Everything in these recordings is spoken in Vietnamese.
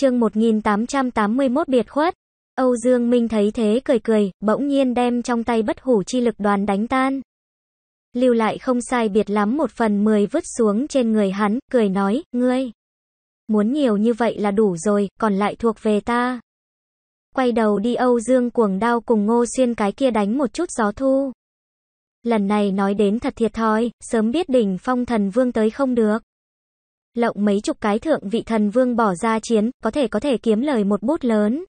chương 1881 biệt khuất. Âu Dương Minh thấy thế cười cười, bỗng nhiên đem trong tay bất hủ chi lực đoàn đánh tan. Lưu lại không sai biệt lắm một phần mười vứt xuống trên người hắn, cười nói, ngươi. Muốn nhiều như vậy là đủ rồi, còn lại thuộc về ta. Quay đầu đi Âu Dương cuồng đao cùng ngô xuyên cái kia đánh một chút gió thu. Lần này nói đến thật thiệt thòi, sớm biết đỉnh phong thần vương tới không được lộng mấy chục cái thượng vị thần vương bỏ ra chiến, có thể có thể kiếm lời một bút lớn.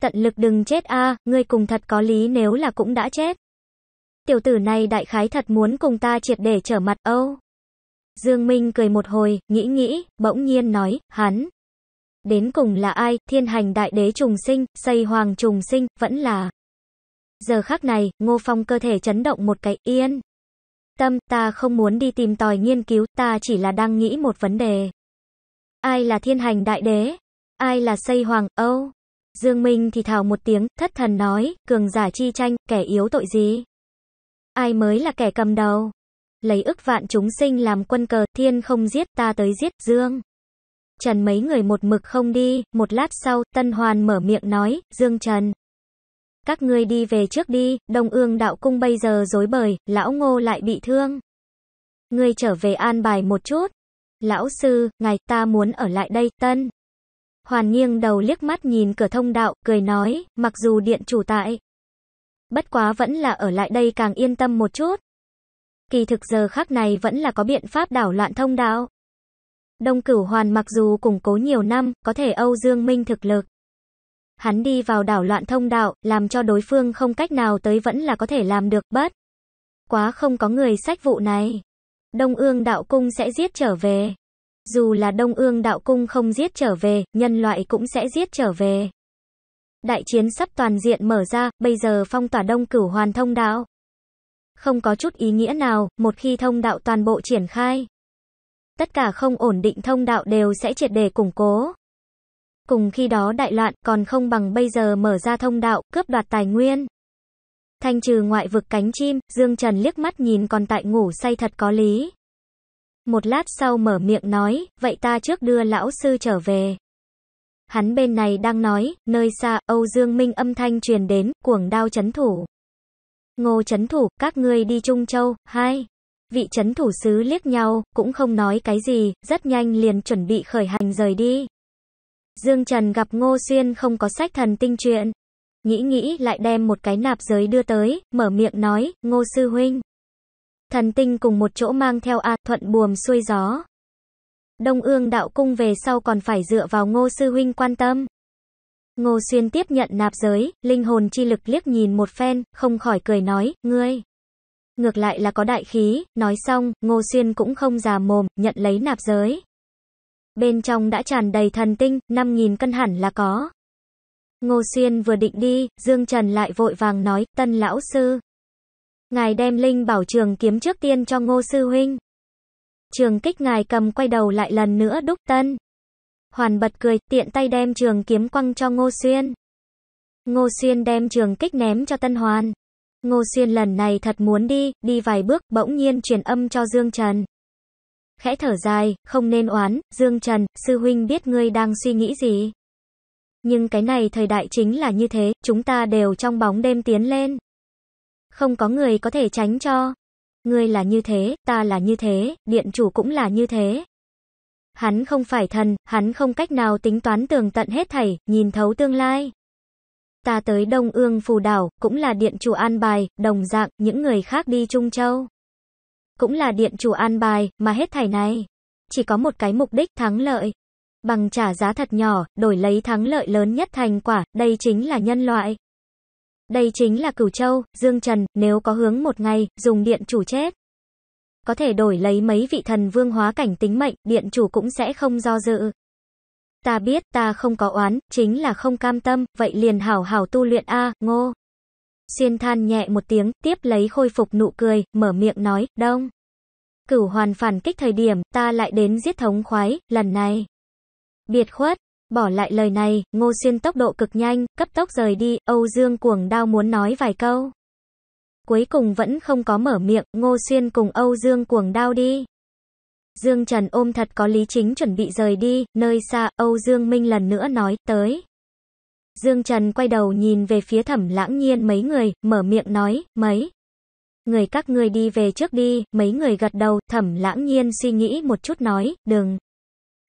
Tận lực đừng chết a, ngươi cùng thật có lý nếu là cũng đã chết. Tiểu tử này đại khái thật muốn cùng ta triệt để trở mặt âu. Dương Minh cười một hồi, nghĩ nghĩ, bỗng nhiên nói, hắn. Đến cùng là ai, thiên hành đại đế trùng sinh, xây hoàng trùng sinh, vẫn là. Giờ khắc này, Ngô Phong cơ thể chấn động một cái, yên. Tâm, ta không muốn đi tìm tòi nghiên cứu, ta chỉ là đang nghĩ một vấn đề. Ai là thiên hành đại đế? Ai là xây hoàng Âu? Dương Minh thì thào một tiếng, thất thần nói, cường giả chi tranh, kẻ yếu tội gì? Ai mới là kẻ cầm đầu? Lấy ức vạn chúng sinh làm quân cờ, thiên không giết, ta tới giết, Dương. Trần mấy người một mực không đi, một lát sau, Tân Hoàn mở miệng nói, Dương Trần. Các ngươi đi về trước đi, Đông Ương đạo cung bây giờ rối bời, lão Ngô lại bị thương. Ngươi trở về an bài một chút. Lão sư, ngài ta muốn ở lại đây, Tân. Hoàn nghiêng đầu liếc mắt nhìn cửa thông đạo, cười nói, mặc dù điện chủ tại. Bất quá vẫn là ở lại đây càng yên tâm một chút. Kỳ thực giờ khắc này vẫn là có biện pháp đảo loạn thông đạo. Đông cửu hoàn mặc dù củng cố nhiều năm, có thể Âu Dương Minh thực lực. Hắn đi vào đảo loạn thông đạo, làm cho đối phương không cách nào tới vẫn là có thể làm được, bất. Quá không có người sách vụ này. Đông ương đạo cung sẽ giết trở về. Dù là đông ương đạo cung không giết trở về, nhân loại cũng sẽ giết trở về. Đại chiến sắp toàn diện mở ra, bây giờ phong tỏa đông cửu hoàn thông đạo. Không có chút ý nghĩa nào, một khi thông đạo toàn bộ triển khai. Tất cả không ổn định thông đạo đều sẽ triệt đề củng cố cùng khi đó đại loạn còn không bằng bây giờ mở ra thông đạo, cướp đoạt tài nguyên. Thanh trừ ngoại vực cánh chim, Dương Trần liếc mắt nhìn còn tại ngủ say thật có lý. Một lát sau mở miệng nói, vậy ta trước đưa lão sư trở về. Hắn bên này đang nói, nơi xa, Âu Dương Minh âm thanh truyền đến, cuồng đao chấn thủ. Ngô chấn thủ, các ngươi đi Trung Châu, hai. Vị chấn thủ sứ liếc nhau, cũng không nói cái gì, rất nhanh liền chuẩn bị khởi hành rời đi. Dương Trần gặp Ngô Xuyên không có sách thần tinh truyện. Nghĩ nghĩ lại đem một cái nạp giới đưa tới, mở miệng nói, Ngô Sư Huynh. Thần tinh cùng một chỗ mang theo A à, thuận buồm xuôi gió. Đông ương đạo cung về sau còn phải dựa vào Ngô Sư Huynh quan tâm. Ngô Xuyên tiếp nhận nạp giới, linh hồn chi lực liếc nhìn một phen, không khỏi cười nói, ngươi. Ngược lại là có đại khí, nói xong, Ngô Xuyên cũng không già mồm, nhận lấy nạp giới. Bên trong đã tràn đầy thần tinh, 5.000 cân hẳn là có. Ngô Xuyên vừa định đi, Dương Trần lại vội vàng nói, tân lão sư. Ngài đem linh bảo trường kiếm trước tiên cho ngô sư huynh. Trường kích ngài cầm quay đầu lại lần nữa đúc tân. Hoàn bật cười, tiện tay đem trường kiếm quăng cho ngô Xuyên. Ngô Xuyên đem trường kích ném cho tân hoàn. Ngô Xuyên lần này thật muốn đi, đi vài bước, bỗng nhiên truyền âm cho Dương Trần khẽ thở dài, không nên oán, Dương Trần, sư huynh biết ngươi đang suy nghĩ gì. Nhưng cái này thời đại chính là như thế, chúng ta đều trong bóng đêm tiến lên. Không có người có thể tránh cho. Ngươi là như thế, ta là như thế, điện chủ cũng là như thế. Hắn không phải thần, hắn không cách nào tính toán tường tận hết thảy, nhìn thấu tương lai. Ta tới Đông Ương Phù Đảo, cũng là điện chủ an bài, đồng dạng, những người khác đi Trung Châu cũng là điện chủ an bài, mà hết thảy này. Chỉ có một cái mục đích thắng lợi. Bằng trả giá thật nhỏ, đổi lấy thắng lợi lớn nhất thành quả, đây chính là nhân loại. Đây chính là cửu châu, Dương Trần, nếu có hướng một ngày, dùng điện chủ chết. Có thể đổi lấy mấy vị thần vương hóa cảnh tính mệnh, điện chủ cũng sẽ không do dự. Ta biết ta không có oán, chính là không cam tâm, vậy liền hảo hảo tu luyện A, ngô. Xuyên than nhẹ một tiếng, tiếp lấy khôi phục nụ cười, mở miệng nói, đông cửu hoàn phản kích thời điểm, ta lại đến giết thống khoái, lần này. Biệt khuất, bỏ lại lời này, ngô xuyên tốc độ cực nhanh, cấp tốc rời đi, Âu Dương cuồng đao muốn nói vài câu. Cuối cùng vẫn không có mở miệng, ngô xuyên cùng Âu Dương cuồng đao đi. Dương Trần ôm thật có lý chính chuẩn bị rời đi, nơi xa, Âu Dương Minh lần nữa nói, tới. Dương Trần quay đầu nhìn về phía thẩm lãng nhiên mấy người, mở miệng nói, mấy người các ngươi đi về trước đi, mấy người gật đầu, thẩm lãng nhiên suy nghĩ một chút nói, đừng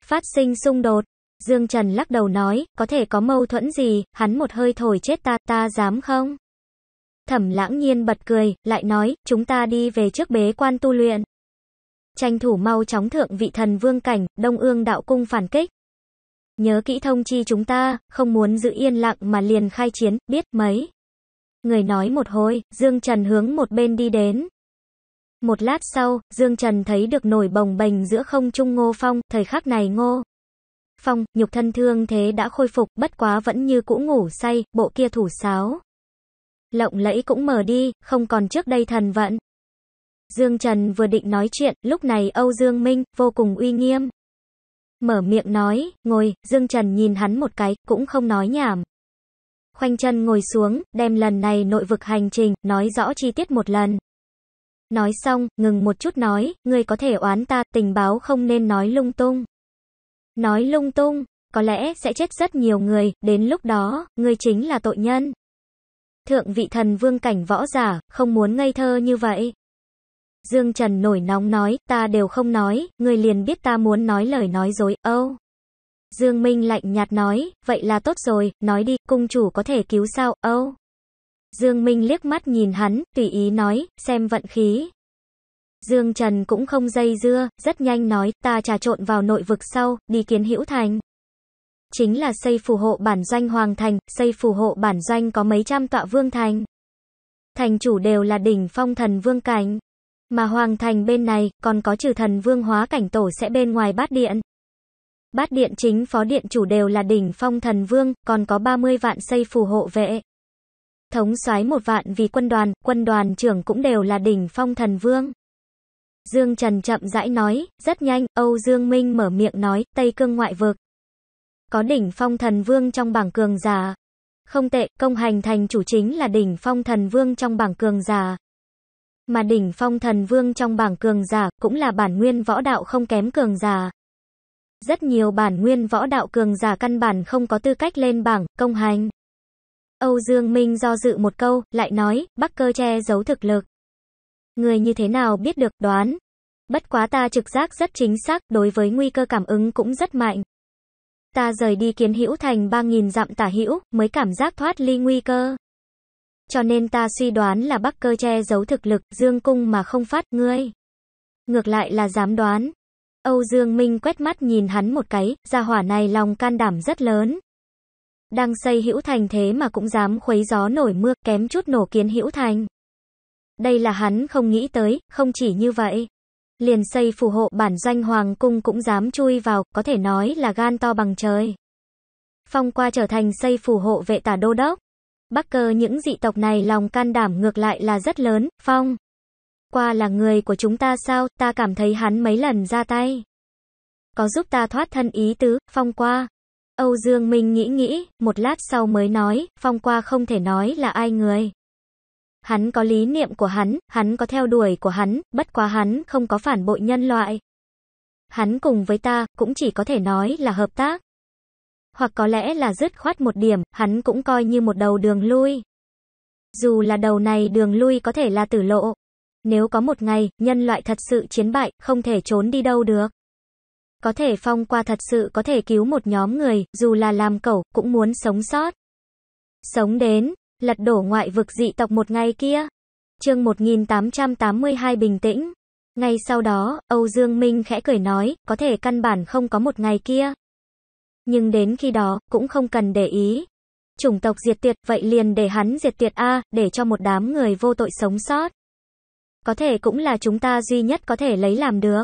phát sinh xung đột. Dương Trần lắc đầu nói, có thể có mâu thuẫn gì, hắn một hơi thổi chết ta, ta dám không? Thẩm lãng nhiên bật cười, lại nói, chúng ta đi về trước bế quan tu luyện. Tranh thủ mau chóng thượng vị thần vương cảnh, đông ương đạo cung phản kích. Nhớ kỹ thông chi chúng ta, không muốn giữ yên lặng mà liền khai chiến, biết mấy. Người nói một hồi, Dương Trần hướng một bên đi đến. Một lát sau, Dương Trần thấy được nổi bồng bềnh giữa không trung Ngô Phong, thời khắc này Ngô. Phong, nhục thân thương thế đã khôi phục, bất quá vẫn như cũ ngủ say, bộ kia thủ sáo. Lộng lẫy cũng mở đi, không còn trước đây thần vận. Dương Trần vừa định nói chuyện, lúc này Âu Dương Minh, vô cùng uy nghiêm. Mở miệng nói, ngồi, Dương Trần nhìn hắn một cái, cũng không nói nhảm. Khoanh chân ngồi xuống, đem lần này nội vực hành trình, nói rõ chi tiết một lần. Nói xong, ngừng một chút nói, ngươi có thể oán ta, tình báo không nên nói lung tung. Nói lung tung, có lẽ sẽ chết rất nhiều người, đến lúc đó, ngươi chính là tội nhân. Thượng vị thần vương cảnh võ giả, không muốn ngây thơ như vậy. Dương Trần nổi nóng nói, ta đều không nói, ngươi liền biết ta muốn nói lời nói dối, âu. Oh. Dương Minh lạnh nhạt nói, vậy là tốt rồi, nói đi, cung chủ có thể cứu sao, âu. Oh. Dương Minh liếc mắt nhìn hắn, tùy ý nói, xem vận khí. Dương Trần cũng không dây dưa, rất nhanh nói, ta trà trộn vào nội vực sau, đi kiến hữu thành. Chính là xây phù hộ bản doanh hoàng thành, xây phù hộ bản doanh có mấy trăm tọa vương thành. Thành chủ đều là đỉnh phong thần vương cảnh. Mà hoàng thành bên này, còn có trừ thần vương hóa cảnh tổ sẽ bên ngoài bát điện. Bát điện chính phó điện chủ đều là đỉnh phong thần vương, còn có 30 vạn xây phù hộ vệ. Thống soái một vạn vì quân đoàn, quân đoàn trưởng cũng đều là đỉnh phong thần vương. Dương Trần chậm rãi nói, rất nhanh, Âu Dương Minh mở miệng nói, Tây Cương ngoại vực. Có đỉnh phong thần vương trong bảng cường giả. Không tệ, công hành thành chủ chính là đỉnh phong thần vương trong bảng cường giả. Mà đỉnh phong thần vương trong bảng cường giả cũng là bản nguyên võ đạo không kém cường giả. Rất nhiều bản nguyên võ đạo cường giả căn bản không có tư cách lên bảng, công hành. Âu Dương Minh do dự một câu, lại nói, bắc cơ che giấu thực lực. Người như thế nào biết được, đoán. Bất quá ta trực giác rất chính xác, đối với nguy cơ cảm ứng cũng rất mạnh. Ta rời đi kiến hữu thành 3.000 dặm tả hữu, mới cảm giác thoát ly nguy cơ. Cho nên ta suy đoán là bắc cơ che giấu thực lực, dương cung mà không phát ngươi. Ngược lại là dám đoán, Âu Dương Minh quét mắt nhìn hắn một cái, gia hỏa này lòng can đảm rất lớn. Đang xây hữu thành thế mà cũng dám khuấy gió nổi mưa, kém chút nổ kiến hữu thành. Đây là hắn không nghĩ tới, không chỉ như vậy. Liền xây phù hộ bản danh hoàng cung cũng dám chui vào, có thể nói là gan to bằng trời. Phong qua trở thành xây phù hộ vệ tả đô đốc. Bắc cơ những dị tộc này lòng can đảm ngược lại là rất lớn, Phong qua là người của chúng ta sao, ta cảm thấy hắn mấy lần ra tay. Có giúp ta thoát thân ý tứ, phong qua. Âu Dương Minh nghĩ nghĩ, một lát sau mới nói, phong qua không thể nói là ai người. Hắn có lý niệm của hắn, hắn có theo đuổi của hắn, bất quá hắn không có phản bội nhân loại. Hắn cùng với ta, cũng chỉ có thể nói là hợp tác. Hoặc có lẽ là dứt khoát một điểm, hắn cũng coi như một đầu đường lui. Dù là đầu này đường lui có thể là tử lộ, nếu có một ngày, nhân loại thật sự chiến bại, không thể trốn đi đâu được. Có thể phong qua thật sự có thể cứu một nhóm người, dù là làm cẩu, cũng muốn sống sót. Sống đến, lật đổ ngoại vực dị tộc một ngày kia. chương 1882 bình tĩnh. Ngay sau đó, Âu Dương Minh khẽ cười nói, có thể căn bản không có một ngày kia. Nhưng đến khi đó, cũng không cần để ý. Chủng tộc diệt tuyệt, vậy liền để hắn diệt tuyệt A, để cho một đám người vô tội sống sót có thể cũng là chúng ta duy nhất có thể lấy làm được.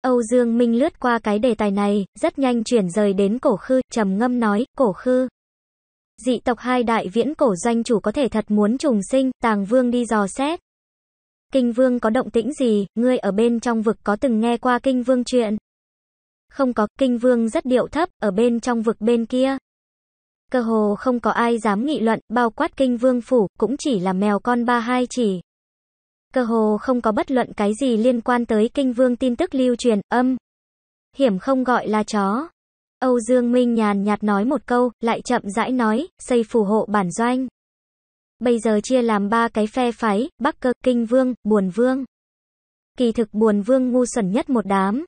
Âu Dương Minh lướt qua cái đề tài này, rất nhanh chuyển rời đến cổ khư, trầm ngâm nói, cổ khư. Dị tộc hai đại viễn cổ doanh chủ có thể thật muốn trùng sinh, tàng vương đi dò xét. Kinh vương có động tĩnh gì, ngươi ở bên trong vực có từng nghe qua kinh vương chuyện? Không có, kinh vương rất điệu thấp, ở bên trong vực bên kia. Cơ hồ không có ai dám nghị luận, bao quát kinh vương phủ, cũng chỉ là mèo con ba hai chỉ cơ hồ không có bất luận cái gì liên quan tới kinh vương tin tức lưu truyền, âm. Hiểm không gọi là chó. Âu Dương Minh nhàn nhạt nói một câu, lại chậm rãi nói, xây phù hộ bản doanh. Bây giờ chia làm ba cái phe phái, Bắc Cơ, Kinh Vương, Buồn Vương. Kỳ thực Buồn Vương ngu xuẩn nhất một đám.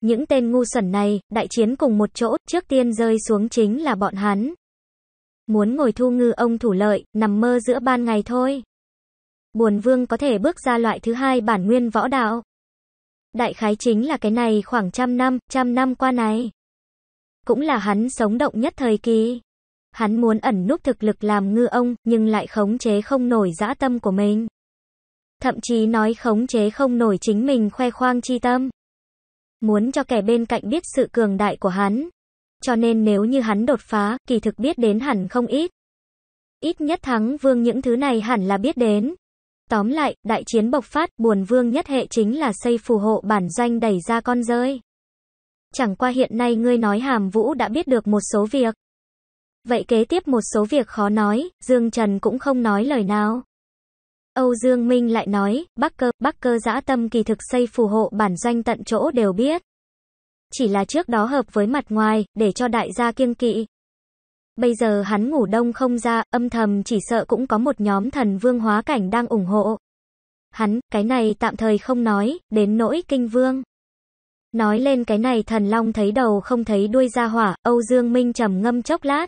Những tên ngu xuẩn này, đại chiến cùng một chỗ, trước tiên rơi xuống chính là bọn hắn. Muốn ngồi thu ngư ông thủ lợi, nằm mơ giữa ban ngày thôi. Buồn vương có thể bước ra loại thứ hai bản nguyên võ đạo. Đại khái chính là cái này khoảng trăm năm, trăm năm qua này. Cũng là hắn sống động nhất thời kỳ. Hắn muốn ẩn núp thực lực làm ngư ông, nhưng lại khống chế không nổi dã tâm của mình. Thậm chí nói khống chế không nổi chính mình khoe khoang chi tâm. Muốn cho kẻ bên cạnh biết sự cường đại của hắn. Cho nên nếu như hắn đột phá, kỳ thực biết đến hẳn không ít. Ít nhất thắng vương những thứ này hẳn là biết đến. Tóm lại, đại chiến bộc phát, buồn vương nhất hệ chính là xây phù hộ bản danh đẩy ra con rơi. Chẳng qua hiện nay ngươi nói hàm vũ đã biết được một số việc. Vậy kế tiếp một số việc khó nói, Dương Trần cũng không nói lời nào. Âu Dương Minh lại nói, Bắc cơ, Bắc cơ dã tâm kỳ thực xây phù hộ bản danh tận chỗ đều biết. Chỉ là trước đó hợp với mặt ngoài, để cho đại gia kiêng kỵ, Bây giờ hắn ngủ đông không ra, âm thầm chỉ sợ cũng có một nhóm thần vương hóa cảnh đang ủng hộ. Hắn, cái này tạm thời không nói, đến nỗi kinh vương. Nói lên cái này thần long thấy đầu không thấy đuôi ra hỏa, Âu Dương Minh trầm ngâm chốc lát.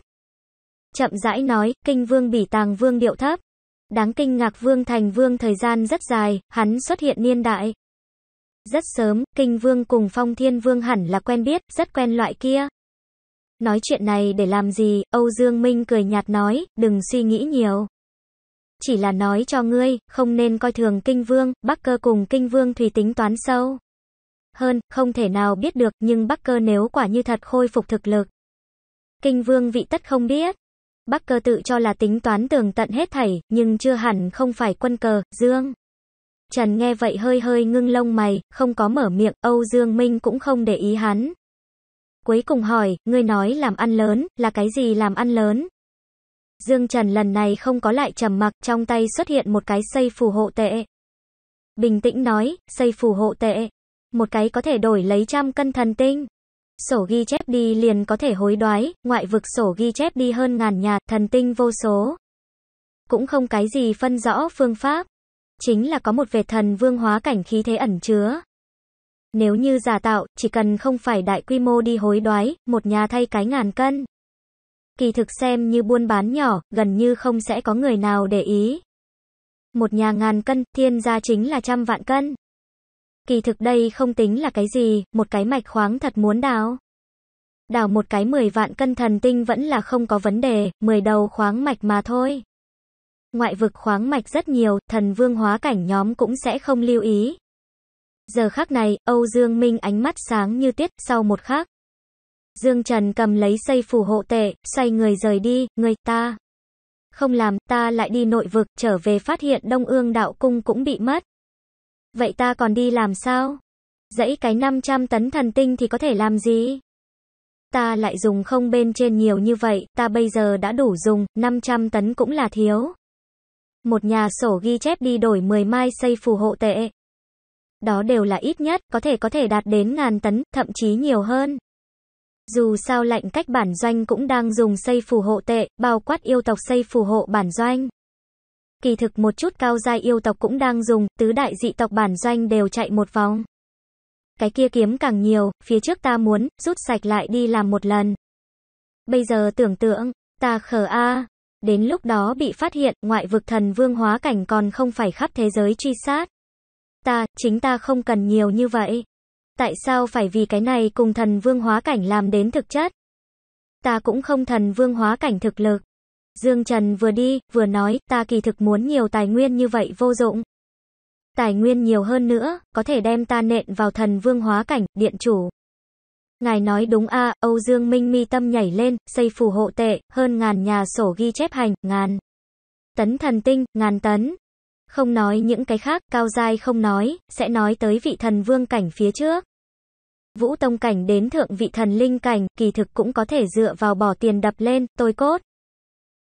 Chậm rãi nói, kinh vương bỉ tàng vương điệu thấp. Đáng kinh ngạc vương thành vương thời gian rất dài, hắn xuất hiện niên đại. Rất sớm, kinh vương cùng phong thiên vương hẳn là quen biết, rất quen loại kia. Nói chuyện này để làm gì, Âu Dương Minh cười nhạt nói, đừng suy nghĩ nhiều. Chỉ là nói cho ngươi, không nên coi thường kinh vương, bắc cơ cùng kinh vương thùy tính toán sâu. Hơn, không thể nào biết được, nhưng bắc cơ nếu quả như thật khôi phục thực lực. Kinh vương vị tất không biết. Bắc cơ tự cho là tính toán tường tận hết thảy, nhưng chưa hẳn không phải quân cờ, dương. Trần nghe vậy hơi hơi ngưng lông mày, không có mở miệng, Âu Dương Minh cũng không để ý hắn, Cuối cùng hỏi, ngươi nói làm ăn lớn, là cái gì làm ăn lớn? Dương Trần lần này không có lại trầm mặc, trong tay xuất hiện một cái xây phù hộ tệ. Bình tĩnh nói, xây phù hộ tệ. Một cái có thể đổi lấy trăm cân thần tinh. Sổ ghi chép đi liền có thể hối đoái, ngoại vực sổ ghi chép đi hơn ngàn nhà, thần tinh vô số. Cũng không cái gì phân rõ phương pháp. Chính là có một vệt thần vương hóa cảnh khí thế ẩn chứa. Nếu như giả tạo, chỉ cần không phải đại quy mô đi hối đoái, một nhà thay cái ngàn cân. Kỳ thực xem như buôn bán nhỏ, gần như không sẽ có người nào để ý. Một nhà ngàn cân, thiên gia chính là trăm vạn cân. Kỳ thực đây không tính là cái gì, một cái mạch khoáng thật muốn đào. Đào một cái 10 vạn cân thần tinh vẫn là không có vấn đề, 10 đầu khoáng mạch mà thôi. Ngoại vực khoáng mạch rất nhiều, thần vương hóa cảnh nhóm cũng sẽ không lưu ý. Giờ khắc này, Âu Dương Minh ánh mắt sáng như tiết, sau một khắc. Dương Trần cầm lấy xây phù hộ tệ, xoay người rời đi, người ta. Không làm, ta lại đi nội vực, trở về phát hiện Đông Ương Đạo Cung cũng bị mất. Vậy ta còn đi làm sao? Dẫy cái 500 tấn thần tinh thì có thể làm gì? Ta lại dùng không bên trên nhiều như vậy, ta bây giờ đã đủ dùng, 500 tấn cũng là thiếu. Một nhà sổ ghi chép đi đổi 10 mai xây phù hộ tệ đó đều là ít nhất, có thể có thể đạt đến ngàn tấn, thậm chí nhiều hơn. Dù sao lệnh cách bản doanh cũng đang dùng xây phù hộ tệ, bao quát yêu tộc xây phù hộ bản doanh. Kỳ thực một chút cao giai yêu tộc cũng đang dùng, tứ đại dị tộc bản doanh đều chạy một vòng. Cái kia kiếm càng nhiều, phía trước ta muốn, rút sạch lại đi làm một lần. Bây giờ tưởng tượng, ta khờ a Đến lúc đó bị phát hiện, ngoại vực thần vương hóa cảnh còn không phải khắp thế giới truy sát. Ta, chính ta không cần nhiều như vậy. Tại sao phải vì cái này cùng thần vương hóa cảnh làm đến thực chất? Ta cũng không thần vương hóa cảnh thực lực. Dương Trần vừa đi, vừa nói, ta kỳ thực muốn nhiều tài nguyên như vậy vô dụng. Tài nguyên nhiều hơn nữa, có thể đem ta nện vào thần vương hóa cảnh, điện chủ. Ngài nói đúng a Âu Dương Minh mi tâm nhảy lên, xây phù hộ tệ, hơn ngàn nhà sổ ghi chép hành, ngàn. Tấn thần tinh, ngàn tấn, không nói những cái khác, cao giai không nói, sẽ nói tới vị thần vương cảnh phía trước. Vũ tông cảnh đến thượng vị thần linh cảnh, kỳ thực cũng có thể dựa vào bỏ tiền đập lên, tôi cốt.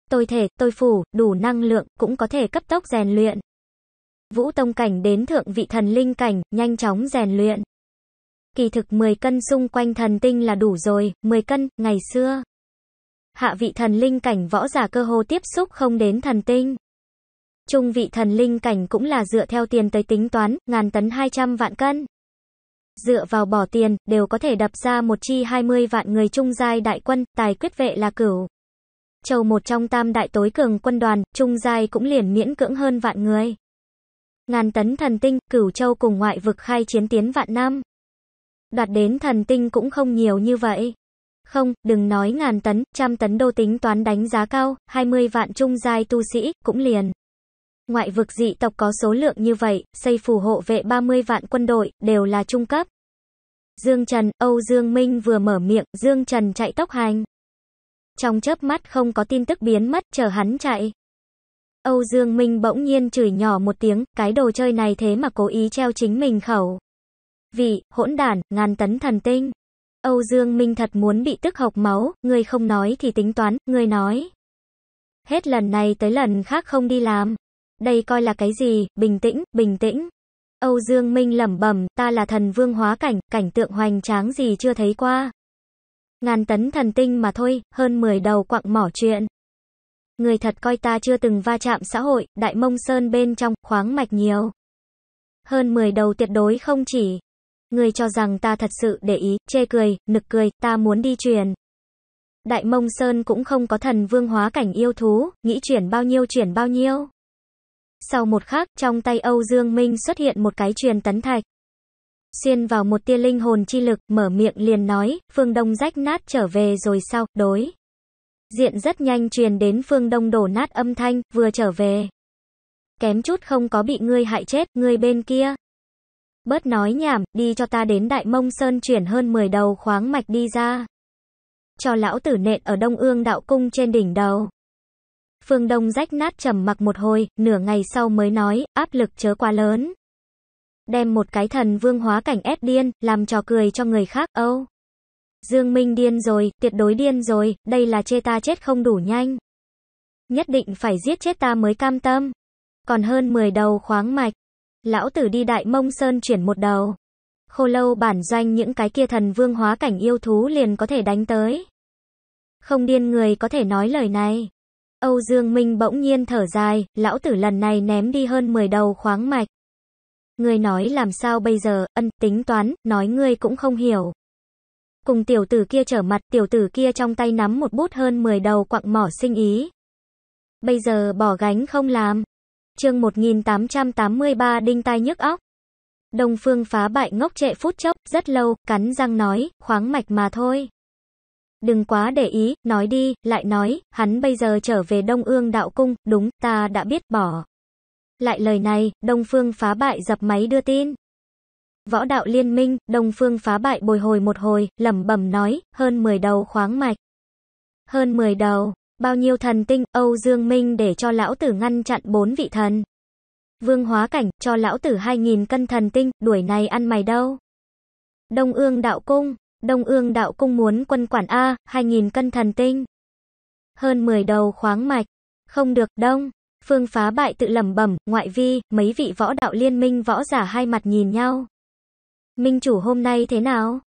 Tôi thể, tôi phủ, đủ năng lượng, cũng có thể cấp tốc rèn luyện. Vũ tông cảnh đến thượng vị thần linh cảnh, nhanh chóng rèn luyện. Kỳ thực 10 cân xung quanh thần tinh là đủ rồi, 10 cân, ngày xưa. Hạ vị thần linh cảnh võ giả cơ hồ tiếp xúc không đến thần tinh. Trung vị thần linh cảnh cũng là dựa theo tiền tới tính toán, ngàn tấn 200 vạn cân. Dựa vào bỏ tiền, đều có thể đập ra một chi 20 vạn người trung giai đại quân, tài quyết vệ là cửu. Châu một trong tam đại tối cường quân đoàn, trung giai cũng liền miễn cưỡng hơn vạn người. Ngàn tấn thần tinh, cửu châu cùng ngoại vực khai chiến tiến vạn năm. Đoạt đến thần tinh cũng không nhiều như vậy. Không, đừng nói ngàn tấn, trăm tấn đô tính toán đánh giá cao, 20 vạn trung giai tu sĩ, cũng liền. Ngoại vực dị tộc có số lượng như vậy, xây phù hộ vệ 30 vạn quân đội, đều là trung cấp. Dương Trần, Âu Dương Minh vừa mở miệng, Dương Trần chạy tốc hành. Trong chớp mắt không có tin tức biến mất, chờ hắn chạy. Âu Dương Minh bỗng nhiên chửi nhỏ một tiếng, cái đồ chơi này thế mà cố ý treo chính mình khẩu. Vị, hỗn đản, ngàn tấn thần tinh. Âu Dương Minh thật muốn bị tức học máu, người không nói thì tính toán, người nói. Hết lần này tới lần khác không đi làm. Đây coi là cái gì, bình tĩnh, bình tĩnh. Âu Dương Minh lẩm bẩm, ta là thần vương hóa cảnh, cảnh tượng hoành tráng gì chưa thấy qua. Ngàn tấn thần tinh mà thôi, hơn 10 đầu quặng mỏ chuyện. Người thật coi ta chưa từng va chạm xã hội, đại mông sơn bên trong, khoáng mạch nhiều. Hơn 10 đầu tuyệt đối không chỉ. Người cho rằng ta thật sự để ý, chê cười, nực cười, ta muốn đi truyền. Đại mông sơn cũng không có thần vương hóa cảnh yêu thú, nghĩ chuyển bao nhiêu chuyển bao nhiêu. Sau một khắc, trong tay Âu Dương Minh xuất hiện một cái truyền tấn thạch. Xuyên vào một tia linh hồn chi lực, mở miệng liền nói, phương đông rách nát trở về rồi sao, đối. Diện rất nhanh truyền đến phương đông đổ nát âm thanh, vừa trở về. Kém chút không có bị ngươi hại chết, ngươi bên kia. Bớt nói nhảm, đi cho ta đến Đại Mông Sơn chuyển hơn 10 đầu khoáng mạch đi ra. Cho lão tử nện ở Đông Ương Đạo Cung trên đỉnh đầu. Phương Đông rách nát trầm mặc một hồi, nửa ngày sau mới nói, áp lực chớ quá lớn. Đem một cái thần vương hóa cảnh ép điên, làm trò cười cho người khác, âu. Dương Minh điên rồi, tuyệt đối điên rồi, đây là chê ta chết không đủ nhanh. Nhất định phải giết chết ta mới cam tâm. Còn hơn 10 đầu khoáng mạch. Lão tử đi đại mông sơn chuyển một đầu. Khô lâu bản doanh những cái kia thần vương hóa cảnh yêu thú liền có thể đánh tới. Không điên người có thể nói lời này. Âu Dương Minh bỗng nhiên thở dài, lão tử lần này ném đi hơn 10 đầu khoáng mạch. Người nói làm sao bây giờ, ân, tính toán, nói ngươi cũng không hiểu. Cùng tiểu tử kia trở mặt, tiểu tử kia trong tay nắm một bút hơn 10 đầu quặng mỏ sinh ý. Bây giờ bỏ gánh không làm. chương 1883 đinh tai nhức óc. Đông phương phá bại ngốc trệ phút chốc, rất lâu, cắn răng nói, khoáng mạch mà thôi. Đừng quá để ý, nói đi, lại nói, hắn bây giờ trở về Đông Ương Đạo Cung, đúng, ta đã biết, bỏ. Lại lời này, Đông Phương phá bại dập máy đưa tin. Võ đạo liên minh, Đông Phương phá bại bồi hồi một hồi, lẩm bẩm nói, hơn 10 đầu khoáng mạch. Hơn 10 đầu, bao nhiêu thần tinh, Âu Dương Minh để cho lão tử ngăn chặn bốn vị thần. Vương hóa cảnh, cho lão tử 2.000 cân thần tinh, đuổi này ăn mày đâu. Đông ương đạo cung, Đông ương đạo cung muốn quân quản A, 2.000 cân thần tinh. Hơn 10 đầu khoáng mạch. Không được đông. Phương phá bại tự lầm bẩm, ngoại vi, mấy vị võ đạo liên minh võ giả hai mặt nhìn nhau. Minh chủ hôm nay thế nào?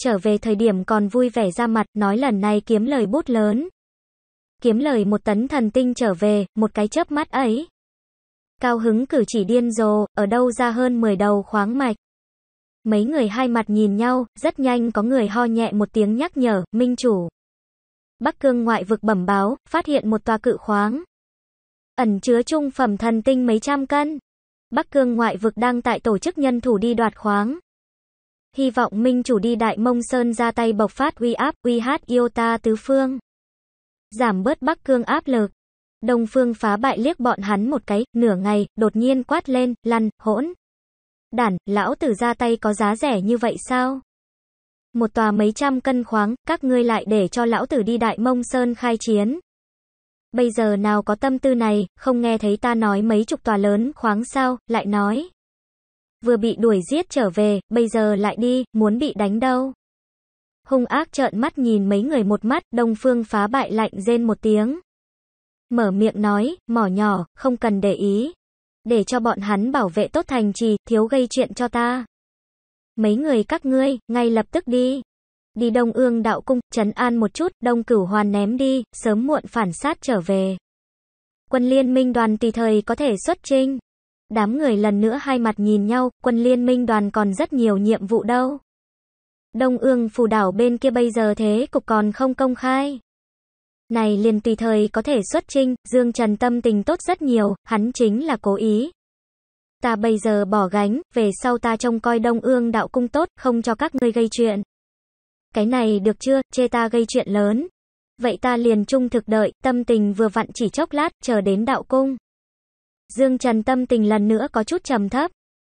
Trở về thời điểm còn vui vẻ ra mặt, nói lần này kiếm lời bút lớn. Kiếm lời một tấn thần tinh trở về, một cái chớp mắt ấy. Cao hứng cử chỉ điên rồ, ở đâu ra hơn 10 đầu khoáng mạch. Mấy người hai mặt nhìn nhau, rất nhanh có người ho nhẹ một tiếng nhắc nhở, minh chủ. Bắc cương ngoại vực bẩm báo, phát hiện một tòa cự khoáng. Ẩn chứa trung phẩm thần tinh mấy trăm cân. Bắc cương ngoại vực đang tại tổ chức nhân thủ đi đoạt khoáng. Hy vọng minh chủ đi đại mông sơn ra tay bộc phát uy áp, uy hát yêu ta tứ phương. Giảm bớt bắc cương áp lực. Đông phương phá bại liếc bọn hắn một cái, nửa ngày, đột nhiên quát lên, lăn, hỗn. Đản, lão tử ra tay có giá rẻ như vậy sao? Một tòa mấy trăm cân khoáng, các ngươi lại để cho lão tử đi đại mông sơn khai chiến. Bây giờ nào có tâm tư này, không nghe thấy ta nói mấy chục tòa lớn khoáng sao, lại nói. Vừa bị đuổi giết trở về, bây giờ lại đi, muốn bị đánh đâu. Hung ác trợn mắt nhìn mấy người một mắt, đông phương phá bại lạnh rên một tiếng. Mở miệng nói, mỏ nhỏ, không cần để ý để cho bọn hắn bảo vệ tốt thành trì, thiếu gây chuyện cho ta. Mấy người các ngươi, ngay lập tức đi. Đi Đông Ương đạo cung, trấn an một chút, Đông Cửu Hoàn ném đi, sớm muộn phản sát trở về. Quân liên minh đoàn tùy thời có thể xuất chinh. Đám người lần nữa hai mặt nhìn nhau, quân liên minh đoàn còn rất nhiều nhiệm vụ đâu. Đông Ương phù đảo bên kia bây giờ thế cục còn không công khai. Này liền tùy thời có thể xuất trinh, Dương Trần tâm tình tốt rất nhiều, hắn chính là cố ý. Ta bây giờ bỏ gánh, về sau ta trông coi đông ương đạo cung tốt, không cho các ngươi gây chuyện. Cái này được chưa, chê ta gây chuyện lớn. Vậy ta liền trung thực đợi, tâm tình vừa vặn chỉ chốc lát, chờ đến đạo cung. Dương Trần tâm tình lần nữa có chút trầm thấp.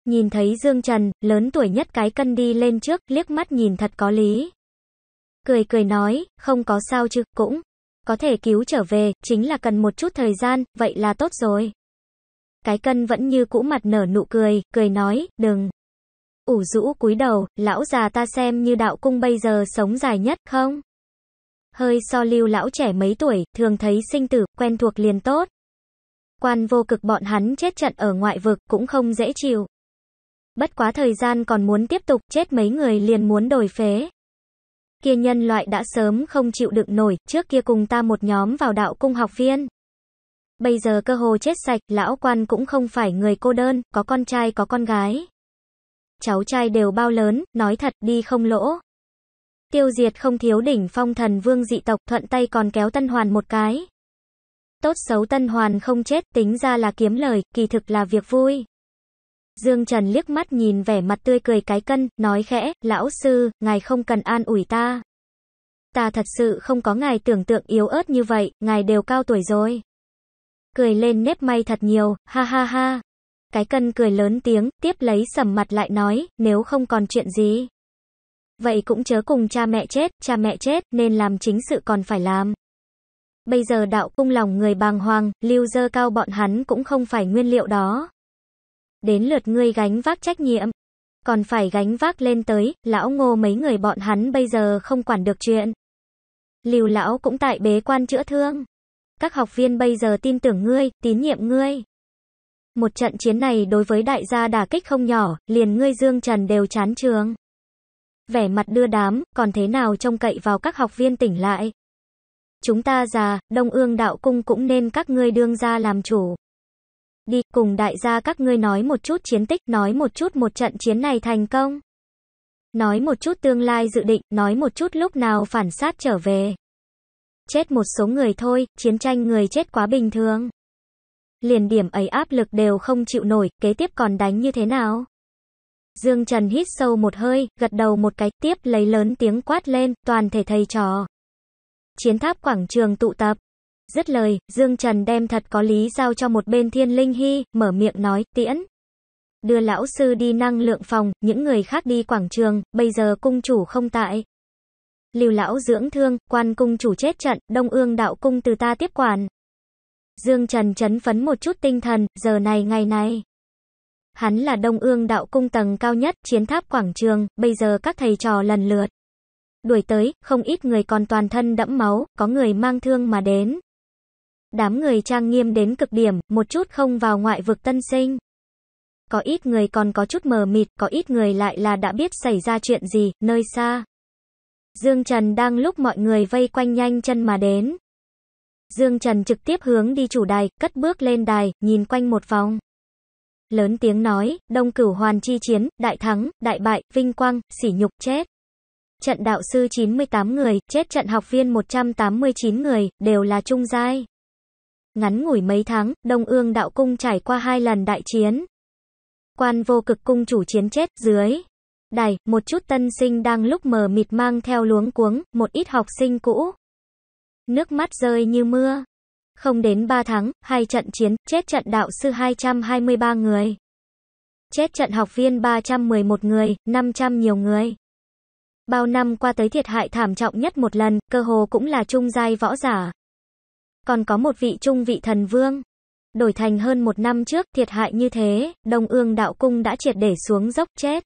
Nhìn thấy Dương Trần, lớn tuổi nhất cái cân đi lên trước, liếc mắt nhìn thật có lý. Cười cười nói, không có sao chứ, cũng. Có thể cứu trở về, chính là cần một chút thời gian, vậy là tốt rồi. Cái cân vẫn như cũ mặt nở nụ cười, cười nói, đừng. Ủ rũ cúi đầu, lão già ta xem như đạo cung bây giờ sống dài nhất, không? Hơi so lưu lão trẻ mấy tuổi, thường thấy sinh tử, quen thuộc liền tốt. Quan vô cực bọn hắn chết trận ở ngoại vực cũng không dễ chịu. Bất quá thời gian còn muốn tiếp tục, chết mấy người liền muốn đổi phế kia nhân loại đã sớm không chịu đựng nổi, trước kia cùng ta một nhóm vào đạo cung học viên. Bây giờ cơ hồ chết sạch, lão quan cũng không phải người cô đơn, có con trai có con gái. Cháu trai đều bao lớn, nói thật đi không lỗ. Tiêu diệt không thiếu đỉnh phong thần vương dị tộc thuận tay còn kéo tân hoàn một cái. Tốt xấu tân hoàn không chết tính ra là kiếm lời, kỳ thực là việc vui. Dương Trần liếc mắt nhìn vẻ mặt tươi cười cái cân, nói khẽ, lão sư, ngài không cần an ủi ta. Ta thật sự không có ngài tưởng tượng yếu ớt như vậy, ngài đều cao tuổi rồi. Cười lên nếp may thật nhiều, ha ha ha. Cái cân cười lớn tiếng, tiếp lấy sầm mặt lại nói, nếu không còn chuyện gì. Vậy cũng chớ cùng cha mẹ chết, cha mẹ chết, nên làm chính sự còn phải làm. Bây giờ đạo cung lòng người bàng hoàng, lưu dơ cao bọn hắn cũng không phải nguyên liệu đó đến lượt ngươi gánh vác trách nhiệm. Còn phải gánh vác lên tới, lão ngô mấy người bọn hắn bây giờ không quản được chuyện. Lưu lão cũng tại bế quan chữa thương. Các học viên bây giờ tin tưởng ngươi, tín nhiệm ngươi. Một trận chiến này đối với đại gia đả kích không nhỏ, liền ngươi Dương Trần đều chán trường. Vẻ mặt đưa đám, còn thế nào trông cậy vào các học viên tỉnh lại. Chúng ta già, Đông Ương Đạo Cung cũng nên các ngươi đương ra làm chủ. Đi, cùng đại gia các ngươi nói một chút chiến tích, nói một chút một trận chiến này thành công. Nói một chút tương lai dự định, nói một chút lúc nào phản sát trở về. Chết một số người thôi, chiến tranh người chết quá bình thường. Liền điểm ấy áp lực đều không chịu nổi, kế tiếp còn đánh như thế nào? Dương Trần hít sâu một hơi, gật đầu một cái, tiếp lấy lớn tiếng quát lên, toàn thể thầy trò. Chiến tháp quảng trường tụ tập. Dứt lời, Dương Trần đem thật có lý giao cho một bên thiên linh hy, mở miệng nói, tiễn. Đưa lão sư đi năng lượng phòng, những người khác đi quảng trường, bây giờ cung chủ không tại. Lưu lão dưỡng thương, quan cung chủ chết trận, đông ương đạo cung từ ta tiếp quản. Dương Trần chấn phấn một chút tinh thần, giờ này ngày này. Hắn là đông ương đạo cung tầng cao nhất, chiến tháp quảng trường, bây giờ các thầy trò lần lượt. Đuổi tới, không ít người còn toàn thân đẫm máu, có người mang thương mà đến, Đám người trang nghiêm đến cực điểm, một chút không vào ngoại vực tân sinh. Có ít người còn có chút mờ mịt, có ít người lại là đã biết xảy ra chuyện gì, nơi xa. Dương Trần đang lúc mọi người vây quanh nhanh chân mà đến. Dương Trần trực tiếp hướng đi chủ đài, cất bước lên đài, nhìn quanh một vòng. Lớn tiếng nói, đông cửu hoàn chi chiến, đại thắng, đại bại, vinh quang, sỉ nhục, chết. Trận đạo sư 98 người, chết trận học viên 189 người, đều là trung giai. Ngắn ngủi mấy tháng, Đông Ương Đạo Cung trải qua hai lần đại chiến. Quan vô cực cung chủ chiến chết dưới. Đài, một chút tân sinh đang lúc mờ mịt mang theo luống cuống, một ít học sinh cũ. Nước mắt rơi như mưa. Không đến 3 tháng, hai trận chiến, chết trận đạo sư 223 người. Chết trận học viên 311 người, 500 nhiều người. Bao năm qua tới thiệt hại thảm trọng nhất một lần, cơ hồ cũng là trung giai võ giả còn có một vị trung vị thần vương. Đổi thành hơn một năm trước, thiệt hại như thế, Đông Ương Đạo Cung đã triệt để xuống dốc chết.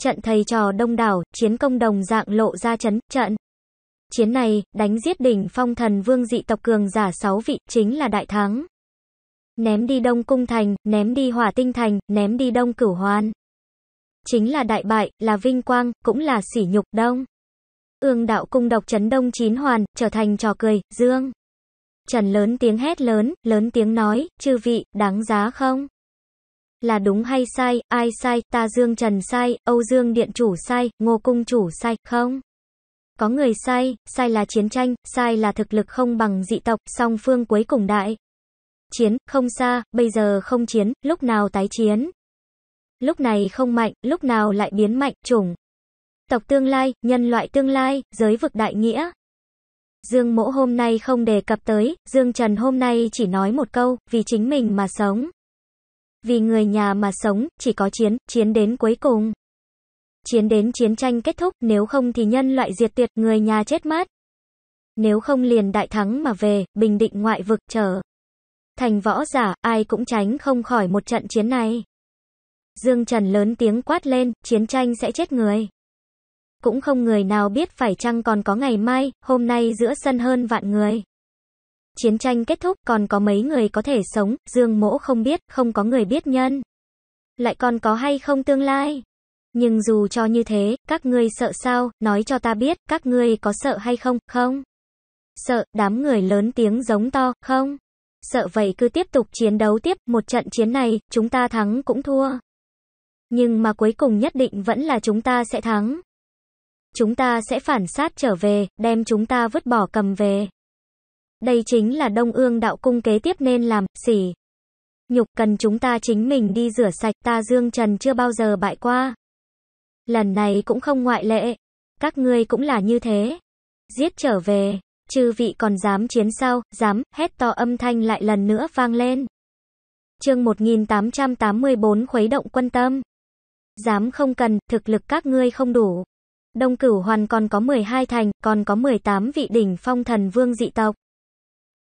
Trận thầy trò đông đảo, chiến công đồng dạng lộ ra chấn, trận. Chiến này, đánh giết đỉnh phong thần vương dị tộc cường giả sáu vị, chính là đại thắng. Ném đi Đông Cung Thành, ném đi Hỏa Tinh Thành, ném đi Đông Cửu Hoan. Chính là đại bại, là vinh quang, cũng là sỉ nhục Đông. Ương đạo cung độc chấn Đông Chín Hoàn, trở thành trò cười, Dương. Trần lớn tiếng hét lớn, lớn tiếng nói, chư vị, đáng giá không? Là đúng hay sai, ai sai, ta Dương Trần sai, Âu Dương Điện chủ sai, Ngô Cung chủ sai, không? Có người sai, sai là chiến tranh, sai là thực lực không bằng dị tộc, song phương cuối cùng đại. Chiến, không xa, bây giờ không chiến, lúc nào tái chiến. Lúc này không mạnh, lúc nào lại biến mạnh, chủng. Tộc tương lai, nhân loại tương lai, giới vực đại nghĩa, Dương Mỗ hôm nay không đề cập tới, Dương Trần hôm nay chỉ nói một câu, vì chính mình mà sống. Vì người nhà mà sống, chỉ có chiến, chiến đến cuối cùng. Chiến đến chiến tranh kết thúc, nếu không thì nhân loại diệt tuyệt, người nhà chết mát. Nếu không liền đại thắng mà về, bình định ngoại vực trở. Thành võ giả, ai cũng tránh không khỏi một trận chiến này. Dương Trần lớn tiếng quát lên, chiến tranh sẽ chết người cũng không người nào biết phải chăng còn có ngày mai, hôm nay giữa sân hơn vạn người. Chiến tranh kết thúc, còn có mấy người có thể sống, Dương Mỗ không biết, không có người biết nhân. Lại còn có hay không tương lai? Nhưng dù cho như thế, các ngươi sợ sao, nói cho ta biết, các ngươi có sợ hay không, không? Sợ, đám người lớn tiếng giống to, không? Sợ vậy cứ tiếp tục chiến đấu tiếp, một trận chiến này, chúng ta thắng cũng thua. Nhưng mà cuối cùng nhất định vẫn là chúng ta sẽ thắng chúng ta sẽ phản sát trở về, đem chúng ta vứt bỏ cầm về. Đây chính là Đông Ương đạo cung kế tiếp nên làm, xỉ. Nhục cần chúng ta chính mình đi rửa sạch, ta Dương Trần chưa bao giờ bại qua. Lần này cũng không ngoại lệ, các ngươi cũng là như thế. Giết trở về, chư vị còn dám chiến sao, dám, hét to âm thanh lại lần nữa vang lên. Chương 1884 khuấy động quân tâm. Dám không cần, thực lực các ngươi không đủ. Đông Cửu Hoàn còn có 12 thành, còn có 18 vị đỉnh phong thần vương dị tộc.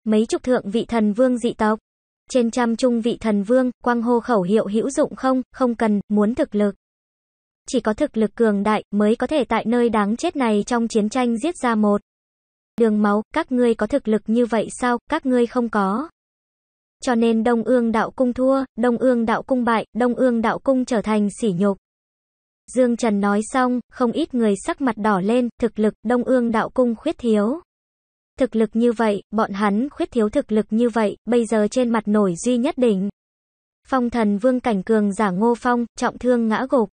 Mấy chục thượng vị thần vương dị tộc. Trên trăm trung vị thần vương, quang hô khẩu hiệu hữu dụng không, không cần, muốn thực lực. Chỉ có thực lực cường đại mới có thể tại nơi đáng chết này trong chiến tranh giết ra một. Đường máu, các ngươi có thực lực như vậy sao, các ngươi không có. Cho nên Đông Ương Đạo Cung thua, Đông Ương Đạo Cung bại, Đông Ương Đạo Cung trở thành sỉ nhục. Dương Trần nói xong, không ít người sắc mặt đỏ lên, thực lực, đông ương đạo cung khuyết thiếu. Thực lực như vậy, bọn hắn khuyết thiếu thực lực như vậy, bây giờ trên mặt nổi duy nhất đỉnh. Phong thần vương cảnh cường giả ngô phong, trọng thương ngã gục.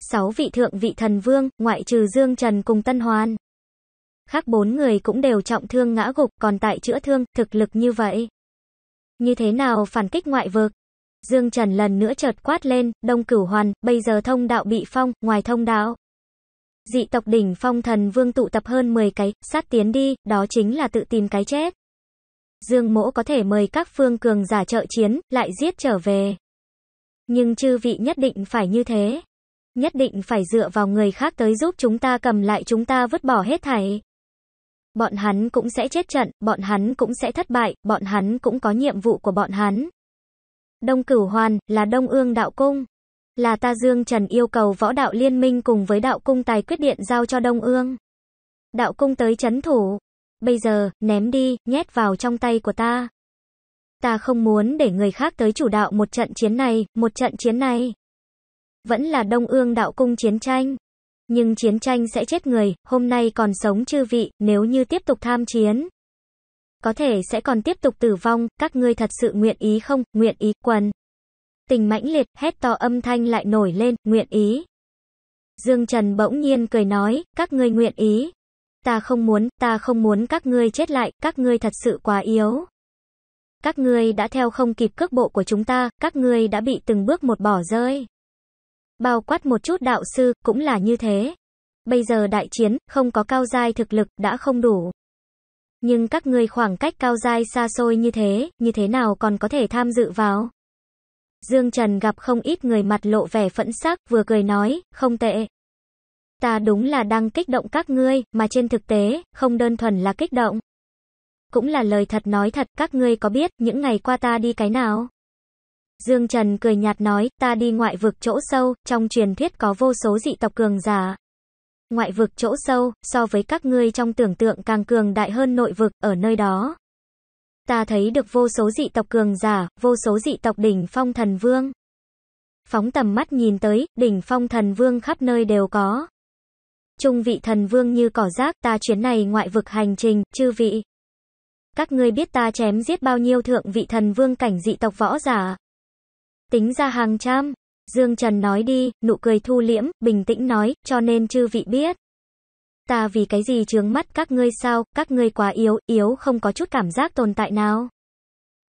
Sáu vị thượng vị thần vương, ngoại trừ Dương Trần cùng Tân Hoan. Khác bốn người cũng đều trọng thương ngã gục, còn tại chữa thương, thực lực như vậy. Như thế nào phản kích ngoại vực? Dương Trần lần nữa chợt quát lên, đông cửu hoàn, bây giờ thông đạo bị phong, ngoài thông đạo. Dị tộc đỉnh phong thần vương tụ tập hơn 10 cái, sát tiến đi, đó chính là tự tìm cái chết. Dương mỗ có thể mời các phương cường giả trợ chiến, lại giết trở về. Nhưng chư vị nhất định phải như thế. Nhất định phải dựa vào người khác tới giúp chúng ta cầm lại chúng ta vứt bỏ hết thảy. Bọn hắn cũng sẽ chết trận, bọn hắn cũng sẽ thất bại, bọn hắn cũng có nhiệm vụ của bọn hắn. Đông Cửu Hoàn là Đông Ương Đạo Cung. Là ta Dương Trần yêu cầu võ đạo liên minh cùng với đạo cung tài quyết điện giao cho Đông Ương. Đạo cung tới chấn thủ. Bây giờ, ném đi, nhét vào trong tay của ta. Ta không muốn để người khác tới chủ đạo một trận chiến này, một trận chiến này. Vẫn là Đông Ương Đạo Cung chiến tranh. Nhưng chiến tranh sẽ chết người, hôm nay còn sống chư vị, nếu như tiếp tục tham chiến có thể sẽ còn tiếp tục tử vong, các ngươi thật sự nguyện ý không, nguyện ý, quần. Tình mãnh liệt, hét to âm thanh lại nổi lên, nguyện ý. Dương Trần bỗng nhiên cười nói, các ngươi nguyện ý. Ta không muốn, ta không muốn các ngươi chết lại, các ngươi thật sự quá yếu. Các ngươi đã theo không kịp cước bộ của chúng ta, các ngươi đã bị từng bước một bỏ rơi. Bao quát một chút đạo sư, cũng là như thế. Bây giờ đại chiến, không có cao giai thực lực, đã không đủ nhưng các ngươi khoảng cách cao dai xa xôi như thế, như thế nào còn có thể tham dự vào? Dương Trần gặp không ít người mặt lộ vẻ phẫn sắc, vừa cười nói, không tệ. Ta đúng là đang kích động các ngươi, mà trên thực tế, không đơn thuần là kích động. Cũng là lời thật nói thật, các ngươi có biết, những ngày qua ta đi cái nào? Dương Trần cười nhạt nói, ta đi ngoại vực chỗ sâu, trong truyền thuyết có vô số dị tộc cường giả, ngoại vực chỗ sâu, so với các ngươi trong tưởng tượng càng cường đại hơn nội vực, ở nơi đó. Ta thấy được vô số dị tộc cường giả, vô số dị tộc đỉnh phong thần vương. Phóng tầm mắt nhìn tới, đỉnh phong thần vương khắp nơi đều có. Trung vị thần vương như cỏ rác, ta chuyến này ngoại vực hành trình, chư vị. Các ngươi biết ta chém giết bao nhiêu thượng vị thần vương cảnh dị tộc võ giả. Tính ra hàng trăm, Dương Trần nói đi, nụ cười thu liễm, bình tĩnh nói, cho nên chư vị biết. Ta vì cái gì chướng mắt các ngươi sao, các ngươi quá yếu, yếu không có chút cảm giác tồn tại nào.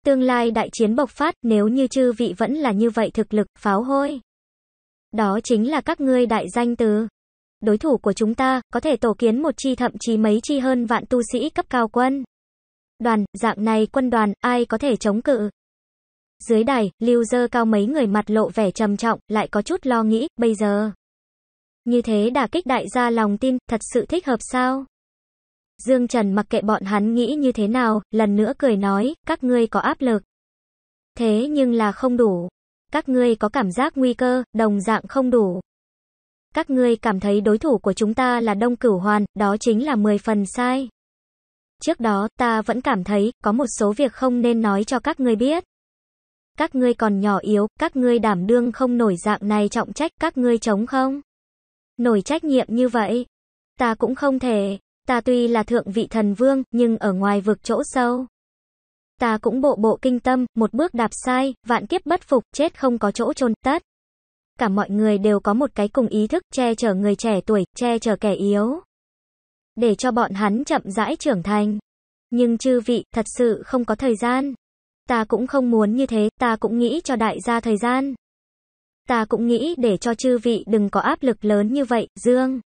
Tương lai đại chiến bộc phát, nếu như chư vị vẫn là như vậy thực lực, pháo hôi. Đó chính là các ngươi đại danh từ. Đối thủ của chúng ta, có thể tổ kiến một chi thậm chí mấy chi hơn vạn tu sĩ cấp cao quân. Đoàn, dạng này quân đoàn, ai có thể chống cự? Dưới đài, lưu dơ cao mấy người mặt lộ vẻ trầm trọng, lại có chút lo nghĩ, bây giờ. Như thế đã kích đại gia lòng tin, thật sự thích hợp sao? Dương Trần mặc kệ bọn hắn nghĩ như thế nào, lần nữa cười nói, các ngươi có áp lực. Thế nhưng là không đủ. Các ngươi có cảm giác nguy cơ, đồng dạng không đủ. Các ngươi cảm thấy đối thủ của chúng ta là Đông Cửu Hoàn, đó chính là 10 phần sai. Trước đó, ta vẫn cảm thấy, có một số việc không nên nói cho các ngươi biết các ngươi còn nhỏ yếu, các ngươi đảm đương không nổi dạng này trọng trách, các ngươi chống không? Nổi trách nhiệm như vậy, ta cũng không thể, ta tuy là thượng vị thần vương, nhưng ở ngoài vực chỗ sâu. Ta cũng bộ bộ kinh tâm, một bước đạp sai, vạn kiếp bất phục, chết không có chỗ chôn tất. Cả mọi người đều có một cái cùng ý thức che chở người trẻ tuổi, che chở kẻ yếu. Để cho bọn hắn chậm rãi trưởng thành. Nhưng chư vị, thật sự không có thời gian. Ta cũng không muốn như thế, ta cũng nghĩ cho đại gia thời gian. Ta cũng nghĩ để cho chư vị đừng có áp lực lớn như vậy, Dương.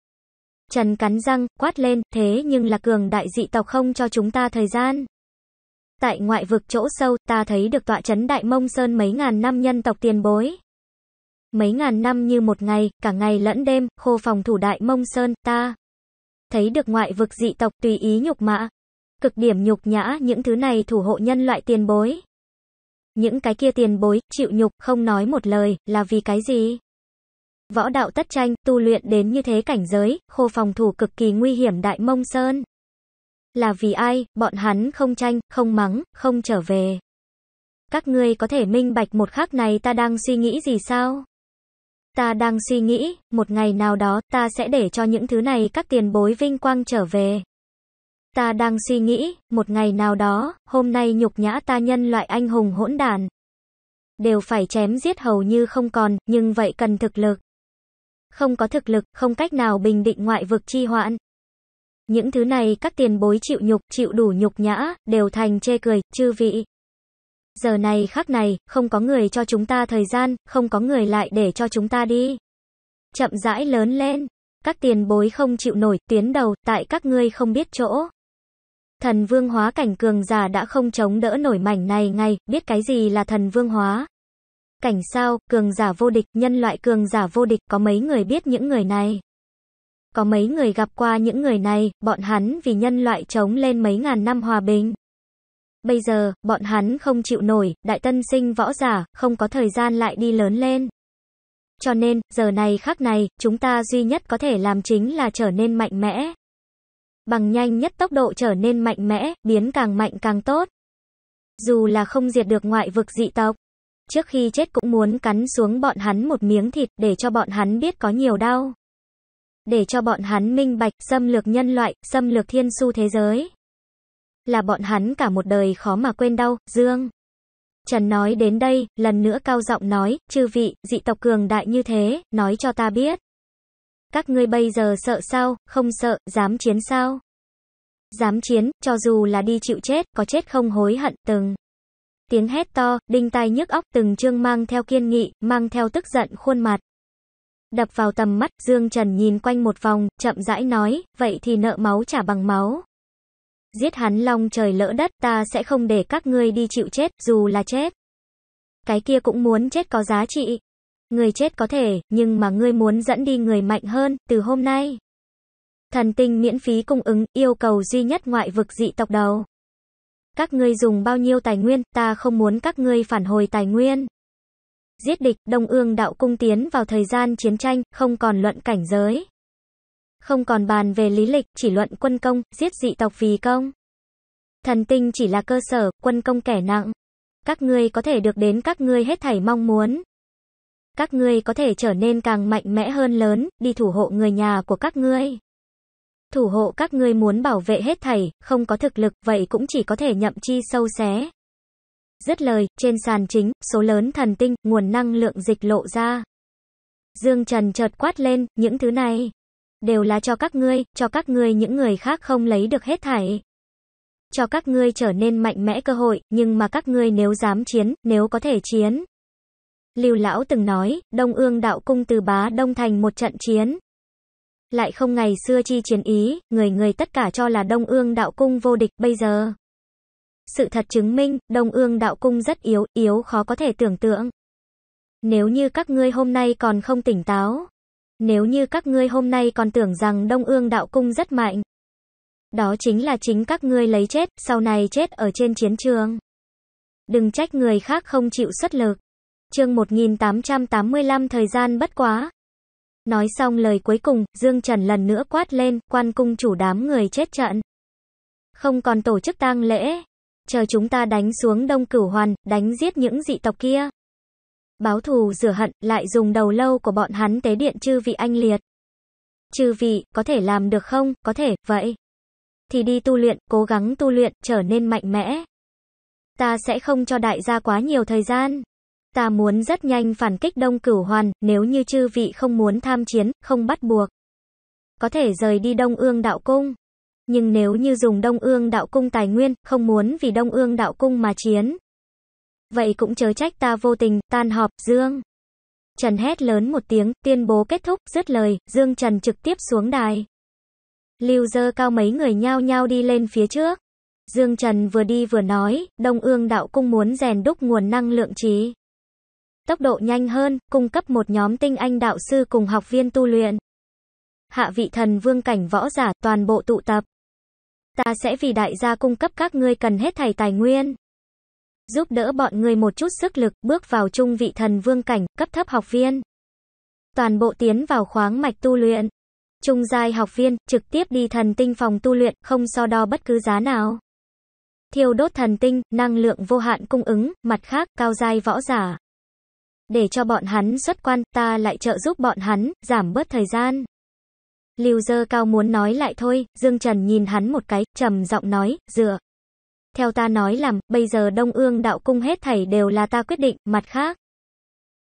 Trần cắn răng, quát lên, thế nhưng là cường đại dị tộc không cho chúng ta thời gian. Tại ngoại vực chỗ sâu, ta thấy được tọa chấn đại mông sơn mấy ngàn năm nhân tộc tiền bối. Mấy ngàn năm như một ngày, cả ngày lẫn đêm, khô phòng thủ đại mông sơn, ta. Thấy được ngoại vực dị tộc tùy ý nhục mạ. Cực điểm nhục nhã những thứ này thủ hộ nhân loại tiền bối. Những cái kia tiền bối, chịu nhục, không nói một lời, là vì cái gì? Võ đạo tất tranh, tu luyện đến như thế cảnh giới, khô phòng thủ cực kỳ nguy hiểm đại mông sơn. Là vì ai, bọn hắn không tranh, không mắng, không trở về. Các ngươi có thể minh bạch một khắc này ta đang suy nghĩ gì sao? Ta đang suy nghĩ, một ngày nào đó, ta sẽ để cho những thứ này các tiền bối vinh quang trở về. Ta đang suy nghĩ, một ngày nào đó, hôm nay nhục nhã ta nhân loại anh hùng hỗn đàn Đều phải chém giết hầu như không còn, nhưng vậy cần thực lực. Không có thực lực, không cách nào bình định ngoại vực chi hoạn. Những thứ này các tiền bối chịu nhục, chịu đủ nhục nhã, đều thành chê cười, chư vị. Giờ này khắc này, không có người cho chúng ta thời gian, không có người lại để cho chúng ta đi. Chậm rãi lớn lên, các tiền bối không chịu nổi, tiến đầu, tại các ngươi không biết chỗ. Thần vương hóa cảnh cường giả đã không chống đỡ nổi mảnh này ngay, biết cái gì là thần vương hóa. Cảnh sao, cường giả vô địch, nhân loại cường giả vô địch, có mấy người biết những người này. Có mấy người gặp qua những người này, bọn hắn vì nhân loại chống lên mấy ngàn năm hòa bình. Bây giờ, bọn hắn không chịu nổi, đại tân sinh võ giả, không có thời gian lại đi lớn lên. Cho nên, giờ này khắc này, chúng ta duy nhất có thể làm chính là trở nên mạnh mẽ bằng nhanh nhất tốc độ trở nên mạnh mẽ, biến càng mạnh càng tốt. Dù là không diệt được ngoại vực dị tộc, trước khi chết cũng muốn cắn xuống bọn hắn một miếng thịt để cho bọn hắn biết có nhiều đau. Để cho bọn hắn minh bạch xâm lược nhân loại, xâm lược thiên su thế giới. Là bọn hắn cả một đời khó mà quên đau, Dương. Trần nói đến đây, lần nữa cao giọng nói, chư vị, dị tộc cường đại như thế, nói cho ta biết các ngươi bây giờ sợ sao, không sợ, dám chiến sao? Dám chiến, cho dù là đi chịu chết, có chết không hối hận, từng. Tiếng hét to, đinh tai nhức óc, từng chương mang theo kiên nghị, mang theo tức giận khuôn mặt. Đập vào tầm mắt, Dương Trần nhìn quanh một vòng, chậm rãi nói, vậy thì nợ máu trả bằng máu. Giết hắn long trời lỡ đất, ta sẽ không để các ngươi đi chịu chết, dù là chết. Cái kia cũng muốn chết có giá trị, Người chết có thể, nhưng mà ngươi muốn dẫn đi người mạnh hơn, từ hôm nay. Thần tinh miễn phí cung ứng, yêu cầu duy nhất ngoại vực dị tộc đầu. Các ngươi dùng bao nhiêu tài nguyên, ta không muốn các ngươi phản hồi tài nguyên. Giết địch, Đông Ương đạo cung tiến vào thời gian chiến tranh, không còn luận cảnh giới. Không còn bàn về lý lịch, chỉ luận quân công, giết dị tộc vì công. Thần tinh chỉ là cơ sở, quân công kẻ nặng. Các ngươi có thể được đến các ngươi hết thảy mong muốn các ngươi có thể trở nên càng mạnh mẽ hơn lớn, đi thủ hộ người nhà của các ngươi. Thủ hộ các ngươi muốn bảo vệ hết thảy, không có thực lực, vậy cũng chỉ có thể nhậm chi sâu xé. Dứt lời, trên sàn chính, số lớn thần tinh, nguồn năng lượng dịch lộ ra. Dương Trần chợt quát lên, những thứ này đều là cho các ngươi, cho các ngươi những người khác không lấy được hết thảy. Cho các ngươi trở nên mạnh mẽ cơ hội, nhưng mà các ngươi nếu dám chiến, nếu có thể chiến. Lưu Lão từng nói, Đông Ương đạo cung từ bá Đông thành một trận chiến. Lại không ngày xưa chi chiến ý, người người tất cả cho là Đông Ương đạo cung vô địch bây giờ. Sự thật chứng minh, Đông Ương đạo cung rất yếu, yếu khó có thể tưởng tượng. Nếu như các ngươi hôm nay còn không tỉnh táo, nếu như các ngươi hôm nay còn tưởng rằng Đông Ương đạo cung rất mạnh, đó chính là chính các ngươi lấy chết, sau này chết ở trên chiến trường. Đừng trách người khác không chịu xuất lực chương 1885 thời gian bất quá. Nói xong lời cuối cùng, Dương Trần lần nữa quát lên, quan cung chủ đám người chết trận. Không còn tổ chức tang lễ. Chờ chúng ta đánh xuống đông cửu hoàn, đánh giết những dị tộc kia. Báo thù rửa hận, lại dùng đầu lâu của bọn hắn tế điện chư vị anh liệt. Chư vị, có thể làm được không? Có thể, vậy. Thì đi tu luyện, cố gắng tu luyện, trở nên mạnh mẽ. Ta sẽ không cho đại gia quá nhiều thời gian. Ta muốn rất nhanh phản kích Đông Cửu Hoàn, nếu như chư vị không muốn tham chiến, không bắt buộc. Có thể rời đi Đông Ương Đạo Cung. Nhưng nếu như dùng Đông Ương Đạo Cung tài nguyên, không muốn vì Đông Ương Đạo Cung mà chiến. Vậy cũng chớ trách ta vô tình, tan họp, Dương. Trần hét lớn một tiếng, tuyên bố kết thúc, dứt lời, Dương Trần trực tiếp xuống đài. Lưu dơ cao mấy người nhao nhao đi lên phía trước. Dương Trần vừa đi vừa nói, Đông Ương Đạo Cung muốn rèn đúc nguồn năng lượng trí tốc độ nhanh hơn, cung cấp một nhóm tinh anh đạo sư cùng học viên tu luyện. Hạ vị thần vương cảnh võ giả toàn bộ tụ tập. Ta sẽ vì đại gia cung cấp các ngươi cần hết thảy tài nguyên. Giúp đỡ bọn ngươi một chút sức lực, bước vào trung vị thần vương cảnh, cấp thấp học viên. Toàn bộ tiến vào khoáng mạch tu luyện. Trung giai học viên trực tiếp đi thần tinh phòng tu luyện, không so đo bất cứ giá nào. Thiêu đốt thần tinh, năng lượng vô hạn cung ứng, mặt khác, cao giai võ giả để cho bọn hắn xuất quan, ta lại trợ giúp bọn hắn, giảm bớt thời gian. Lưu dơ cao muốn nói lại thôi, Dương Trần nhìn hắn một cái, trầm giọng nói, dựa. Theo ta nói làm, bây giờ Đông Ương Đạo Cung hết thảy đều là ta quyết định, mặt khác.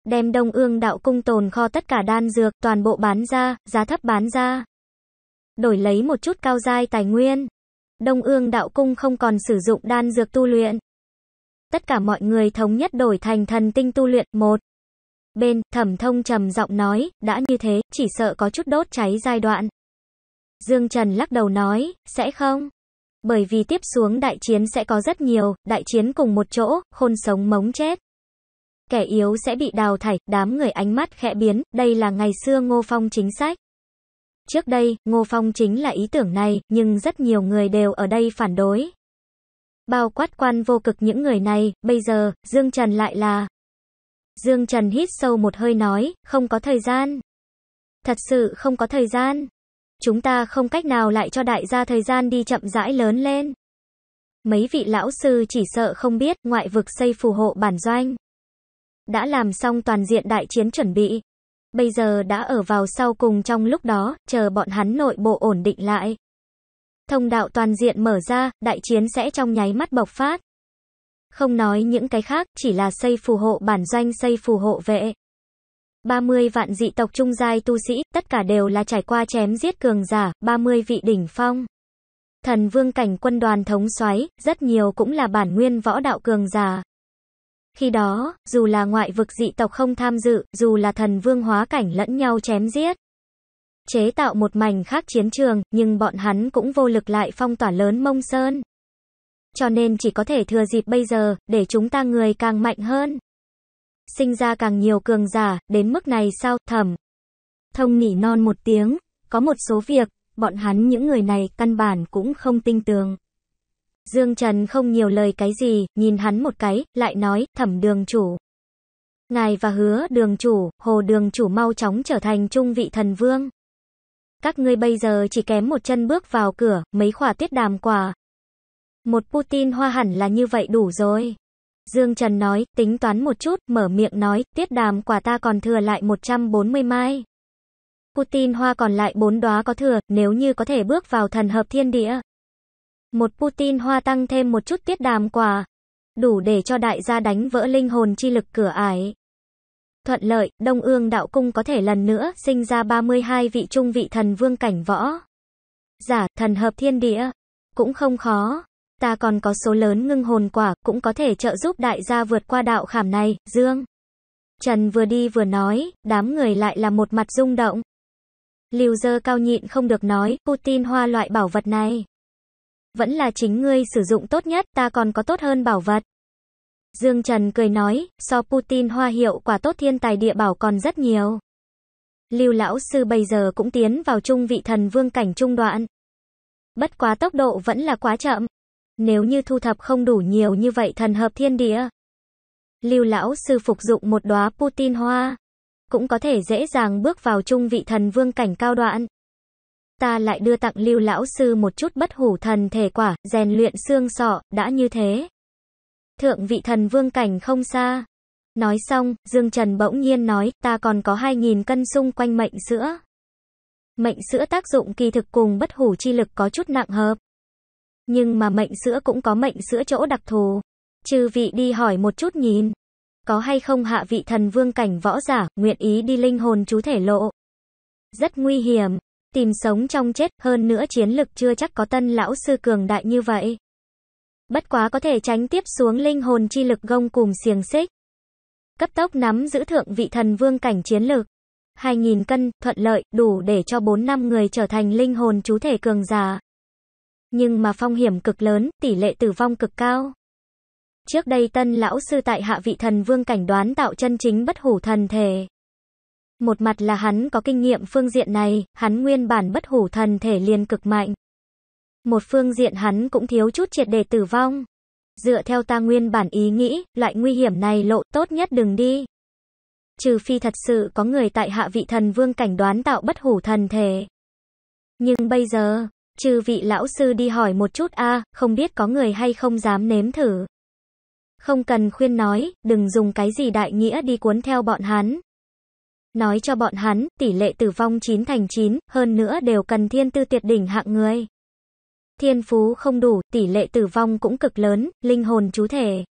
Đem Đông Ương Đạo Cung tồn kho tất cả đan dược, toàn bộ bán ra, giá thấp bán ra. Đổi lấy một chút cao giai tài nguyên. Đông Ương Đạo Cung không còn sử dụng đan dược tu luyện. Tất cả mọi người thống nhất đổi thành thần tinh tu luyện, một bên, thẩm thông trầm giọng nói, đã như thế, chỉ sợ có chút đốt cháy giai đoạn. Dương Trần lắc đầu nói, sẽ không. Bởi vì tiếp xuống đại chiến sẽ có rất nhiều, đại chiến cùng một chỗ, khôn sống mống chết. Kẻ yếu sẽ bị đào thải, đám người ánh mắt khẽ biến, đây là ngày xưa Ngô Phong chính sách. Trước đây, Ngô Phong chính là ý tưởng này, nhưng rất nhiều người đều ở đây phản đối. Bao quát quan vô cực những người này, bây giờ, Dương Trần lại là Dương Trần hít sâu một hơi nói, không có thời gian. Thật sự không có thời gian. Chúng ta không cách nào lại cho đại gia thời gian đi chậm rãi lớn lên. Mấy vị lão sư chỉ sợ không biết ngoại vực xây phù hộ bản doanh. Đã làm xong toàn diện đại chiến chuẩn bị. Bây giờ đã ở vào sau cùng trong lúc đó, chờ bọn hắn nội bộ ổn định lại. Thông đạo toàn diện mở ra, đại chiến sẽ trong nháy mắt bộc phát. Không nói những cái khác, chỉ là xây phù hộ bản doanh xây phù hộ vệ. 30 vạn dị tộc trung giai tu sĩ, tất cả đều là trải qua chém giết cường giả, 30 vị đỉnh phong. Thần vương cảnh quân đoàn thống xoáy, rất nhiều cũng là bản nguyên võ đạo cường giả. Khi đó, dù là ngoại vực dị tộc không tham dự, dù là thần vương hóa cảnh lẫn nhau chém giết. Chế tạo một mảnh khác chiến trường, nhưng bọn hắn cũng vô lực lại phong tỏa lớn mông sơn cho nên chỉ có thể thừa dịp bây giờ, để chúng ta người càng mạnh hơn. Sinh ra càng nhiều cường giả, đến mức này sao, thầm Thông nỉ non một tiếng, có một số việc, bọn hắn những người này căn bản cũng không tinh tường. Dương Trần không nhiều lời cái gì, nhìn hắn một cái, lại nói, thẩm đường chủ. Ngài và hứa đường chủ, hồ đường chủ mau chóng trở thành trung vị thần vương. Các ngươi bây giờ chỉ kém một chân bước vào cửa, mấy khỏa tuyết đàm quả, một Putin hoa hẳn là như vậy đủ rồi. Dương Trần nói, tính toán một chút, mở miệng nói, tiết đàm quả ta còn thừa lại 140 mai. Putin hoa còn lại 4 đóa có thừa, nếu như có thể bước vào thần hợp thiên địa. Một Putin hoa tăng thêm một chút tiết đàm quả, đủ để cho đại gia đánh vỡ linh hồn chi lực cửa ải. Thuận lợi, Đông Ương Đạo Cung có thể lần nữa sinh ra 32 vị trung vị thần vương cảnh võ. Giả, thần hợp thiên địa, cũng không khó. Ta còn có số lớn ngưng hồn quả, cũng có thể trợ giúp đại gia vượt qua đạo khảm này, Dương. Trần vừa đi vừa nói, đám người lại là một mặt rung động. Lưu dơ cao nhịn không được nói, Putin hoa loại bảo vật này. Vẫn là chính ngươi sử dụng tốt nhất, ta còn có tốt hơn bảo vật. Dương Trần cười nói, so Putin hoa hiệu quả tốt thiên tài địa bảo còn rất nhiều. Lưu lão sư bây giờ cũng tiến vào trung vị thần vương cảnh trung đoạn. Bất quá tốc độ vẫn là quá chậm. Nếu như thu thập không đủ nhiều như vậy thần hợp thiên địa. Lưu lão sư phục dụng một đóa Putin hoa, cũng có thể dễ dàng bước vào trung vị thần vương cảnh cao đoạn. Ta lại đưa tặng Lưu lão sư một chút bất hủ thần thể quả, rèn luyện xương sọ, đã như thế. Thượng vị thần vương cảnh không xa. Nói xong, Dương Trần bỗng nhiên nói, ta còn có 2.000 cân xung quanh mệnh sữa. Mệnh sữa tác dụng kỳ thực cùng bất hủ chi lực có chút nặng hợp. Nhưng mà mệnh sữa cũng có mệnh sữa chỗ đặc thù. Chư vị đi hỏi một chút nhìn. Có hay không hạ vị thần vương cảnh võ giả, nguyện ý đi linh hồn chú thể lộ. Rất nguy hiểm, tìm sống trong chết, hơn nữa chiến lực chưa chắc có tân lão sư cường đại như vậy. Bất quá có thể tránh tiếp xuống linh hồn chi lực gông cùng xiềng xích. Cấp tốc nắm giữ thượng vị thần vương cảnh chiến lực. 2.000 cân, thuận lợi, đủ để cho 4 năm người trở thành linh hồn chú thể cường giả nhưng mà phong hiểm cực lớn, tỷ lệ tử vong cực cao. Trước đây tân lão sư tại hạ vị thần vương cảnh đoán tạo chân chính bất hủ thần thể. Một mặt là hắn có kinh nghiệm phương diện này, hắn nguyên bản bất hủ thần thể liền cực mạnh. Một phương diện hắn cũng thiếu chút triệt để tử vong. Dựa theo ta nguyên bản ý nghĩ, loại nguy hiểm này lộ tốt nhất đừng đi. Trừ phi thật sự có người tại hạ vị thần vương cảnh đoán tạo bất hủ thần thể. Nhưng bây giờ, chư vị lão sư đi hỏi một chút a, không biết có người hay không dám nếm thử. Không cần khuyên nói, đừng dùng cái gì đại nghĩa đi cuốn theo bọn hắn. Nói cho bọn hắn, tỷ lệ tử vong 9 thành 9, hơn nữa đều cần thiên tư tuyệt đỉnh hạng người. Thiên phú không đủ, tỷ lệ tử vong cũng cực lớn, linh hồn chú thể.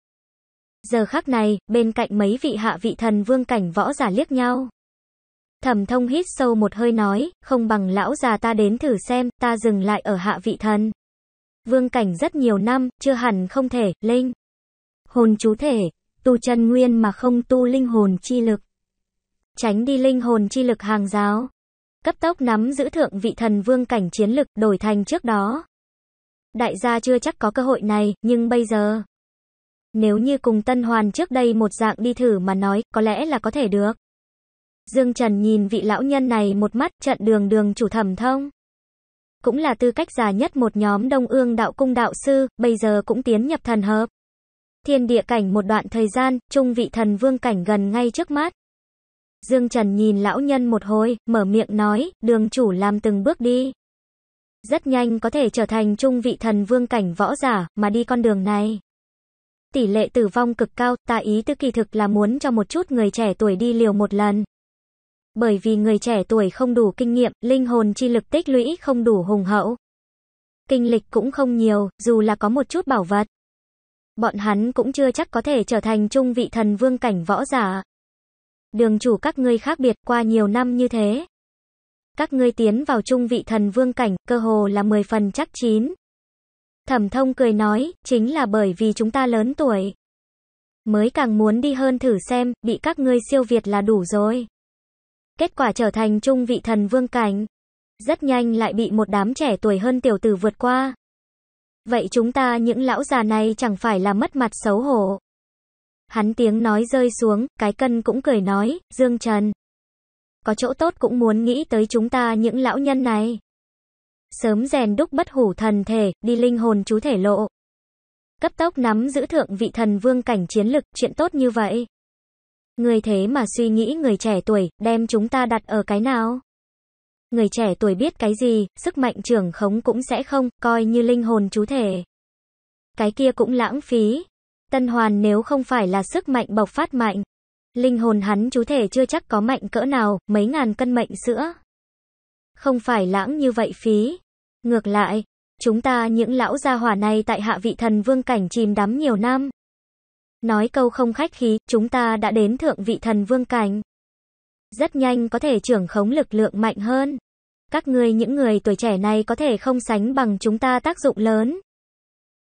Giờ khắc này, bên cạnh mấy vị hạ vị thần vương cảnh võ giả liếc nhau. Thẩm thông hít sâu một hơi nói, không bằng lão già ta đến thử xem, ta dừng lại ở hạ vị thần. Vương cảnh rất nhiều năm, chưa hẳn không thể, linh. Hồn chú thể, tu chân nguyên mà không tu linh hồn chi lực. Tránh đi linh hồn chi lực hàng giáo. Cấp tốc nắm giữ thượng vị thần vương cảnh chiến lực đổi thành trước đó. Đại gia chưa chắc có cơ hội này, nhưng bây giờ. Nếu như cùng Tân Hoàn trước đây một dạng đi thử mà nói, có lẽ là có thể được. Dương Trần nhìn vị lão nhân này một mắt trận đường đường chủ thẩm thông. Cũng là tư cách già nhất một nhóm đông ương đạo cung đạo sư, bây giờ cũng tiến nhập thần hợp. Thiên địa cảnh một đoạn thời gian, trung vị thần vương cảnh gần ngay trước mắt. Dương Trần nhìn lão nhân một hồi, mở miệng nói, đường chủ làm từng bước đi. Rất nhanh có thể trở thành trung vị thần vương cảnh võ giả, mà đi con đường này. Tỷ lệ tử vong cực cao, ta ý tư kỳ thực là muốn cho một chút người trẻ tuổi đi liều một lần, bởi vì người trẻ tuổi không đủ kinh nghiệm, linh hồn chi lực tích lũy không đủ hùng hậu. Kinh lịch cũng không nhiều, dù là có một chút bảo vật. Bọn hắn cũng chưa chắc có thể trở thành trung vị thần vương cảnh võ giả. Đường chủ các ngươi khác biệt qua nhiều năm như thế. Các ngươi tiến vào trung vị thần vương cảnh, cơ hồ là 10 phần chắc chín. Thẩm thông cười nói, chính là bởi vì chúng ta lớn tuổi. Mới càng muốn đi hơn thử xem, bị các ngươi siêu việt là đủ rồi. Kết quả trở thành trung vị thần vương cảnh. Rất nhanh lại bị một đám trẻ tuổi hơn tiểu tử vượt qua. Vậy chúng ta những lão già này chẳng phải là mất mặt xấu hổ. Hắn tiếng nói rơi xuống, cái cân cũng cười nói, Dương Trần. Có chỗ tốt cũng muốn nghĩ tới chúng ta những lão nhân này. Sớm rèn đúc bất hủ thần thể, đi linh hồn chú thể lộ. Cấp tốc nắm giữ thượng vị thần vương cảnh chiến lực, chuyện tốt như vậy. Người thế mà suy nghĩ người trẻ tuổi, đem chúng ta đặt ở cái nào? Người trẻ tuổi biết cái gì, sức mạnh trưởng khống cũng sẽ không, coi như linh hồn chú thể. Cái kia cũng lãng phí. Tân hoàn nếu không phải là sức mạnh bộc phát mạnh. Linh hồn hắn chú thể chưa chắc có mạnh cỡ nào, mấy ngàn cân mệnh sữa. Không phải lãng như vậy phí. Ngược lại, chúng ta những lão gia hỏa này tại hạ vị thần vương cảnh chìm đắm nhiều năm. Nói câu không khách khí, chúng ta đã đến thượng vị thần vương cảnh. Rất nhanh có thể trưởng khống lực lượng mạnh hơn. Các ngươi những người tuổi trẻ này có thể không sánh bằng chúng ta tác dụng lớn.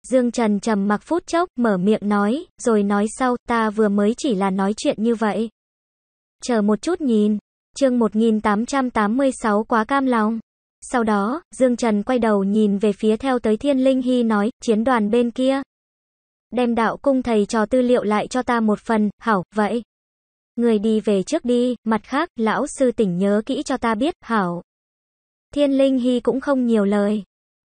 Dương Trần trầm mặc phút chốc, mở miệng nói, rồi nói sau, ta vừa mới chỉ là nói chuyện như vậy. Chờ một chút nhìn. Chương 1886 quá cam lòng. Sau đó, Dương Trần quay đầu nhìn về phía theo tới Thiên Linh Hy nói, chiến đoàn bên kia đem đạo cung thầy trò tư liệu lại cho ta một phần, hảo, vậy. Người đi về trước đi, mặt khác, lão sư tỉnh nhớ kỹ cho ta biết, hảo. Thiên Linh Hy cũng không nhiều lời.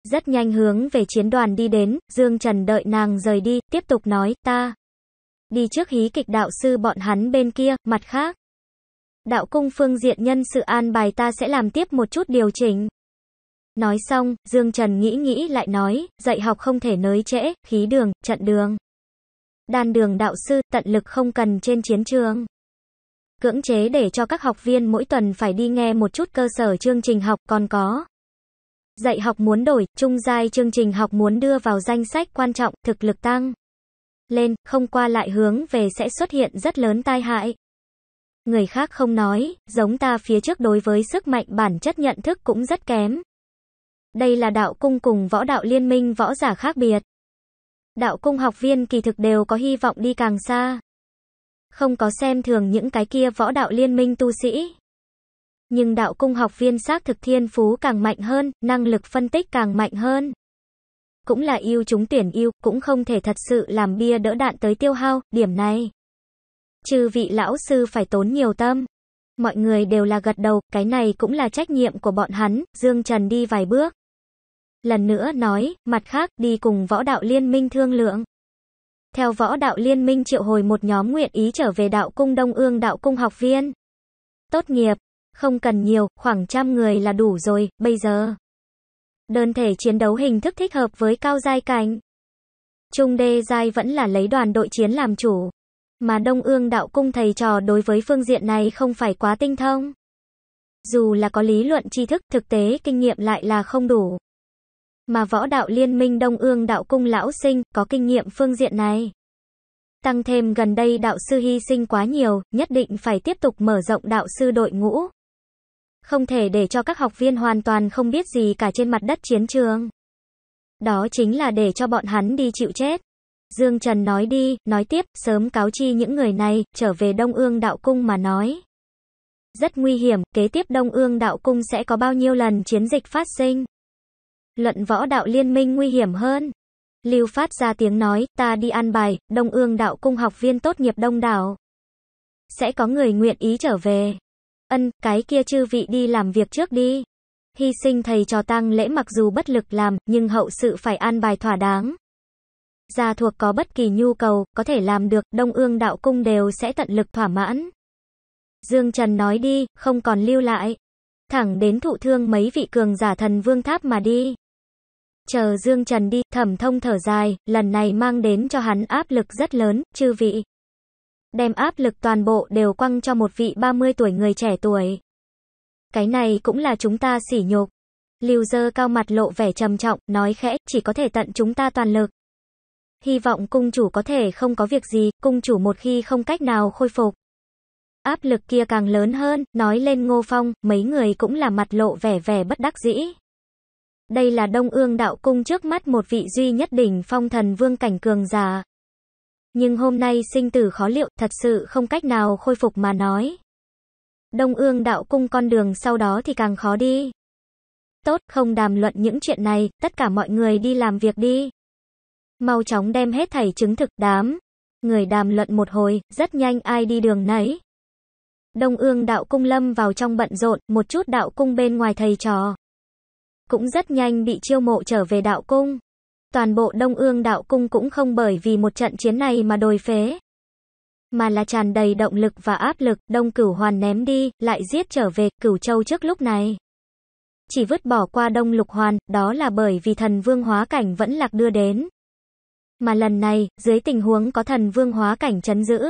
Rất nhanh hướng về chiến đoàn đi đến, Dương Trần đợi nàng rời đi, tiếp tục nói, ta. Đi trước hí kịch đạo sư bọn hắn bên kia, mặt khác. Đạo cung phương diện nhân sự an bài ta sẽ làm tiếp một chút điều chỉnh. Nói xong, Dương Trần nghĩ nghĩ lại nói, dạy học không thể nới trễ, khí đường, trận đường. Đan đường đạo sư, tận lực không cần trên chiến trường. Cưỡng chế để cho các học viên mỗi tuần phải đi nghe một chút cơ sở chương trình học còn có. Dạy học muốn đổi, trung giai chương trình học muốn đưa vào danh sách quan trọng, thực lực tăng. Lên, không qua lại hướng về sẽ xuất hiện rất lớn tai hại. Người khác không nói, giống ta phía trước đối với sức mạnh bản chất nhận thức cũng rất kém. Đây là đạo cung cùng võ đạo liên minh võ giả khác biệt. Đạo cung học viên kỳ thực đều có hy vọng đi càng xa. Không có xem thường những cái kia võ đạo liên minh tu sĩ. Nhưng đạo cung học viên xác thực thiên phú càng mạnh hơn, năng lực phân tích càng mạnh hơn. Cũng là yêu chúng tuyển yêu, cũng không thể thật sự làm bia đỡ đạn tới tiêu hao, điểm này. Trừ vị lão sư phải tốn nhiều tâm. Mọi người đều là gật đầu, cái này cũng là trách nhiệm của bọn hắn, Dương Trần đi vài bước lần nữa nói, mặt khác, đi cùng võ đạo liên minh thương lượng. Theo võ đạo liên minh triệu hồi một nhóm nguyện ý trở về đạo cung Đông Ương đạo cung học viên. Tốt nghiệp, không cần nhiều, khoảng trăm người là đủ rồi, bây giờ. Đơn thể chiến đấu hình thức thích hợp với cao giai cảnh. Trung đê giai vẫn là lấy đoàn đội chiến làm chủ. Mà Đông Ương đạo cung thầy trò đối với phương diện này không phải quá tinh thông. Dù là có lý luận tri thức, thực tế kinh nghiệm lại là không đủ mà võ đạo liên minh Đông Ương đạo cung lão sinh có kinh nghiệm phương diện này. Tăng thêm gần đây đạo sư hy sinh quá nhiều, nhất định phải tiếp tục mở rộng đạo sư đội ngũ. Không thể để cho các học viên hoàn toàn không biết gì cả trên mặt đất chiến trường. Đó chính là để cho bọn hắn đi chịu chết. Dương Trần nói đi, nói tiếp, sớm cáo chi những người này, trở về Đông Ương Đạo Cung mà nói. Rất nguy hiểm, kế tiếp Đông Ương Đạo Cung sẽ có bao nhiêu lần chiến dịch phát sinh. Luận võ đạo liên minh nguy hiểm hơn. Lưu phát ra tiếng nói, ta đi an bài, đông ương đạo cung học viên tốt nghiệp đông đảo. Sẽ có người nguyện ý trở về. Ân, cái kia chư vị đi làm việc trước đi. Hy sinh thầy trò tăng lễ mặc dù bất lực làm, nhưng hậu sự phải an bài thỏa đáng. Gia thuộc có bất kỳ nhu cầu, có thể làm được, đông ương đạo cung đều sẽ tận lực thỏa mãn. Dương Trần nói đi, không còn lưu lại. Thẳng đến thụ thương mấy vị cường giả thần vương tháp mà đi. Chờ Dương Trần đi, thẩm thông thở dài, lần này mang đến cho hắn áp lực rất lớn, chư vị. Đem áp lực toàn bộ đều quăng cho một vị 30 tuổi người trẻ tuổi. Cái này cũng là chúng ta sỉ nhục. Lưu dơ cao mặt lộ vẻ trầm trọng, nói khẽ, chỉ có thể tận chúng ta toàn lực. Hy vọng cung chủ có thể không có việc gì, cung chủ một khi không cách nào khôi phục. Áp lực kia càng lớn hơn, nói lên ngô phong, mấy người cũng là mặt lộ vẻ vẻ bất đắc dĩ. Đây là Đông Ương Đạo Cung trước mắt một vị duy nhất đỉnh phong thần vương cảnh cường già Nhưng hôm nay sinh tử khó liệu, thật sự không cách nào khôi phục mà nói. Đông Ương Đạo Cung con đường sau đó thì càng khó đi. Tốt, không đàm luận những chuyện này, tất cả mọi người đi làm việc đi. Mau chóng đem hết thảy chứng thực đám. Người đàm luận một hồi, rất nhanh ai đi đường nấy. Đông ương đạo cung lâm vào trong bận rộn, một chút đạo cung bên ngoài thầy trò cũng rất nhanh bị chiêu mộ trở về đạo cung. Toàn bộ Đông Ương đạo cung cũng không bởi vì một trận chiến này mà đồi phế, mà là tràn đầy động lực và áp lực, Đông Cửu Hoàn ném đi, lại giết trở về Cửu Châu trước lúc này. Chỉ vứt bỏ qua Đông Lục Hoàn, đó là bởi vì thần vương hóa cảnh vẫn lạc đưa đến. Mà lần này, dưới tình huống có thần vương hóa cảnh chấn giữ,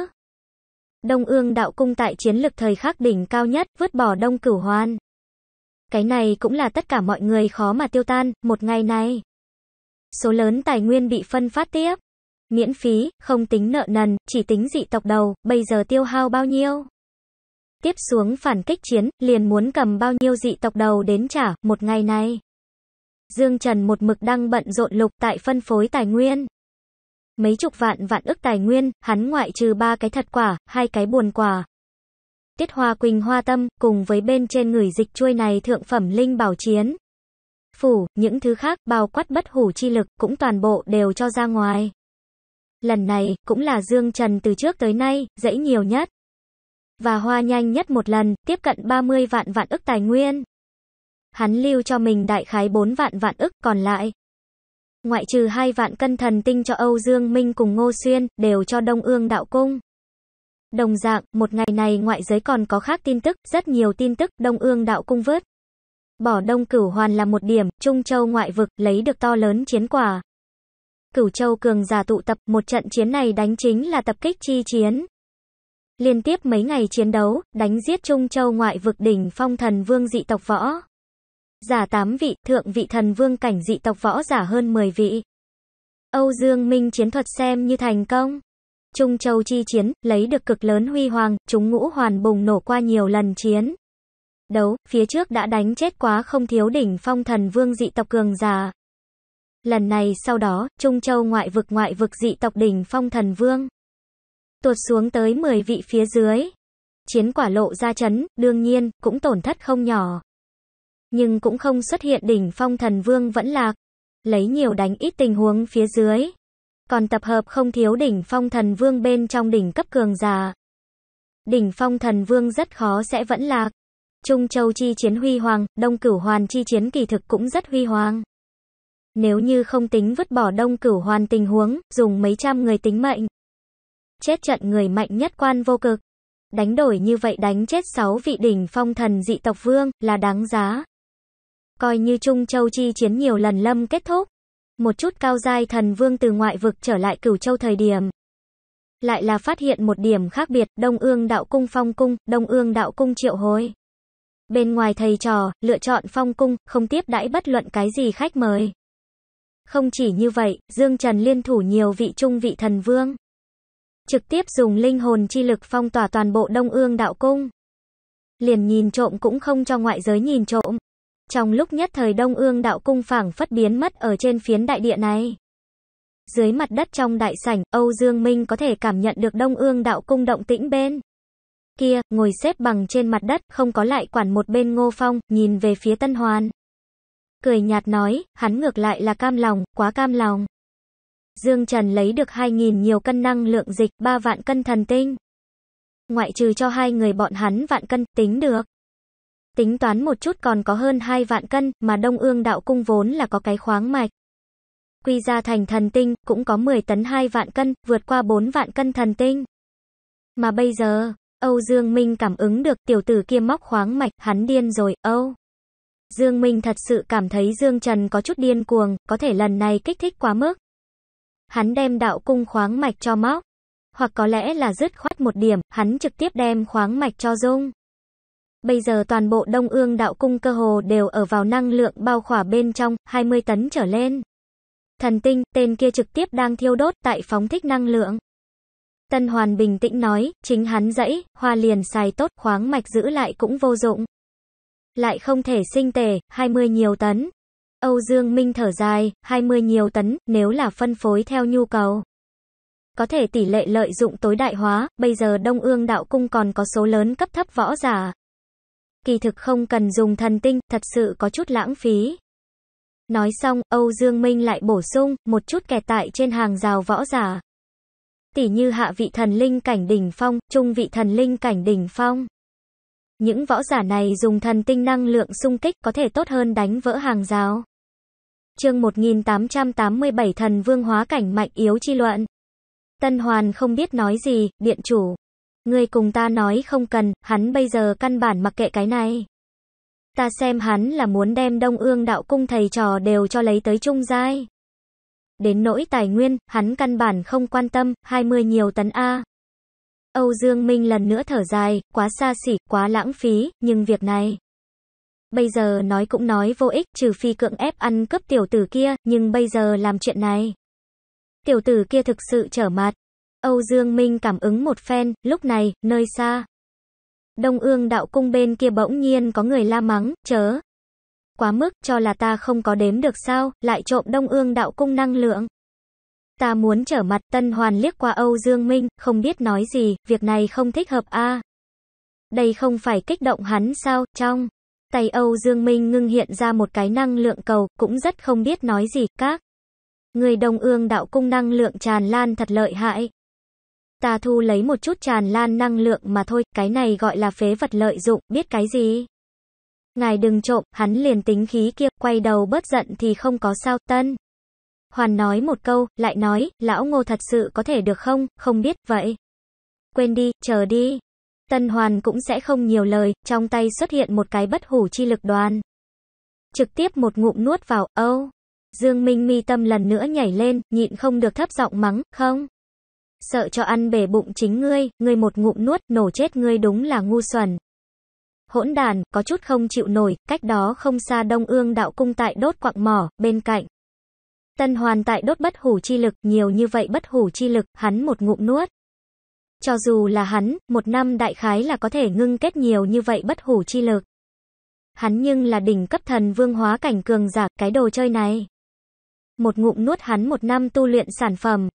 Đông Ương đạo cung tại chiến lực thời khắc đỉnh cao nhất, vứt bỏ Đông Cửu Hoàn. Cái này cũng là tất cả mọi người khó mà tiêu tan, một ngày này. Số lớn tài nguyên bị phân phát tiếp. Miễn phí, không tính nợ nần, chỉ tính dị tộc đầu, bây giờ tiêu hao bao nhiêu? Tiếp xuống phản kích chiến, liền muốn cầm bao nhiêu dị tộc đầu đến trả, một ngày này. Dương Trần một mực đang bận rộn lục tại phân phối tài nguyên. Mấy chục vạn vạn ức tài nguyên, hắn ngoại trừ ba cái thật quả, hai cái buồn quả, Tiết Hoa Quỳnh Hoa Tâm, cùng với bên trên người dịch chuôi này thượng phẩm linh bảo chiến. Phủ, những thứ khác, bao quát bất hủ chi lực, cũng toàn bộ đều cho ra ngoài. Lần này, cũng là Dương Trần từ trước tới nay, dãy nhiều nhất. Và hoa nhanh nhất một lần, tiếp cận 30 vạn vạn ức tài nguyên. Hắn lưu cho mình đại khái 4 vạn vạn ức còn lại. Ngoại trừ hai vạn cân thần tinh cho Âu Dương Minh cùng Ngô Xuyên, đều cho Đông Ương Đạo Cung. Đồng dạng, một ngày này ngoại giới còn có khác tin tức, rất nhiều tin tức, Đông Ương đạo cung vớt. Bỏ Đông Cửu Hoàn là một điểm, Trung Châu ngoại vực, lấy được to lớn chiến quả. Cửu Châu cường giả tụ tập, một trận chiến này đánh chính là tập kích chi chiến. Liên tiếp mấy ngày chiến đấu, đánh giết Trung Châu ngoại vực đỉnh phong thần vương dị tộc võ. Giả tám vị, thượng vị thần vương cảnh dị tộc võ giả hơn 10 vị. Âu Dương Minh chiến thuật xem như thành công. Trung Châu chi chiến, lấy được cực lớn huy hoàng, chúng ngũ hoàn bùng nổ qua nhiều lần chiến. Đấu, phía trước đã đánh chết quá không thiếu đỉnh phong thần vương dị tộc cường giả. Lần này sau đó, Trung Châu ngoại vực ngoại vực dị tộc đỉnh phong thần vương. Tuột xuống tới 10 vị phía dưới. Chiến quả lộ ra chấn, đương nhiên, cũng tổn thất không nhỏ. Nhưng cũng không xuất hiện đỉnh phong thần vương vẫn lạc. Lấy nhiều đánh ít tình huống phía dưới. Còn tập hợp không thiếu đỉnh phong thần vương bên trong đỉnh cấp cường giả. Đỉnh phong thần vương rất khó sẽ vẫn lạc. Trung Châu chi chiến huy hoàng, Đông Cửu Hoàn chi chiến kỳ thực cũng rất huy hoàng. Nếu như không tính vứt bỏ Đông Cửu Hoàn tình huống, dùng mấy trăm người tính mệnh. Chết trận người mạnh nhất quan vô cực. Đánh đổi như vậy đánh chết sáu vị đỉnh phong thần dị tộc vương là đáng giá. Coi như Trung Châu chi chiến nhiều lần lâm kết thúc. Một chút cao giai thần vương từ ngoại vực trở lại cửu châu thời điểm. Lại là phát hiện một điểm khác biệt, Đông Ương Đạo Cung Phong Cung, Đông Ương Đạo Cung triệu hối. Bên ngoài thầy trò, lựa chọn Phong Cung, không tiếp đãi bất luận cái gì khách mời. Không chỉ như vậy, Dương Trần liên thủ nhiều vị trung vị thần vương. Trực tiếp dùng linh hồn chi lực phong tỏa toàn bộ Đông Ương Đạo Cung. Liền nhìn trộm cũng không cho ngoại giới nhìn trộm. Trong lúc nhất thời Đông Ương đạo cung phảng phất biến mất ở trên phiến đại địa này. Dưới mặt đất trong đại sảnh, Âu Dương Minh có thể cảm nhận được Đông Ương đạo cung động tĩnh bên. Kia, ngồi xếp bằng trên mặt đất, không có lại quản một bên ngô phong, nhìn về phía Tân Hoàn. Cười nhạt nói, hắn ngược lại là cam lòng, quá cam lòng. Dương Trần lấy được 2.000 nhiều cân năng lượng dịch, 3 vạn cân thần tinh. Ngoại trừ cho hai người bọn hắn vạn cân, tính được. Tính toán một chút còn có hơn 2 vạn cân, mà Đông Ương Đạo Cung vốn là có cái khoáng mạch. Quy ra thành thần tinh, cũng có 10 tấn 2 vạn cân, vượt qua 4 vạn cân thần tinh. Mà bây giờ, Âu Dương Minh cảm ứng được tiểu tử kia móc khoáng mạch, hắn điên rồi, Âu. Dương Minh thật sự cảm thấy Dương Trần có chút điên cuồng, có thể lần này kích thích quá mức. Hắn đem đạo cung khoáng mạch cho móc. Hoặc có lẽ là dứt khoát một điểm, hắn trực tiếp đem khoáng mạch cho Dung. Bây giờ toàn bộ Đông Ương đạo cung cơ hồ đều ở vào năng lượng bao khỏa bên trong, 20 tấn trở lên. Thần tinh, tên kia trực tiếp đang thiêu đốt tại phóng thích năng lượng. Tân Hoàn bình tĩnh nói, chính hắn dẫy, hoa liền xài tốt, khoáng mạch giữ lại cũng vô dụng. Lại không thể sinh tề, 20 nhiều tấn. Âu Dương Minh thở dài, 20 nhiều tấn, nếu là phân phối theo nhu cầu. Có thể tỷ lệ lợi dụng tối đại hóa, bây giờ Đông Ương Đạo Cung còn có số lớn cấp thấp võ giả kỳ thực không cần dùng thần tinh, thật sự có chút lãng phí. Nói xong, Âu Dương Minh lại bổ sung, một chút kẹt tại trên hàng rào võ giả. Tỉ như hạ vị thần linh cảnh đỉnh phong, trung vị thần linh cảnh đỉnh phong. Những võ giả này dùng thần tinh năng lượng xung kích có thể tốt hơn đánh vỡ hàng rào. Chương 1887 Thần Vương hóa cảnh mạnh yếu chi luận. Tân Hoàn không biết nói gì, điện chủ. Ngươi cùng ta nói không cần, hắn bây giờ căn bản mặc kệ cái này. Ta xem hắn là muốn đem đông ương đạo cung thầy trò đều cho lấy tới trung giai. Đến nỗi tài nguyên, hắn căn bản không quan tâm, 20 nhiều tấn A. Âu Dương Minh lần nữa thở dài, quá xa xỉ, quá lãng phí, nhưng việc này. Bây giờ nói cũng nói vô ích, trừ phi cưỡng ép ăn cướp tiểu tử kia, nhưng bây giờ làm chuyện này. Tiểu tử kia thực sự trở mặt, Âu Dương Minh cảm ứng một phen, lúc này, nơi xa. Đông ương đạo cung bên kia bỗng nhiên có người la mắng, chớ. Quá mức, cho là ta không có đếm được sao, lại trộm đông ương đạo cung năng lượng. Ta muốn trở mặt tân hoàn liếc qua Âu Dương Minh, không biết nói gì, việc này không thích hợp a. Đây không phải kích động hắn sao, trong. Tay Âu Dương Minh ngưng hiện ra một cái năng lượng cầu, cũng rất không biết nói gì, các. Người Đông ương đạo cung năng lượng tràn lan thật lợi hại. Ta thu lấy một chút tràn lan năng lượng mà thôi, cái này gọi là phế vật lợi dụng, biết cái gì? Ngài đừng trộm, hắn liền tính khí kia, quay đầu bớt giận thì không có sao, tân. Hoàn nói một câu, lại nói, lão ngô thật sự có thể được không, không biết, vậy. Quên đi, chờ đi. Tân Hoàn cũng sẽ không nhiều lời, trong tay xuất hiện một cái bất hủ chi lực đoàn. Trực tiếp một ngụm nuốt vào, âu. Dương Minh mi tâm lần nữa nhảy lên, nhịn không được thấp giọng mắng, không sợ cho ăn bể bụng chính ngươi, ngươi một ngụm nuốt, nổ chết ngươi đúng là ngu xuẩn. Hỗn đàn, có chút không chịu nổi, cách đó không xa đông ương đạo cung tại đốt quặng mỏ, bên cạnh. Tân hoàn tại đốt bất hủ chi lực, nhiều như vậy bất hủ chi lực, hắn một ngụm nuốt. Cho dù là hắn, một năm đại khái là có thể ngưng kết nhiều như vậy bất hủ chi lực. Hắn nhưng là đỉnh cấp thần vương hóa cảnh cường giả, cái đồ chơi này. Một ngụm nuốt hắn một năm tu luyện sản phẩm,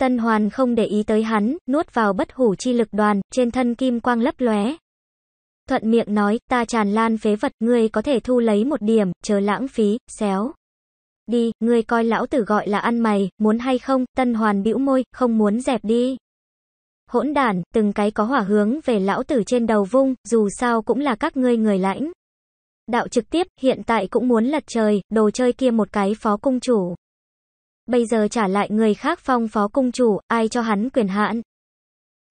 Tân Hoàn không để ý tới hắn, nuốt vào bất hủ chi lực đoàn, trên thân kim quang lấp lóe. Thuận miệng nói, ta tràn lan phế vật, ngươi có thể thu lấy một điểm, chờ lãng phí, xéo. Đi, ngươi coi lão tử gọi là ăn mày, muốn hay không, Tân Hoàn bĩu môi, không muốn dẹp đi. Hỗn đản, từng cái có hỏa hướng về lão tử trên đầu vung, dù sao cũng là các ngươi người lãnh. Đạo trực tiếp, hiện tại cũng muốn lật trời, đồ chơi kia một cái phó cung chủ. Bây giờ trả lại người khác phong phó cung chủ, ai cho hắn quyền hạn.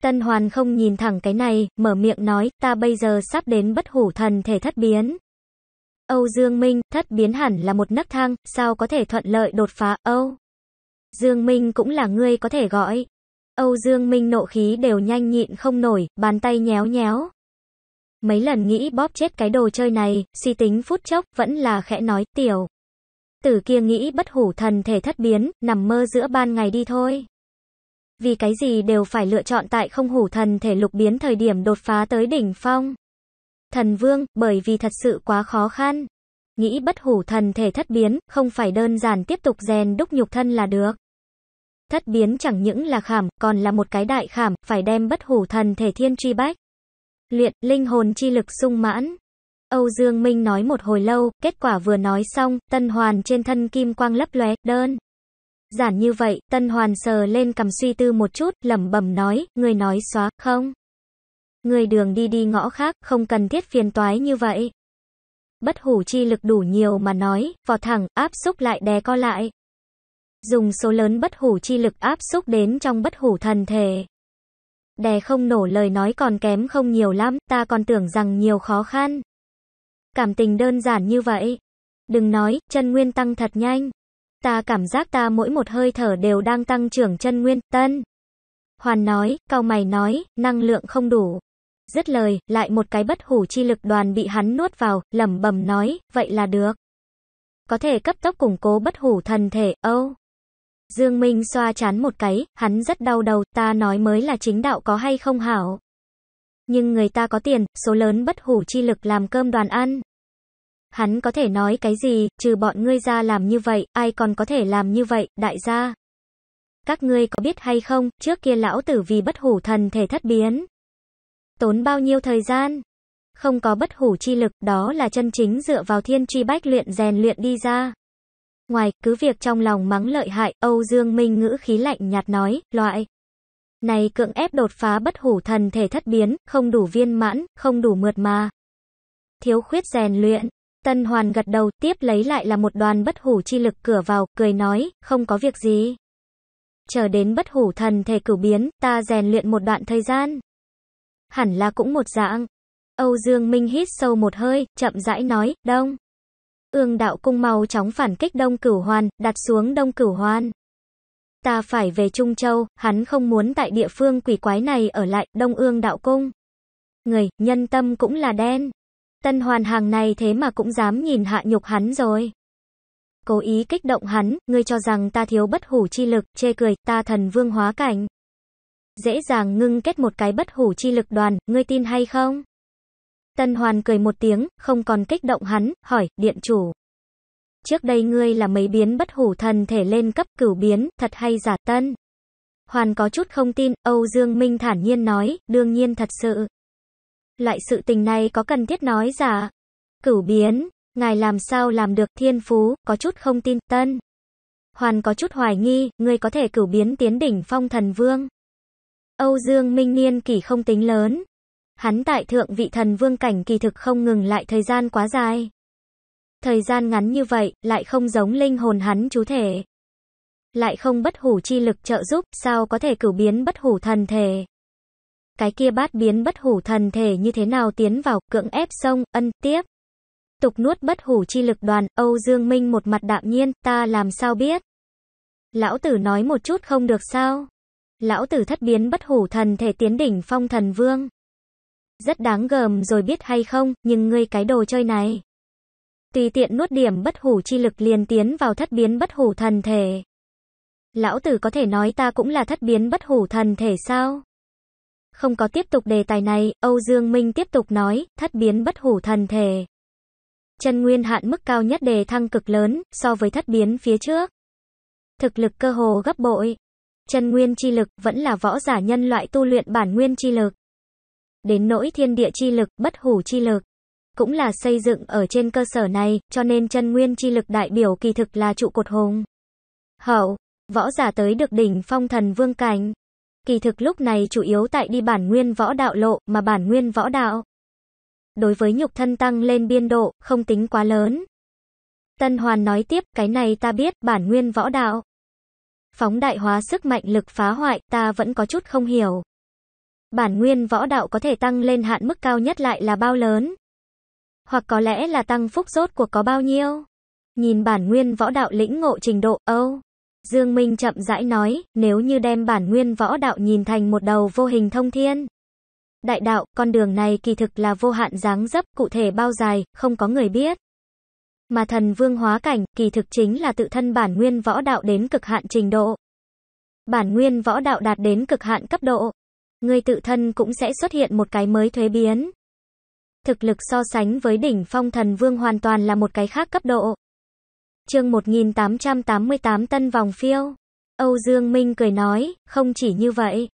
Tân Hoàn không nhìn thẳng cái này, mở miệng nói, ta bây giờ sắp đến bất hủ thần thể thất biến. Âu Dương Minh, thất biến hẳn là một nấc thang, sao có thể thuận lợi đột phá, Âu. Dương Minh cũng là ngươi có thể gọi. Âu Dương Minh nộ khí đều nhanh nhịn không nổi, bàn tay nhéo nhéo. Mấy lần nghĩ bóp chết cái đồ chơi này, suy tính phút chốc, vẫn là khẽ nói, tiểu. Tử kia nghĩ bất hủ thần thể thất biến, nằm mơ giữa ban ngày đi thôi. Vì cái gì đều phải lựa chọn tại không hủ thần thể lục biến thời điểm đột phá tới đỉnh phong. Thần vương, bởi vì thật sự quá khó khăn. Nghĩ bất hủ thần thể thất biến, không phải đơn giản tiếp tục rèn đúc nhục thân là được. Thất biến chẳng những là khảm, còn là một cái đại khảm, phải đem bất hủ thần thể thiên truy bách. Luyện, linh hồn chi lực sung mãn. Âu Dương Minh nói một hồi lâu, kết quả vừa nói xong, Tân Hoàn trên thân kim quang lấp lóe, đơn. Giản như vậy, Tân Hoàn sờ lên cầm suy tư một chút, lẩm bẩm nói, người nói xóa, không. Người đường đi đi ngõ khác, không cần thiết phiền toái như vậy. Bất hủ chi lực đủ nhiều mà nói, vò thẳng, áp xúc lại đè co lại. Dùng số lớn bất hủ chi lực áp xúc đến trong bất hủ thần thể. Đè không nổ lời nói còn kém không nhiều lắm, ta còn tưởng rằng nhiều khó khăn. Cảm tình đơn giản như vậy. Đừng nói, chân nguyên tăng thật nhanh. Ta cảm giác ta mỗi một hơi thở đều đang tăng trưởng chân nguyên, tân. Hoàn nói, cao mày nói, năng lượng không đủ. Dứt lời, lại một cái bất hủ chi lực đoàn bị hắn nuốt vào, lẩm bẩm nói, vậy là được. Có thể cấp tốc củng cố bất hủ thần thể, âu. Dương Minh xoa chán một cái, hắn rất đau đầu, ta nói mới là chính đạo có hay không hảo. Nhưng người ta có tiền, số lớn bất hủ chi lực làm cơm đoàn ăn. Hắn có thể nói cái gì, trừ bọn ngươi ra làm như vậy, ai còn có thể làm như vậy, đại gia. Các ngươi có biết hay không, trước kia lão tử vì bất hủ thần thể thất biến. Tốn bao nhiêu thời gian? Không có bất hủ chi lực, đó là chân chính dựa vào thiên truy bách luyện rèn luyện đi ra. Ngoài, cứ việc trong lòng mắng lợi hại, Âu Dương Minh ngữ khí lạnh nhạt nói, loại này cưỡng ép đột phá bất hủ thần thể thất biến, không đủ viên mãn, không đủ mượt mà. Thiếu khuyết rèn luyện, Tân Hoàn gật đầu, tiếp lấy lại là một đoàn bất hủ chi lực cửa vào, cười nói, không có việc gì. Chờ đến bất hủ thần thể cửu biến, ta rèn luyện một đoạn thời gian. Hẳn là cũng một dạng. Âu Dương Minh hít sâu một hơi, chậm rãi nói, đông. Ương đạo cung màu chóng phản kích đông cửu hoàn, đặt xuống đông cửu hoàn ta phải về Trung Châu, hắn không muốn tại địa phương quỷ quái này ở lại, Đông Ương đạo cung. Người, nhân tâm cũng là đen. Tân hoàn hàng này thế mà cũng dám nhìn hạ nhục hắn rồi. Cố ý kích động hắn, ngươi cho rằng ta thiếu bất hủ chi lực, chê cười, ta thần vương hóa cảnh. Dễ dàng ngưng kết một cái bất hủ chi lực đoàn, ngươi tin hay không? Tân hoàn cười một tiếng, không còn kích động hắn, hỏi, điện chủ. Trước đây ngươi là mấy biến bất hủ thần thể lên cấp cửu biến, thật hay giả tân? Hoàn có chút không tin, Âu Dương Minh thản nhiên nói, đương nhiên thật sự. Loại sự tình này có cần thiết nói giả? Cửu biến, ngài làm sao làm được thiên phú, có chút không tin, tân. Hoàn có chút hoài nghi, ngươi có thể cửu biến tiến đỉnh phong thần vương. Âu Dương Minh niên kỷ không tính lớn. Hắn tại thượng vị thần vương cảnh kỳ thực không ngừng lại thời gian quá dài. Thời gian ngắn như vậy, lại không giống linh hồn hắn chú thể. Lại không bất hủ chi lực trợ giúp, sao có thể cử biến bất hủ thần thể. Cái kia bát biến bất hủ thần thể như thế nào tiến vào, cưỡng ép sông, ân, tiếp. Tục nuốt bất hủ chi lực đoàn, Âu Dương Minh một mặt đạm nhiên, ta làm sao biết. Lão tử nói một chút không được sao. Lão tử thất biến bất hủ thần thể tiến đỉnh phong thần vương. Rất đáng gờm rồi biết hay không, nhưng ngươi cái đồ chơi này tùy tiện nuốt điểm bất hủ chi lực liền tiến vào thất biến bất hủ thần thể. Lão tử có thể nói ta cũng là thất biến bất hủ thần thể sao? Không có tiếp tục đề tài này, Âu Dương Minh tiếp tục nói, thất biến bất hủ thần thể. Chân nguyên hạn mức cao nhất đề thăng cực lớn, so với thất biến phía trước. Thực lực cơ hồ gấp bội. Chân nguyên chi lực vẫn là võ giả nhân loại tu luyện bản nguyên chi lực. Đến nỗi thiên địa chi lực, bất hủ chi lực cũng là xây dựng ở trên cơ sở này, cho nên chân nguyên chi lực đại biểu kỳ thực là trụ cột hùng. Hậu, võ giả tới được đỉnh phong thần vương cảnh. Kỳ thực lúc này chủ yếu tại đi bản nguyên võ đạo lộ, mà bản nguyên võ đạo. Đối với nhục thân tăng lên biên độ, không tính quá lớn. Tân Hoàn nói tiếp, cái này ta biết, bản nguyên võ đạo. Phóng đại hóa sức mạnh lực phá hoại, ta vẫn có chút không hiểu. Bản nguyên võ đạo có thể tăng lên hạn mức cao nhất lại là bao lớn, hoặc có lẽ là tăng phúc rốt cuộc có bao nhiêu. Nhìn bản nguyên võ đạo lĩnh ngộ trình độ, Âu. Dương Minh chậm rãi nói, nếu như đem bản nguyên võ đạo nhìn thành một đầu vô hình thông thiên. Đại đạo, con đường này kỳ thực là vô hạn dáng dấp, cụ thể bao dài, không có người biết. Mà thần vương hóa cảnh, kỳ thực chính là tự thân bản nguyên võ đạo đến cực hạn trình độ. Bản nguyên võ đạo đạt đến cực hạn cấp độ. Người tự thân cũng sẽ xuất hiện một cái mới thuế biến thực lực so sánh với đỉnh phong thần vương hoàn toàn là một cái khác cấp độ. Chương 1888 Tân Vòng Phiêu Âu Dương Minh cười nói, không chỉ như vậy.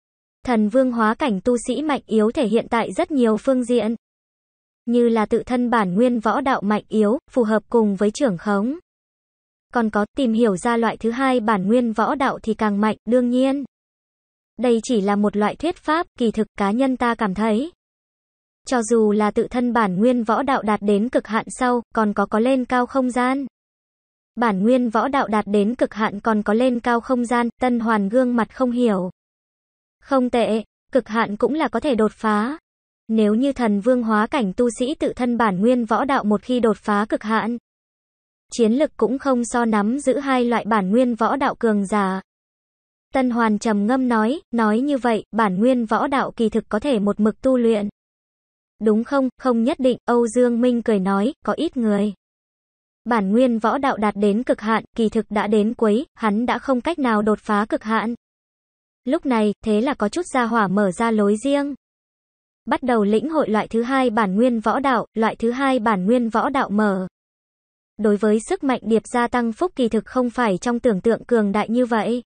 Thần vương hóa cảnh tu sĩ mạnh yếu thể hiện tại rất nhiều phương diện. Như là tự thân bản nguyên võ đạo mạnh yếu, phù hợp cùng với trưởng khống. Còn có tìm hiểu ra loại thứ hai bản nguyên võ đạo thì càng mạnh, đương nhiên. Đây chỉ là một loại thuyết pháp, kỳ thực cá nhân ta cảm thấy. Cho dù là tự thân bản nguyên võ đạo đạt đến cực hạn sau, còn có có lên cao không gian. Bản nguyên võ đạo đạt đến cực hạn còn có lên cao không gian, tân hoàn gương mặt không hiểu. Không tệ, cực hạn cũng là có thể đột phá. Nếu như thần vương hóa cảnh tu sĩ tự thân bản nguyên võ đạo một khi đột phá cực hạn, chiến lực cũng không so nắm giữ hai loại bản nguyên võ đạo cường giả. Tân Hoàn trầm ngâm nói, nói như vậy, bản nguyên võ đạo kỳ thực có thể một mực tu luyện. Đúng không, không nhất định, Âu Dương Minh cười nói, có ít người. Bản nguyên võ đạo đạt đến cực hạn, kỳ thực đã đến quấy, hắn đã không cách nào đột phá cực hạn. Lúc này, thế là có chút gia hỏa mở ra lối riêng. Bắt đầu lĩnh hội loại thứ hai bản nguyên võ đạo, loại thứ hai bản nguyên võ đạo mở. Đối với sức mạnh điệp gia tăng phúc kỳ thực không phải trong tưởng tượng cường đại như vậy.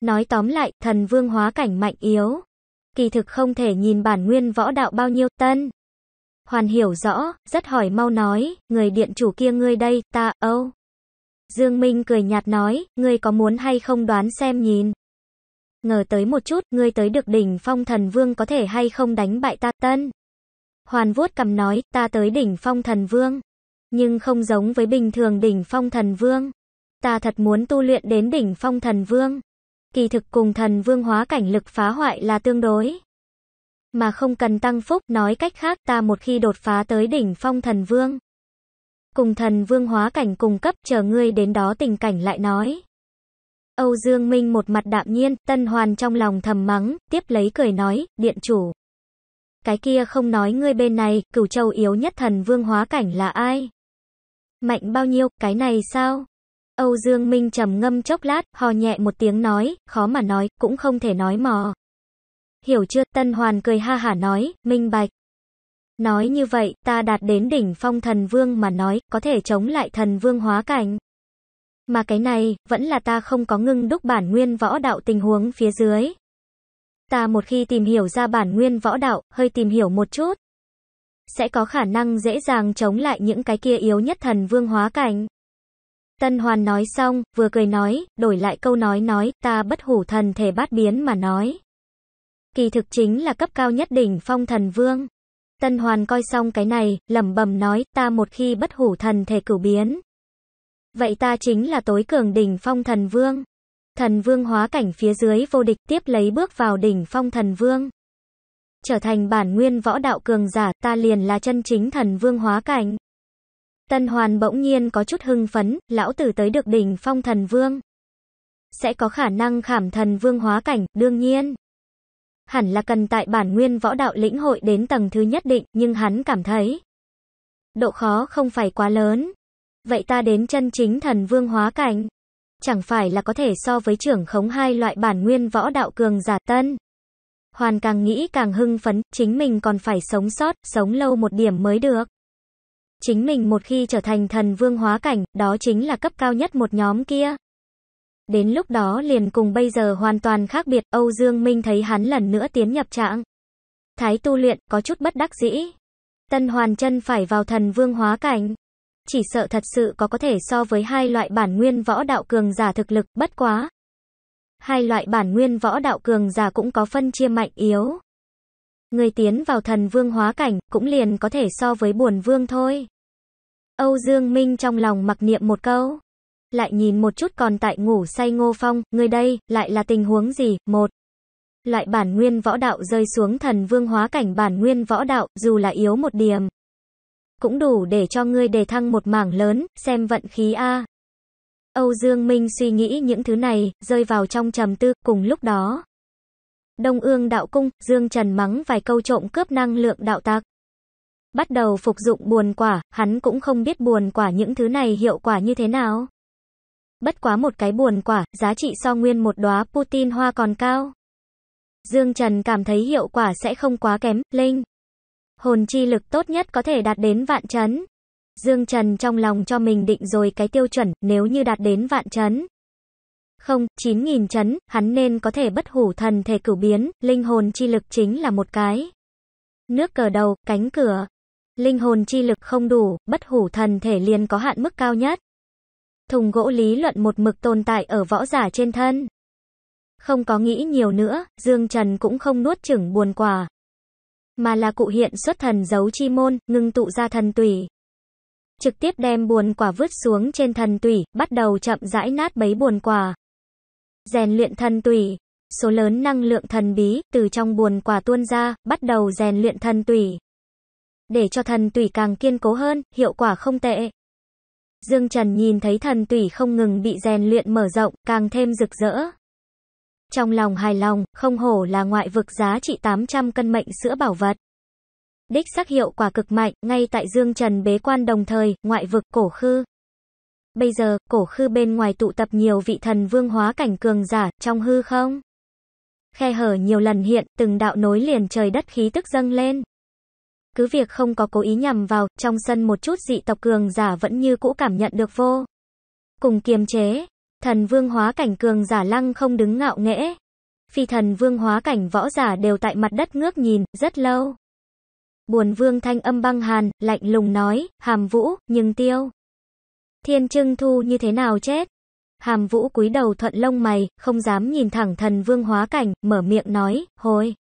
Nói tóm lại, thần vương hóa cảnh mạnh yếu kỳ thực không thể nhìn bản nguyên võ đạo bao nhiêu tân. Hoàn hiểu rõ, rất hỏi mau nói, người điện chủ kia ngươi đây, ta, âu. Oh. Dương Minh cười nhạt nói, ngươi có muốn hay không đoán xem nhìn. Ngờ tới một chút, ngươi tới được đỉnh phong thần vương có thể hay không đánh bại ta tân. Hoàn vuốt cầm nói, ta tới đỉnh phong thần vương. Nhưng không giống với bình thường đỉnh phong thần vương. Ta thật muốn tu luyện đến đỉnh phong thần vương kỳ thực cùng thần vương hóa cảnh lực phá hoại là tương đối. Mà không cần tăng phúc, nói cách khác ta một khi đột phá tới đỉnh phong thần vương. Cùng thần vương hóa cảnh cùng cấp chờ ngươi đến đó tình cảnh lại nói. Âu Dương Minh một mặt đạm nhiên, tân hoàn trong lòng thầm mắng, tiếp lấy cười nói, điện chủ. Cái kia không nói ngươi bên này, cửu châu yếu nhất thần vương hóa cảnh là ai? Mạnh bao nhiêu, cái này sao? Âu Dương Minh trầm ngâm chốc lát, hò nhẹ một tiếng nói, khó mà nói, cũng không thể nói mò. Hiểu chưa, Tân Hoàn cười ha hả nói, minh bạch. Nói như vậy, ta đạt đến đỉnh phong thần vương mà nói, có thể chống lại thần vương hóa cảnh. Mà cái này, vẫn là ta không có ngưng đúc bản nguyên võ đạo tình huống phía dưới. Ta một khi tìm hiểu ra bản nguyên võ đạo, hơi tìm hiểu một chút, sẽ có khả năng dễ dàng chống lại những cái kia yếu nhất thần vương hóa cảnh. Tân Hoàn nói xong, vừa cười nói, đổi lại câu nói nói, ta bất hủ thần thể bát biến mà nói. Kỳ thực chính là cấp cao nhất đỉnh phong thần vương. Tân Hoàn coi xong cái này, lẩm bẩm nói, ta một khi bất hủ thần thể cửu biến. Vậy ta chính là tối cường đỉnh phong thần vương. Thần vương hóa cảnh phía dưới vô địch tiếp lấy bước vào đỉnh phong thần vương. Trở thành bản nguyên võ đạo cường giả, ta liền là chân chính thần vương hóa cảnh. Tân Hoàn bỗng nhiên có chút hưng phấn, lão tử tới được đỉnh phong thần vương. Sẽ có khả năng khảm thần vương hóa cảnh, đương nhiên. Hẳn là cần tại bản nguyên võ đạo lĩnh hội đến tầng thứ nhất định, nhưng hắn cảm thấy. Độ khó không phải quá lớn. Vậy ta đến chân chính thần vương hóa cảnh. Chẳng phải là có thể so với trưởng khống hai loại bản nguyên võ đạo cường giả tân. Hoàn càng nghĩ càng hưng phấn, chính mình còn phải sống sót, sống lâu một điểm mới được. Chính mình một khi trở thành thần vương hóa cảnh, đó chính là cấp cao nhất một nhóm kia. Đến lúc đó liền cùng bây giờ hoàn toàn khác biệt, Âu Dương Minh thấy hắn lần nữa tiến nhập trạng. Thái tu luyện, có chút bất đắc dĩ. Tân hoàn chân phải vào thần vương hóa cảnh. Chỉ sợ thật sự có có thể so với hai loại bản nguyên võ đạo cường giả thực lực, bất quá. Hai loại bản nguyên võ đạo cường giả cũng có phân chia mạnh yếu. Người tiến vào thần vương hóa cảnh, cũng liền có thể so với buồn vương thôi. Âu Dương Minh trong lòng mặc niệm một câu. Lại nhìn một chút còn tại ngủ say ngô phong, người đây, lại là tình huống gì? Một. Loại bản nguyên võ đạo rơi xuống thần vương hóa cảnh bản nguyên võ đạo, dù là yếu một điểm. Cũng đủ để cho ngươi đề thăng một mảng lớn, xem vận khí A. Âu Dương Minh suy nghĩ những thứ này, rơi vào trong trầm tư, cùng lúc đó. Đông Ương Đạo Cung, Dương Trần mắng vài câu trộm cướp năng lượng đạo tạc. Bắt đầu phục dụng buồn quả, hắn cũng không biết buồn quả những thứ này hiệu quả như thế nào. Bất quá một cái buồn quả, giá trị so nguyên một đóa Putin hoa còn cao. Dương Trần cảm thấy hiệu quả sẽ không quá kém, linh. Hồn chi lực tốt nhất có thể đạt đến vạn chấn. Dương Trần trong lòng cho mình định rồi cái tiêu chuẩn, nếu như đạt đến vạn chấn. Không, 9.000 chấn, hắn nên có thể bất hủ thần thể cửu biến, linh hồn chi lực chính là một cái. Nước cờ đầu, cánh cửa. Linh hồn chi lực không đủ, bất hủ thần thể liền có hạn mức cao nhất. Thùng gỗ lý luận một mực tồn tại ở võ giả trên thân. Không có nghĩ nhiều nữa, Dương Trần cũng không nuốt chửng buồn quả. Mà là cụ hiện xuất thần giấu chi môn, ngưng tụ ra thần tùy. Trực tiếp đem buồn quả vứt xuống trên thần tùy, bắt đầu chậm rãi nát bấy buồn quả rèn luyện thần tủy. Số lớn năng lượng thần bí từ trong buồn quả tuôn ra, bắt đầu rèn luyện thần tủy. Để cho thần tủy càng kiên cố hơn, hiệu quả không tệ. Dương Trần nhìn thấy thần tủy không ngừng bị rèn luyện mở rộng, càng thêm rực rỡ. Trong lòng hài lòng, không hổ là ngoại vực giá trị 800 cân mệnh sữa bảo vật. Đích xác hiệu quả cực mạnh, ngay tại Dương Trần bế quan đồng thời, ngoại vực cổ khư. Bây giờ, cổ khư bên ngoài tụ tập nhiều vị thần vương hóa cảnh cường giả, trong hư không? Khe hở nhiều lần hiện, từng đạo nối liền trời đất khí tức dâng lên. Cứ việc không có cố ý nhằm vào, trong sân một chút dị tộc cường giả vẫn như cũ cảm nhận được vô. Cùng kiềm chế, thần vương hóa cảnh cường giả lăng không đứng ngạo nghễ. Phi thần vương hóa cảnh võ giả đều tại mặt đất ngước nhìn, rất lâu. Buồn vương thanh âm băng hàn, lạnh lùng nói, hàm vũ, nhưng tiêu. Thiên Trưng Thu như thế nào chết? Hàm Vũ cúi đầu thuận lông mày, không dám nhìn thẳng thần vương hóa cảnh, mở miệng nói, hồi.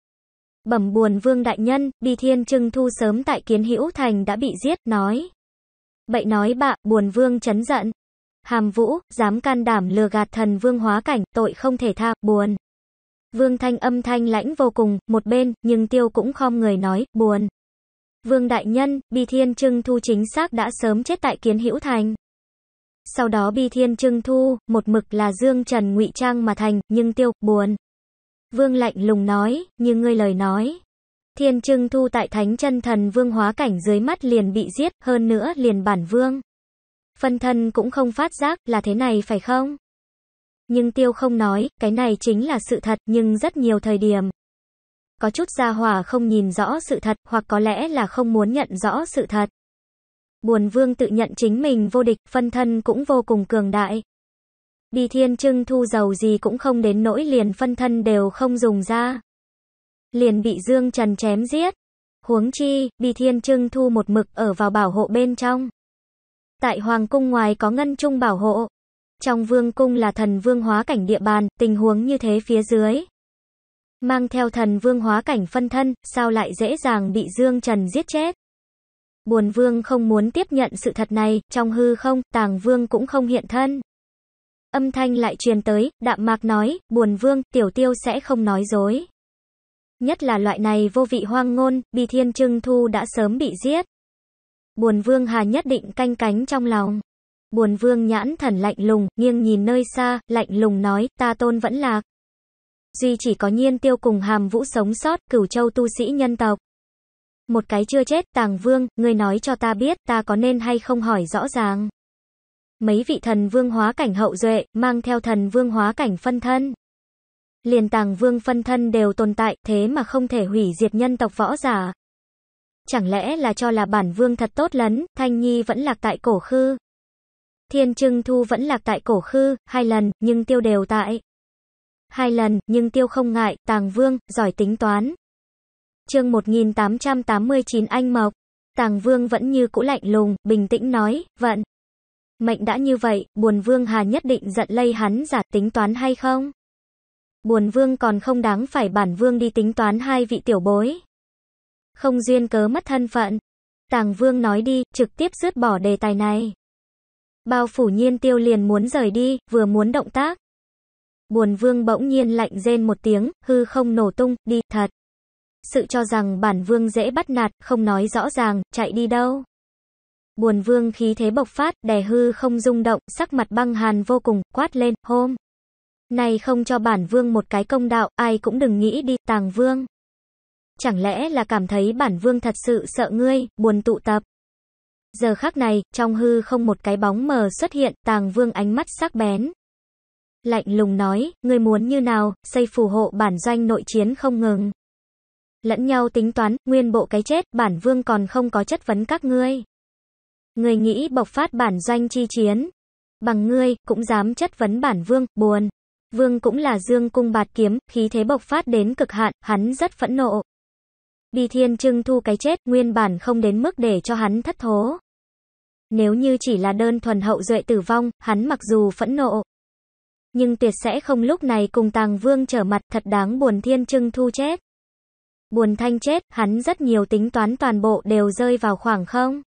Bẩm buồn vương đại nhân, bi thiên trưng thu sớm tại kiến hữu thành đã bị giết, nói. Bậy nói bạ, buồn vương chấn giận. Hàm vũ, dám can đảm lừa gạt thần vương hóa cảnh, tội không thể tha, buồn. Vương thanh âm thanh lãnh vô cùng, một bên, nhưng tiêu cũng khom người nói, buồn. Vương đại nhân, bi thiên trưng thu chính xác đã sớm chết tại kiến hữu thành. Sau đó Bi Thiên Trưng Thu, một mực là Dương Trần ngụy trang mà thành, nhưng tiêu, buồn. Vương lạnh lùng nói, như ngươi lời nói. Thiên Trưng Thu tại Thánh Chân Thần Vương hóa cảnh dưới mắt liền bị giết, hơn nữa liền bản vương. Phân thân cũng không phát giác, là thế này phải không? Nhưng tiêu không nói, cái này chính là sự thật, nhưng rất nhiều thời điểm. Có chút gia hỏa không nhìn rõ sự thật, hoặc có lẽ là không muốn nhận rõ sự thật buồn vương tự nhận chính mình vô địch, phân thân cũng vô cùng cường đại. Đi thiên trưng thu dầu gì cũng không đến nỗi liền phân thân đều không dùng ra. Liền bị Dương Trần chém giết. Huống chi, Bì Thiên Trưng Thu một mực ở vào bảo hộ bên trong. Tại Hoàng Cung ngoài có Ngân Trung bảo hộ. Trong Vương Cung là thần vương hóa cảnh địa bàn, tình huống như thế phía dưới. Mang theo thần vương hóa cảnh phân thân, sao lại dễ dàng bị Dương Trần giết chết? Buồn vương không muốn tiếp nhận sự thật này, trong hư không, tàng vương cũng không hiện thân. Âm thanh lại truyền tới, đạm mạc nói, buồn vương, tiểu tiêu sẽ không nói dối. Nhất là loại này vô vị hoang ngôn, bì thiên trưng thu đã sớm bị giết. Buồn vương hà nhất định canh cánh trong lòng. Buồn vương nhãn thần lạnh lùng, nghiêng nhìn nơi xa, lạnh lùng nói, ta tôn vẫn lạc. Duy chỉ có nhiên tiêu cùng hàm vũ sống sót, cửu châu tu sĩ nhân tộc. Một cái chưa chết, Tàng Vương, ngươi nói cho ta biết, ta có nên hay không hỏi rõ ràng. Mấy vị thần vương hóa cảnh hậu duệ, mang theo thần vương hóa cảnh phân thân. Liền Tàng Vương phân thân đều tồn tại, thế mà không thể hủy diệt nhân tộc võ giả. Chẳng lẽ là cho là bản vương thật tốt lấn, Thanh Nhi vẫn lạc tại cổ khư. Thiên Trưng Thu vẫn lạc tại cổ khư, hai lần, nhưng tiêu đều tại. Hai lần, nhưng tiêu không ngại, Tàng Vương, giỏi tính toán, Chương 1889 Anh Mộc. Tàng Vương vẫn như cũ lạnh lùng, bình tĩnh nói, "Vận mệnh đã như vậy, Buồn Vương Hà nhất định giận lây hắn giả tính toán hay không?" Buồn Vương còn không đáng phải bản vương đi tính toán hai vị tiểu bối. Không duyên cớ mất thân phận. Tàng Vương nói đi, trực tiếp dứt bỏ đề tài này. Bao phủ nhiên tiêu liền muốn rời đi, vừa muốn động tác. Buồn vương bỗng nhiên lạnh rên một tiếng, hư không nổ tung, đi, thật. Sự cho rằng bản vương dễ bắt nạt, không nói rõ ràng, chạy đi đâu. Buồn vương khí thế bộc phát, đè hư không rung động, sắc mặt băng hàn vô cùng, quát lên, hôm. Này không cho bản vương một cái công đạo, ai cũng đừng nghĩ đi, tàng vương. Chẳng lẽ là cảm thấy bản vương thật sự sợ ngươi, buồn tụ tập. Giờ khắc này, trong hư không một cái bóng mờ xuất hiện, tàng vương ánh mắt sắc bén. Lạnh lùng nói, ngươi muốn như nào, xây phù hộ bản doanh nội chiến không ngừng lẫn nhau tính toán, nguyên bộ cái chết, bản vương còn không có chất vấn các ngươi. Người nghĩ bộc phát bản doanh chi chiến. Bằng ngươi, cũng dám chất vấn bản vương, buồn. Vương cũng là dương cung bạt kiếm, khí thế bộc phát đến cực hạn, hắn rất phẫn nộ. Bì thiên trưng thu cái chết, nguyên bản không đến mức để cho hắn thất thố. Nếu như chỉ là đơn thuần hậu duệ tử vong, hắn mặc dù phẫn nộ. Nhưng tuyệt sẽ không lúc này cùng tàng vương trở mặt thật đáng buồn thiên trưng thu chết. Buồn thanh chết, hắn rất nhiều tính toán toàn bộ đều rơi vào khoảng không.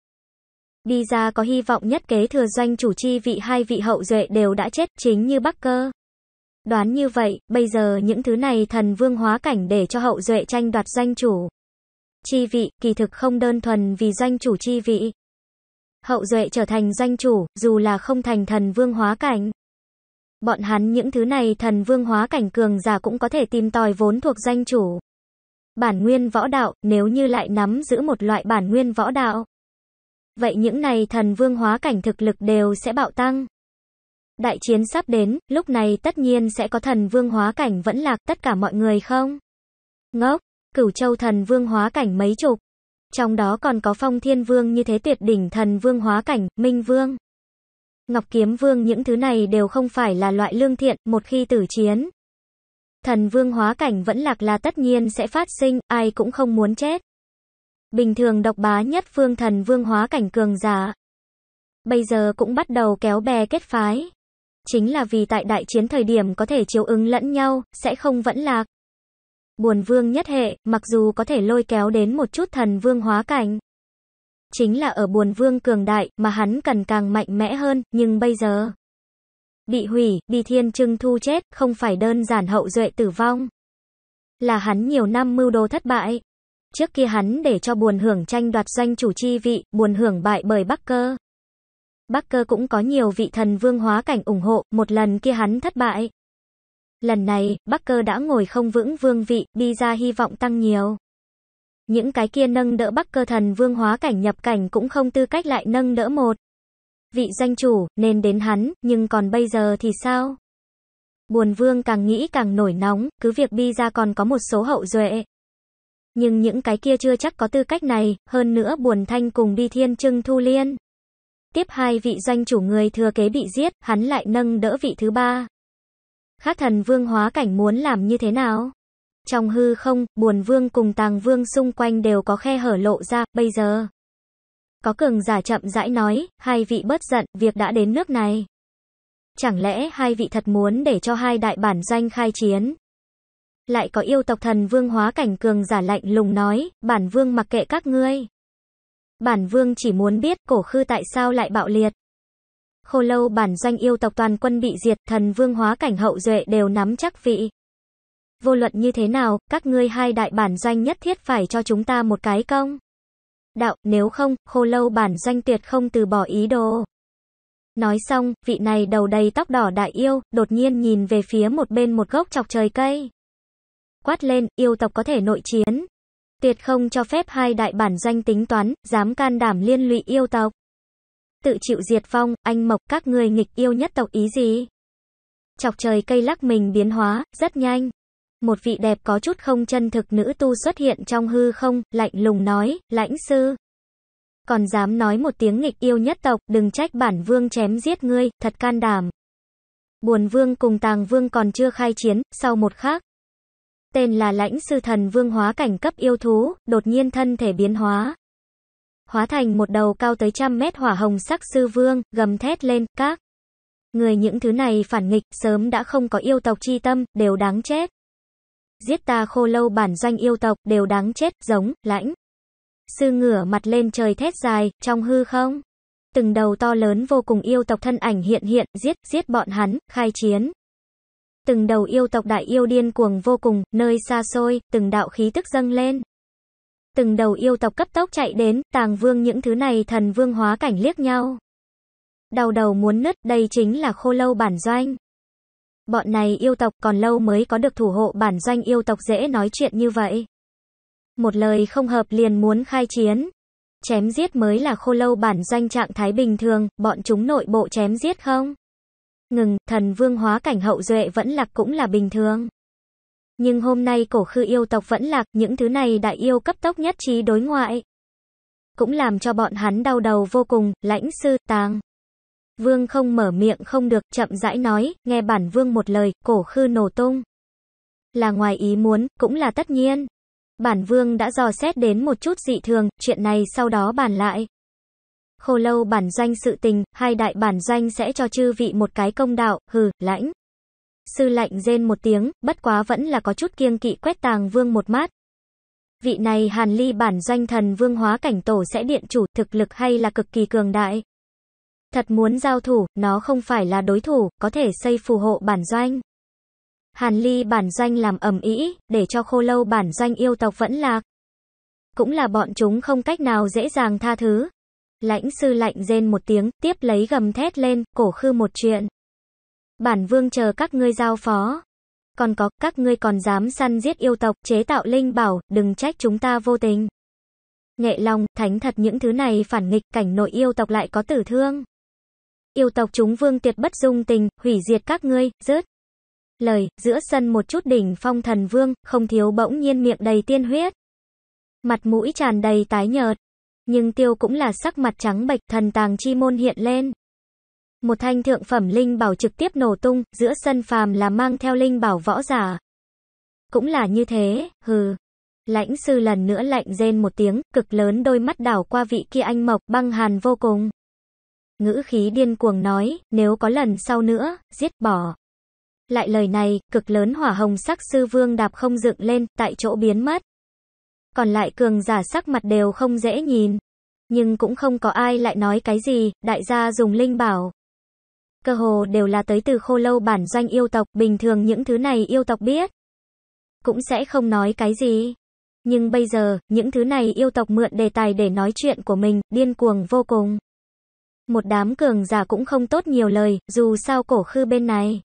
Đi ra có hy vọng nhất kế thừa doanh chủ chi vị hai vị hậu duệ đều đã chết chính như Bắc Cơ. Đoán như vậy, bây giờ những thứ này thần vương hóa cảnh để cho hậu duệ tranh đoạt doanh chủ. Chi vị, kỳ thực không đơn thuần vì doanh chủ chi vị. Hậu duệ trở thành doanh chủ, dù là không thành thần vương hóa cảnh. Bọn hắn những thứ này thần vương hóa cảnh cường giả cũng có thể tìm tòi vốn thuộc doanh chủ. Bản nguyên võ đạo, nếu như lại nắm giữ một loại bản nguyên võ đạo. Vậy những này thần vương hóa cảnh thực lực đều sẽ bạo tăng. Đại chiến sắp đến, lúc này tất nhiên sẽ có thần vương hóa cảnh vẫn lạc tất cả mọi người không? Ngốc, cửu châu thần vương hóa cảnh mấy chục. Trong đó còn có phong thiên vương như thế tuyệt đỉnh thần vương hóa cảnh, minh vương. Ngọc kiếm vương những thứ này đều không phải là loại lương thiện, một khi tử chiến, Thần vương hóa cảnh vẫn lạc là tất nhiên sẽ phát sinh, ai cũng không muốn chết. Bình thường độc bá nhất phương thần vương hóa cảnh cường giả. Bây giờ cũng bắt đầu kéo bè kết phái. Chính là vì tại đại chiến thời điểm có thể chiếu ứng lẫn nhau, sẽ không vẫn lạc. Buồn vương nhất hệ, mặc dù có thể lôi kéo đến một chút thần vương hóa cảnh. Chính là ở buồn vương cường đại mà hắn cần càng mạnh mẽ hơn, nhưng bây giờ bị hủy, bị thiên trưng thu chết, không phải đơn giản hậu duệ tử vong. Là hắn nhiều năm mưu đồ thất bại. Trước kia hắn để cho buồn hưởng tranh đoạt danh chủ chi vị, buồn hưởng bại bởi Bắc Cơ. Bắc Cơ cũng có nhiều vị thần vương hóa cảnh ủng hộ, một lần kia hắn thất bại. Lần này, Bắc Cơ đã ngồi không vững vương vị, bi ra hy vọng tăng nhiều. Những cái kia nâng đỡ Bắc Cơ thần vương hóa cảnh nhập cảnh cũng không tư cách lại nâng đỡ một vị danh chủ, nên đến hắn, nhưng còn bây giờ thì sao? Buồn vương càng nghĩ càng nổi nóng, cứ việc bi ra còn có một số hậu duệ. Nhưng những cái kia chưa chắc có tư cách này, hơn nữa buồn thanh cùng bi thiên trưng thu liên. Tiếp hai vị doanh chủ người thừa kế bị giết, hắn lại nâng đỡ vị thứ ba. Khác thần vương hóa cảnh muốn làm như thế nào? Trong hư không, buồn vương cùng tàng vương xung quanh đều có khe hở lộ ra, bây giờ. Có cường giả chậm rãi nói, hai vị bớt giận, việc đã đến nước này. Chẳng lẽ hai vị thật muốn để cho hai đại bản doanh khai chiến? Lại có yêu tộc thần vương hóa cảnh cường giả lạnh lùng nói, bản vương mặc kệ các ngươi. Bản vương chỉ muốn biết cổ khư tại sao lại bạo liệt. Khô lâu bản doanh yêu tộc toàn quân bị diệt, thần vương hóa cảnh hậu duệ đều nắm chắc vị. Vô luận như thế nào, các ngươi hai đại bản doanh nhất thiết phải cho chúng ta một cái công đạo, nếu không, khô lâu bản doanh tuyệt không từ bỏ ý đồ. Nói xong, vị này đầu đầy tóc đỏ đại yêu, đột nhiên nhìn về phía một bên một gốc chọc trời cây. Quát lên, yêu tộc có thể nội chiến. Tuyệt không cho phép hai đại bản doanh tính toán, dám can đảm liên lụy yêu tộc. Tự chịu diệt vong, anh mộc các người nghịch yêu nhất tộc ý gì? Chọc trời cây lắc mình biến hóa, rất nhanh một vị đẹp có chút không chân thực nữ tu xuất hiện trong hư không, lạnh lùng nói, lãnh sư. Còn dám nói một tiếng nghịch yêu nhất tộc, đừng trách bản vương chém giết ngươi, thật can đảm. Buồn vương cùng tàng vương còn chưa khai chiến, sau một khắc. Tên là lãnh sư thần vương hóa cảnh cấp yêu thú, đột nhiên thân thể biến hóa. Hóa thành một đầu cao tới trăm mét hỏa hồng sắc sư vương, gầm thét lên, các. Người những thứ này phản nghịch, sớm đã không có yêu tộc chi tâm, đều đáng chết giết ta khô lâu bản doanh yêu tộc, đều đáng chết, giống, lãnh. Sư ngửa mặt lên trời thét dài, trong hư không. Từng đầu to lớn vô cùng yêu tộc thân ảnh hiện hiện, giết, giết bọn hắn, khai chiến. Từng đầu yêu tộc đại yêu điên cuồng vô cùng, nơi xa xôi, từng đạo khí tức dâng lên. Từng đầu yêu tộc cấp tốc chạy đến, tàng vương những thứ này thần vương hóa cảnh liếc nhau. Đầu đầu muốn nứt, đây chính là khô lâu bản doanh. Bọn này yêu tộc còn lâu mới có được thủ hộ bản doanh yêu tộc dễ nói chuyện như vậy. Một lời không hợp liền muốn khai chiến. Chém giết mới là khô lâu bản doanh trạng thái bình thường, bọn chúng nội bộ chém giết không? Ngừng, thần vương hóa cảnh hậu duệ vẫn lạc cũng là bình thường. Nhưng hôm nay cổ khư yêu tộc vẫn lạc, những thứ này đại yêu cấp tốc nhất trí đối ngoại. Cũng làm cho bọn hắn đau đầu vô cùng, lãnh sư, tàng vương không mở miệng không được, chậm rãi nói, nghe bản vương một lời, cổ khư nổ tung. Là ngoài ý muốn, cũng là tất nhiên. Bản vương đã dò xét đến một chút dị thường, chuyện này sau đó bàn lại. Khô lâu bản danh sự tình, hai đại bản danh sẽ cho chư vị một cái công đạo, hừ, lãnh. Sư lạnh rên một tiếng, bất quá vẫn là có chút kiêng kỵ quét tàng vương một mát. Vị này hàn ly bản danh thần vương hóa cảnh tổ sẽ điện chủ, thực lực hay là cực kỳ cường đại. Thật muốn giao thủ, nó không phải là đối thủ, có thể xây phù hộ bản doanh. Hàn ly bản doanh làm ẩm ý, để cho khô lâu bản doanh yêu tộc vẫn lạc. Cũng là bọn chúng không cách nào dễ dàng tha thứ. Lãnh sư lạnh rên một tiếng, tiếp lấy gầm thét lên, cổ khư một chuyện. Bản vương chờ các ngươi giao phó. Còn có, các ngươi còn dám săn giết yêu tộc, chế tạo linh bảo, đừng trách chúng ta vô tình. Nghệ Long, thánh thật những thứ này phản nghịch cảnh nội yêu tộc lại có tử thương. Yêu tộc chúng vương tuyệt bất dung tình, hủy diệt các ngươi, rớt. Lời, giữa sân một chút đỉnh phong thần vương, không thiếu bỗng nhiên miệng đầy tiên huyết. Mặt mũi tràn đầy tái nhợt. Nhưng tiêu cũng là sắc mặt trắng bệch thần tàng chi môn hiện lên. Một thanh thượng phẩm linh bảo trực tiếp nổ tung, giữa sân phàm là mang theo linh bảo võ giả. Cũng là như thế, hừ. Lãnh sư lần nữa lạnh rên một tiếng, cực lớn đôi mắt đảo qua vị kia anh mộc băng hàn vô cùng ngữ khí điên cuồng nói, nếu có lần sau nữa, giết bỏ. Lại lời này, cực lớn hỏa hồng sắc sư vương đạp không dựng lên, tại chỗ biến mất. Còn lại cường giả sắc mặt đều không dễ nhìn. Nhưng cũng không có ai lại nói cái gì, đại gia dùng linh bảo. Cơ hồ đều là tới từ khô lâu bản doanh yêu tộc, bình thường những thứ này yêu tộc biết. Cũng sẽ không nói cái gì. Nhưng bây giờ, những thứ này yêu tộc mượn đề tài để nói chuyện của mình, điên cuồng vô cùng. Một đám cường giả cũng không tốt nhiều lời, dù sao cổ khư bên này.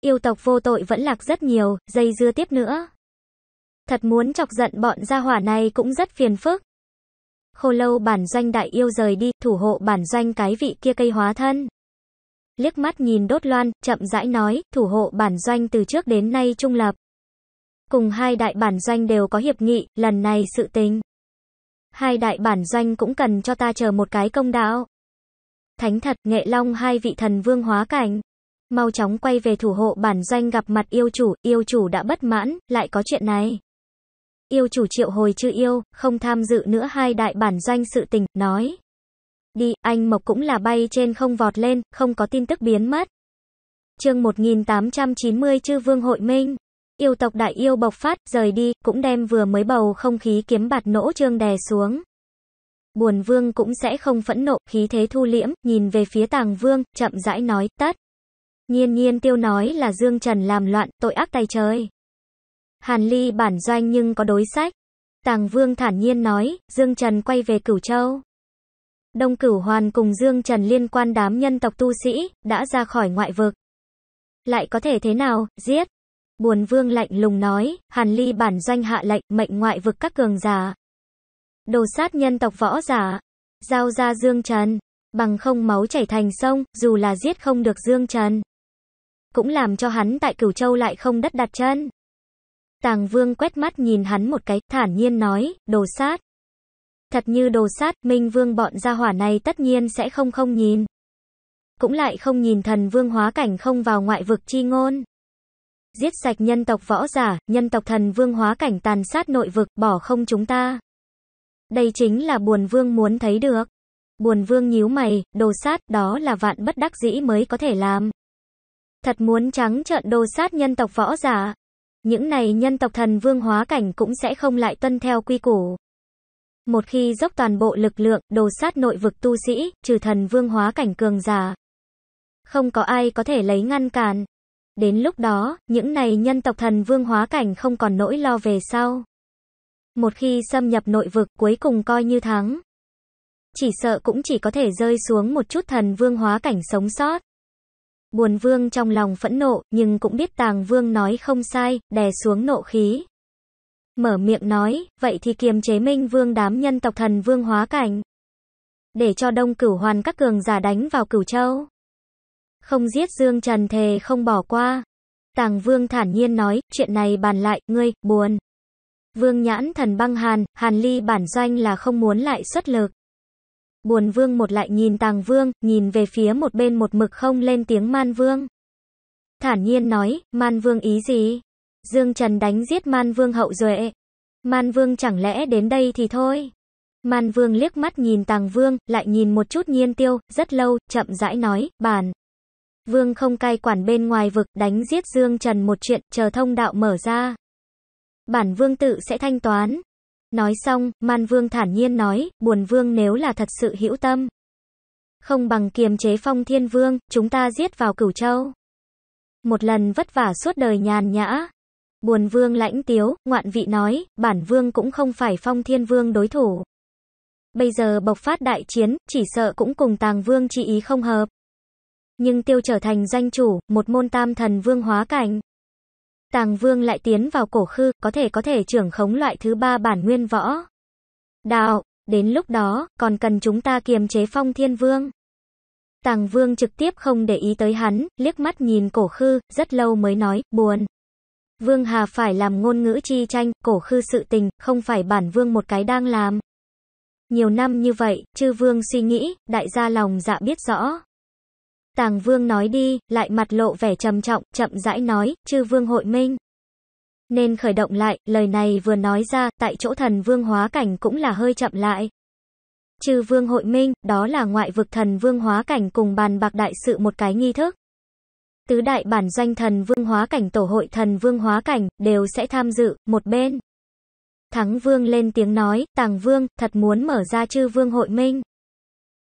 Yêu tộc vô tội vẫn lạc rất nhiều, dây dưa tiếp nữa. Thật muốn chọc giận bọn gia hỏa này cũng rất phiền phức. Khô lâu bản doanh đại yêu rời đi, thủ hộ bản doanh cái vị kia cây hóa thân. Liếc mắt nhìn đốt loan, chậm rãi nói, thủ hộ bản doanh từ trước đến nay trung lập. Cùng hai đại bản doanh đều có hiệp nghị, lần này sự tình. Hai đại bản doanh cũng cần cho ta chờ một cái công đạo thánh thật, nghệ long hai vị thần vương hóa cảnh. Mau chóng quay về thủ hộ bản doanh gặp mặt yêu chủ, yêu chủ đã bất mãn, lại có chuyện này. Yêu chủ triệu hồi chư yêu, không tham dự nữa hai đại bản doanh sự tình, nói. Đi, anh Mộc cũng là bay trên không vọt lên, không có tin tức biến mất. chương 1890 chư vương hội minh. Yêu tộc đại yêu bộc phát, rời đi, cũng đem vừa mới bầu không khí kiếm bạt nỗ trương đè xuống buồn vương cũng sẽ không phẫn nộ, khí thế thu liễm, nhìn về phía tàng vương, chậm rãi nói, tất Nhiên nhiên tiêu nói là Dương Trần làm loạn, tội ác tay trời. Hàn Ly bản doanh nhưng có đối sách. Tàng Vương thản nhiên nói, Dương Trần quay về Cửu Châu. Đông Cửu Hoàn cùng Dương Trần liên quan đám nhân tộc tu sĩ, đã ra khỏi ngoại vực. Lại có thể thế nào, giết. Buồn Vương lạnh lùng nói, Hàn Ly bản doanh hạ lệnh, mệnh ngoại vực các cường giả, đồ sát nhân tộc võ giả, giao ra Dương Trần, bằng không máu chảy thành sông, dù là giết không được Dương Trần. Cũng làm cho hắn tại Cửu Châu lại không đất đặt chân. Tàng Vương quét mắt nhìn hắn một cái, thản nhiên nói, đồ sát. Thật như đồ sát, Minh Vương bọn gia hỏa này tất nhiên sẽ không không nhìn. Cũng lại không nhìn thần vương hóa cảnh không vào ngoại vực chi ngôn. Giết sạch nhân tộc võ giả, nhân tộc thần vương hóa cảnh tàn sát nội vực, bỏ không chúng ta. Đây chính là buồn vương muốn thấy được. Buồn vương nhíu mày, đồ sát, đó là vạn bất đắc dĩ mới có thể làm. Thật muốn trắng trợn đồ sát nhân tộc võ giả. Những này nhân tộc thần vương hóa cảnh cũng sẽ không lại tuân theo quy củ. Một khi dốc toàn bộ lực lượng, đồ sát nội vực tu sĩ, trừ thần vương hóa cảnh cường giả. Không có ai có thể lấy ngăn cản. Đến lúc đó, những này nhân tộc thần vương hóa cảnh không còn nỗi lo về sau. Một khi xâm nhập nội vực cuối cùng coi như thắng. Chỉ sợ cũng chỉ có thể rơi xuống một chút thần vương hóa cảnh sống sót. Buồn vương trong lòng phẫn nộ, nhưng cũng biết tàng vương nói không sai, đè xuống nộ khí. Mở miệng nói, vậy thì kiềm chế minh vương đám nhân tộc thần vương hóa cảnh. Để cho đông cửu hoàn các cường giả đánh vào cửu châu. Không giết Dương Trần thề không bỏ qua. Tàng vương thản nhiên nói, chuyện này bàn lại, ngươi, buồn. Vương nhãn thần băng hàn, hàn ly bản doanh là không muốn lại xuất lực. Buồn vương một lại nhìn tàng vương, nhìn về phía một bên một mực không lên tiếng man vương. Thản nhiên nói, man vương ý gì? Dương Trần đánh giết man vương hậu duệ. Man vương chẳng lẽ đến đây thì thôi. Man vương liếc mắt nhìn tàng vương, lại nhìn một chút nhiên tiêu, rất lâu, chậm rãi nói, bản. Vương không cai quản bên ngoài vực, đánh giết Dương Trần một chuyện, chờ thông đạo mở ra. Bản vương tự sẽ thanh toán. Nói xong, man vương thản nhiên nói, buồn vương nếu là thật sự hữu tâm. Không bằng kiềm chế phong thiên vương, chúng ta giết vào cửu châu. Một lần vất vả suốt đời nhàn nhã. Buồn vương lãnh tiếu, ngoạn vị nói, bản vương cũng không phải phong thiên vương đối thủ. Bây giờ bộc phát đại chiến, chỉ sợ cũng cùng tàng vương chi ý không hợp. Nhưng tiêu trở thành danh chủ, một môn tam thần vương hóa cảnh. Tàng Vương lại tiến vào cổ khư, có thể có thể trưởng khống loại thứ ba bản nguyên võ. Đạo, đến lúc đó, còn cần chúng ta kiềm chế phong thiên vương. Tàng Vương trực tiếp không để ý tới hắn, liếc mắt nhìn cổ khư, rất lâu mới nói, buồn. Vương Hà phải làm ngôn ngữ chi tranh, cổ khư sự tình, không phải bản vương một cái đang làm. Nhiều năm như vậy, chư vương suy nghĩ, đại gia lòng dạ biết rõ. Tàng Vương nói đi, lại mặt lộ vẻ trầm trọng, chậm rãi nói, chư Vương hội minh. Nên khởi động lại, lời này vừa nói ra, tại chỗ thần Vương hóa cảnh cũng là hơi chậm lại. Chư Vương hội minh, đó là ngoại vực thần Vương hóa cảnh cùng bàn bạc đại sự một cái nghi thức. Tứ đại bản doanh thần Vương hóa cảnh tổ hội thần Vương hóa cảnh, đều sẽ tham dự, một bên. Thắng Vương lên tiếng nói, Tàng Vương, thật muốn mở ra chư Vương hội minh.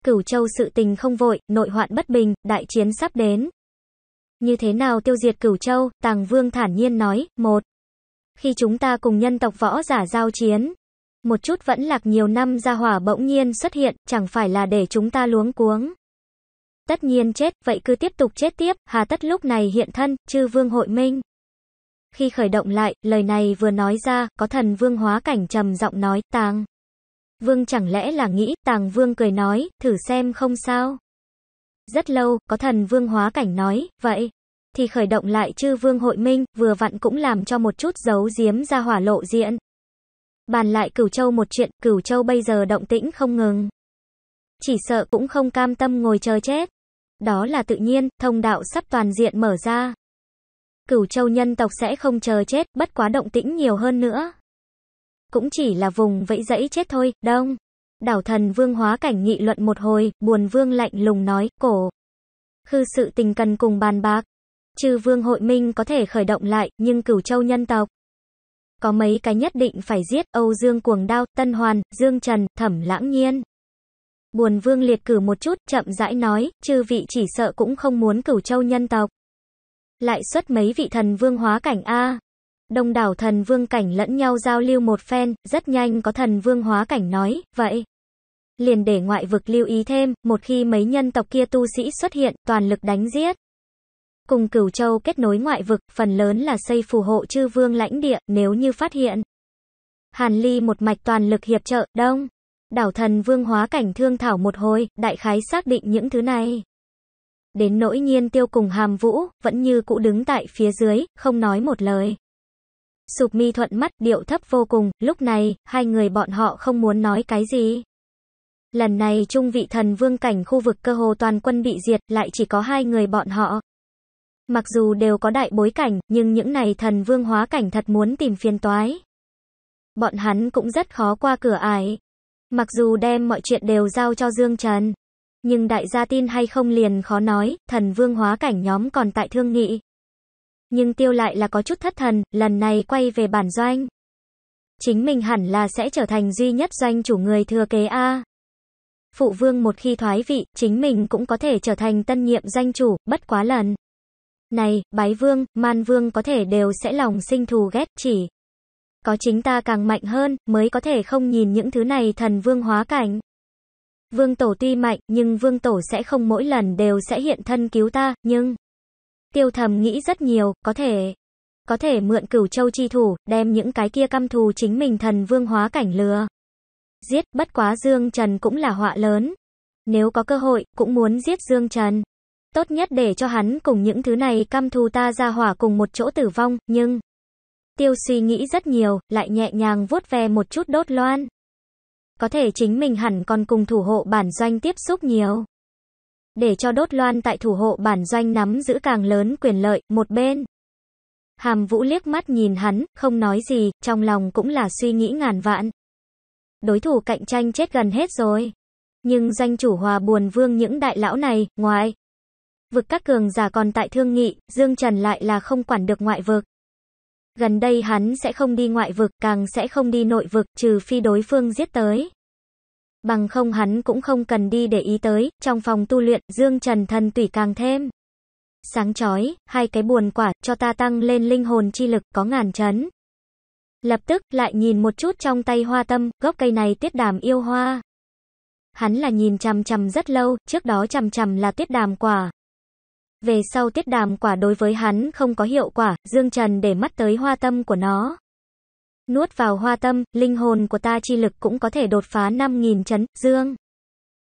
Cửu Châu sự tình không vội, nội hoạn bất bình, đại chiến sắp đến. Như thế nào tiêu diệt Cửu Châu, Tàng Vương thản nhiên nói, một. Khi chúng ta cùng nhân tộc võ giả giao chiến, một chút vẫn lạc nhiều năm ra hỏa bỗng nhiên xuất hiện, chẳng phải là để chúng ta luống cuống. Tất nhiên chết, vậy cứ tiếp tục chết tiếp, hà tất lúc này hiện thân, chư vương hội minh. Khi khởi động lại, lời này vừa nói ra, có thần vương hóa cảnh trầm giọng nói, tàng. Vương chẳng lẽ là nghĩ, Tàng Vương cười nói, thử xem không sao. Rất lâu, có thần Vương hóa cảnh nói, vậy. Thì khởi động lại chư Vương hội minh, vừa vặn cũng làm cho một chút giấu giếm ra hỏa lộ diện. Bàn lại Cửu Châu một chuyện, Cửu Châu bây giờ động tĩnh không ngừng. Chỉ sợ cũng không cam tâm ngồi chờ chết. Đó là tự nhiên, thông đạo sắp toàn diện mở ra. Cửu Châu nhân tộc sẽ không chờ chết, bất quá động tĩnh nhiều hơn nữa cũng chỉ là vùng vẫy dẫy chết thôi, đông. Đảo thần vương hóa cảnh nghị luận một hồi, buồn vương lạnh lùng nói, cổ. Khư sự tình cần cùng bàn bạc. Trừ vương hội minh có thể khởi động lại, nhưng cửu châu nhân tộc. Có mấy cái nhất định phải giết, Âu Dương Cuồng Đao, Tân Hoàn, Dương Trần, Thẩm Lãng Nhiên. Buồn vương liệt cử một chút, chậm rãi nói, chư vị chỉ sợ cũng không muốn cửu châu nhân tộc. Lại xuất mấy vị thần vương hóa cảnh A, đông đảo thần vương cảnh lẫn nhau giao lưu một phen, rất nhanh có thần vương hóa cảnh nói, vậy. Liền để ngoại vực lưu ý thêm, một khi mấy nhân tộc kia tu sĩ xuất hiện, toàn lực đánh giết. Cùng cửu châu kết nối ngoại vực, phần lớn là xây phù hộ chư vương lãnh địa, nếu như phát hiện. Hàn Ly một mạch toàn lực hiệp trợ, đông. Đảo thần vương hóa cảnh thương thảo một hồi, đại khái xác định những thứ này. Đến nỗi nhiên tiêu cùng hàm vũ, vẫn như cũ đứng tại phía dưới, không nói một lời sụp mi thuận mắt, điệu thấp vô cùng, lúc này, hai người bọn họ không muốn nói cái gì. Lần này trung vị thần vương cảnh khu vực cơ hồ toàn quân bị diệt, lại chỉ có hai người bọn họ. Mặc dù đều có đại bối cảnh, nhưng những này thần vương hóa cảnh thật muốn tìm phiền toái. Bọn hắn cũng rất khó qua cửa ải. Mặc dù đem mọi chuyện đều giao cho Dương Trần. Nhưng đại gia tin hay không liền khó nói, thần vương hóa cảnh nhóm còn tại thương nghị. Nhưng tiêu lại là có chút thất thần, lần này quay về bản doanh. Chính mình hẳn là sẽ trở thành duy nhất doanh chủ người thừa kế A. Phụ vương một khi thoái vị, chính mình cũng có thể trở thành tân nhiệm doanh chủ, bất quá lần. Này, bái vương, man vương có thể đều sẽ lòng sinh thù ghét chỉ. Có chính ta càng mạnh hơn, mới có thể không nhìn những thứ này thần vương hóa cảnh. Vương tổ tuy mạnh, nhưng vương tổ sẽ không mỗi lần đều sẽ hiện thân cứu ta, nhưng... Tiêu thầm nghĩ rất nhiều, có thể, có thể mượn cửu châu chi thủ, đem những cái kia căm thù chính mình thần vương hóa cảnh lừa. Giết, bất quá Dương Trần cũng là họa lớn. Nếu có cơ hội, cũng muốn giết Dương Trần. Tốt nhất để cho hắn cùng những thứ này căm thù ta ra hỏa cùng một chỗ tử vong, nhưng... Tiêu suy nghĩ rất nhiều, lại nhẹ nhàng vuốt ve một chút đốt loan. Có thể chính mình hẳn còn cùng thủ hộ bản doanh tiếp xúc nhiều để cho đốt loan tại thủ hộ bản doanh nắm giữ càng lớn quyền lợi, một bên. Hàm Vũ liếc mắt nhìn hắn, không nói gì, trong lòng cũng là suy nghĩ ngàn vạn. Đối thủ cạnh tranh chết gần hết rồi. Nhưng danh chủ hòa buồn vương những đại lão này, ngoài. Vực các cường giả còn tại thương nghị, Dương Trần lại là không quản được ngoại vực. Gần đây hắn sẽ không đi ngoại vực, càng sẽ không đi nội vực, trừ phi đối phương giết tới. Bằng không hắn cũng không cần đi để ý tới, trong phòng tu luyện, Dương Trần thân tủy càng thêm. Sáng chói, hai cái buồn quả, cho ta tăng lên linh hồn chi lực, có ngàn chấn. Lập tức, lại nhìn một chút trong tay hoa tâm, gốc cây này tuyết đàm yêu hoa. Hắn là nhìn chằm chằm rất lâu, trước đó chằm chằm là tuyết đàm quả. Về sau tuyết đàm quả đối với hắn không có hiệu quả, Dương Trần để mắt tới hoa tâm của nó. Nuốt vào hoa tâm, linh hồn của ta chi lực cũng có thể đột phá 5.000 chấn, dương.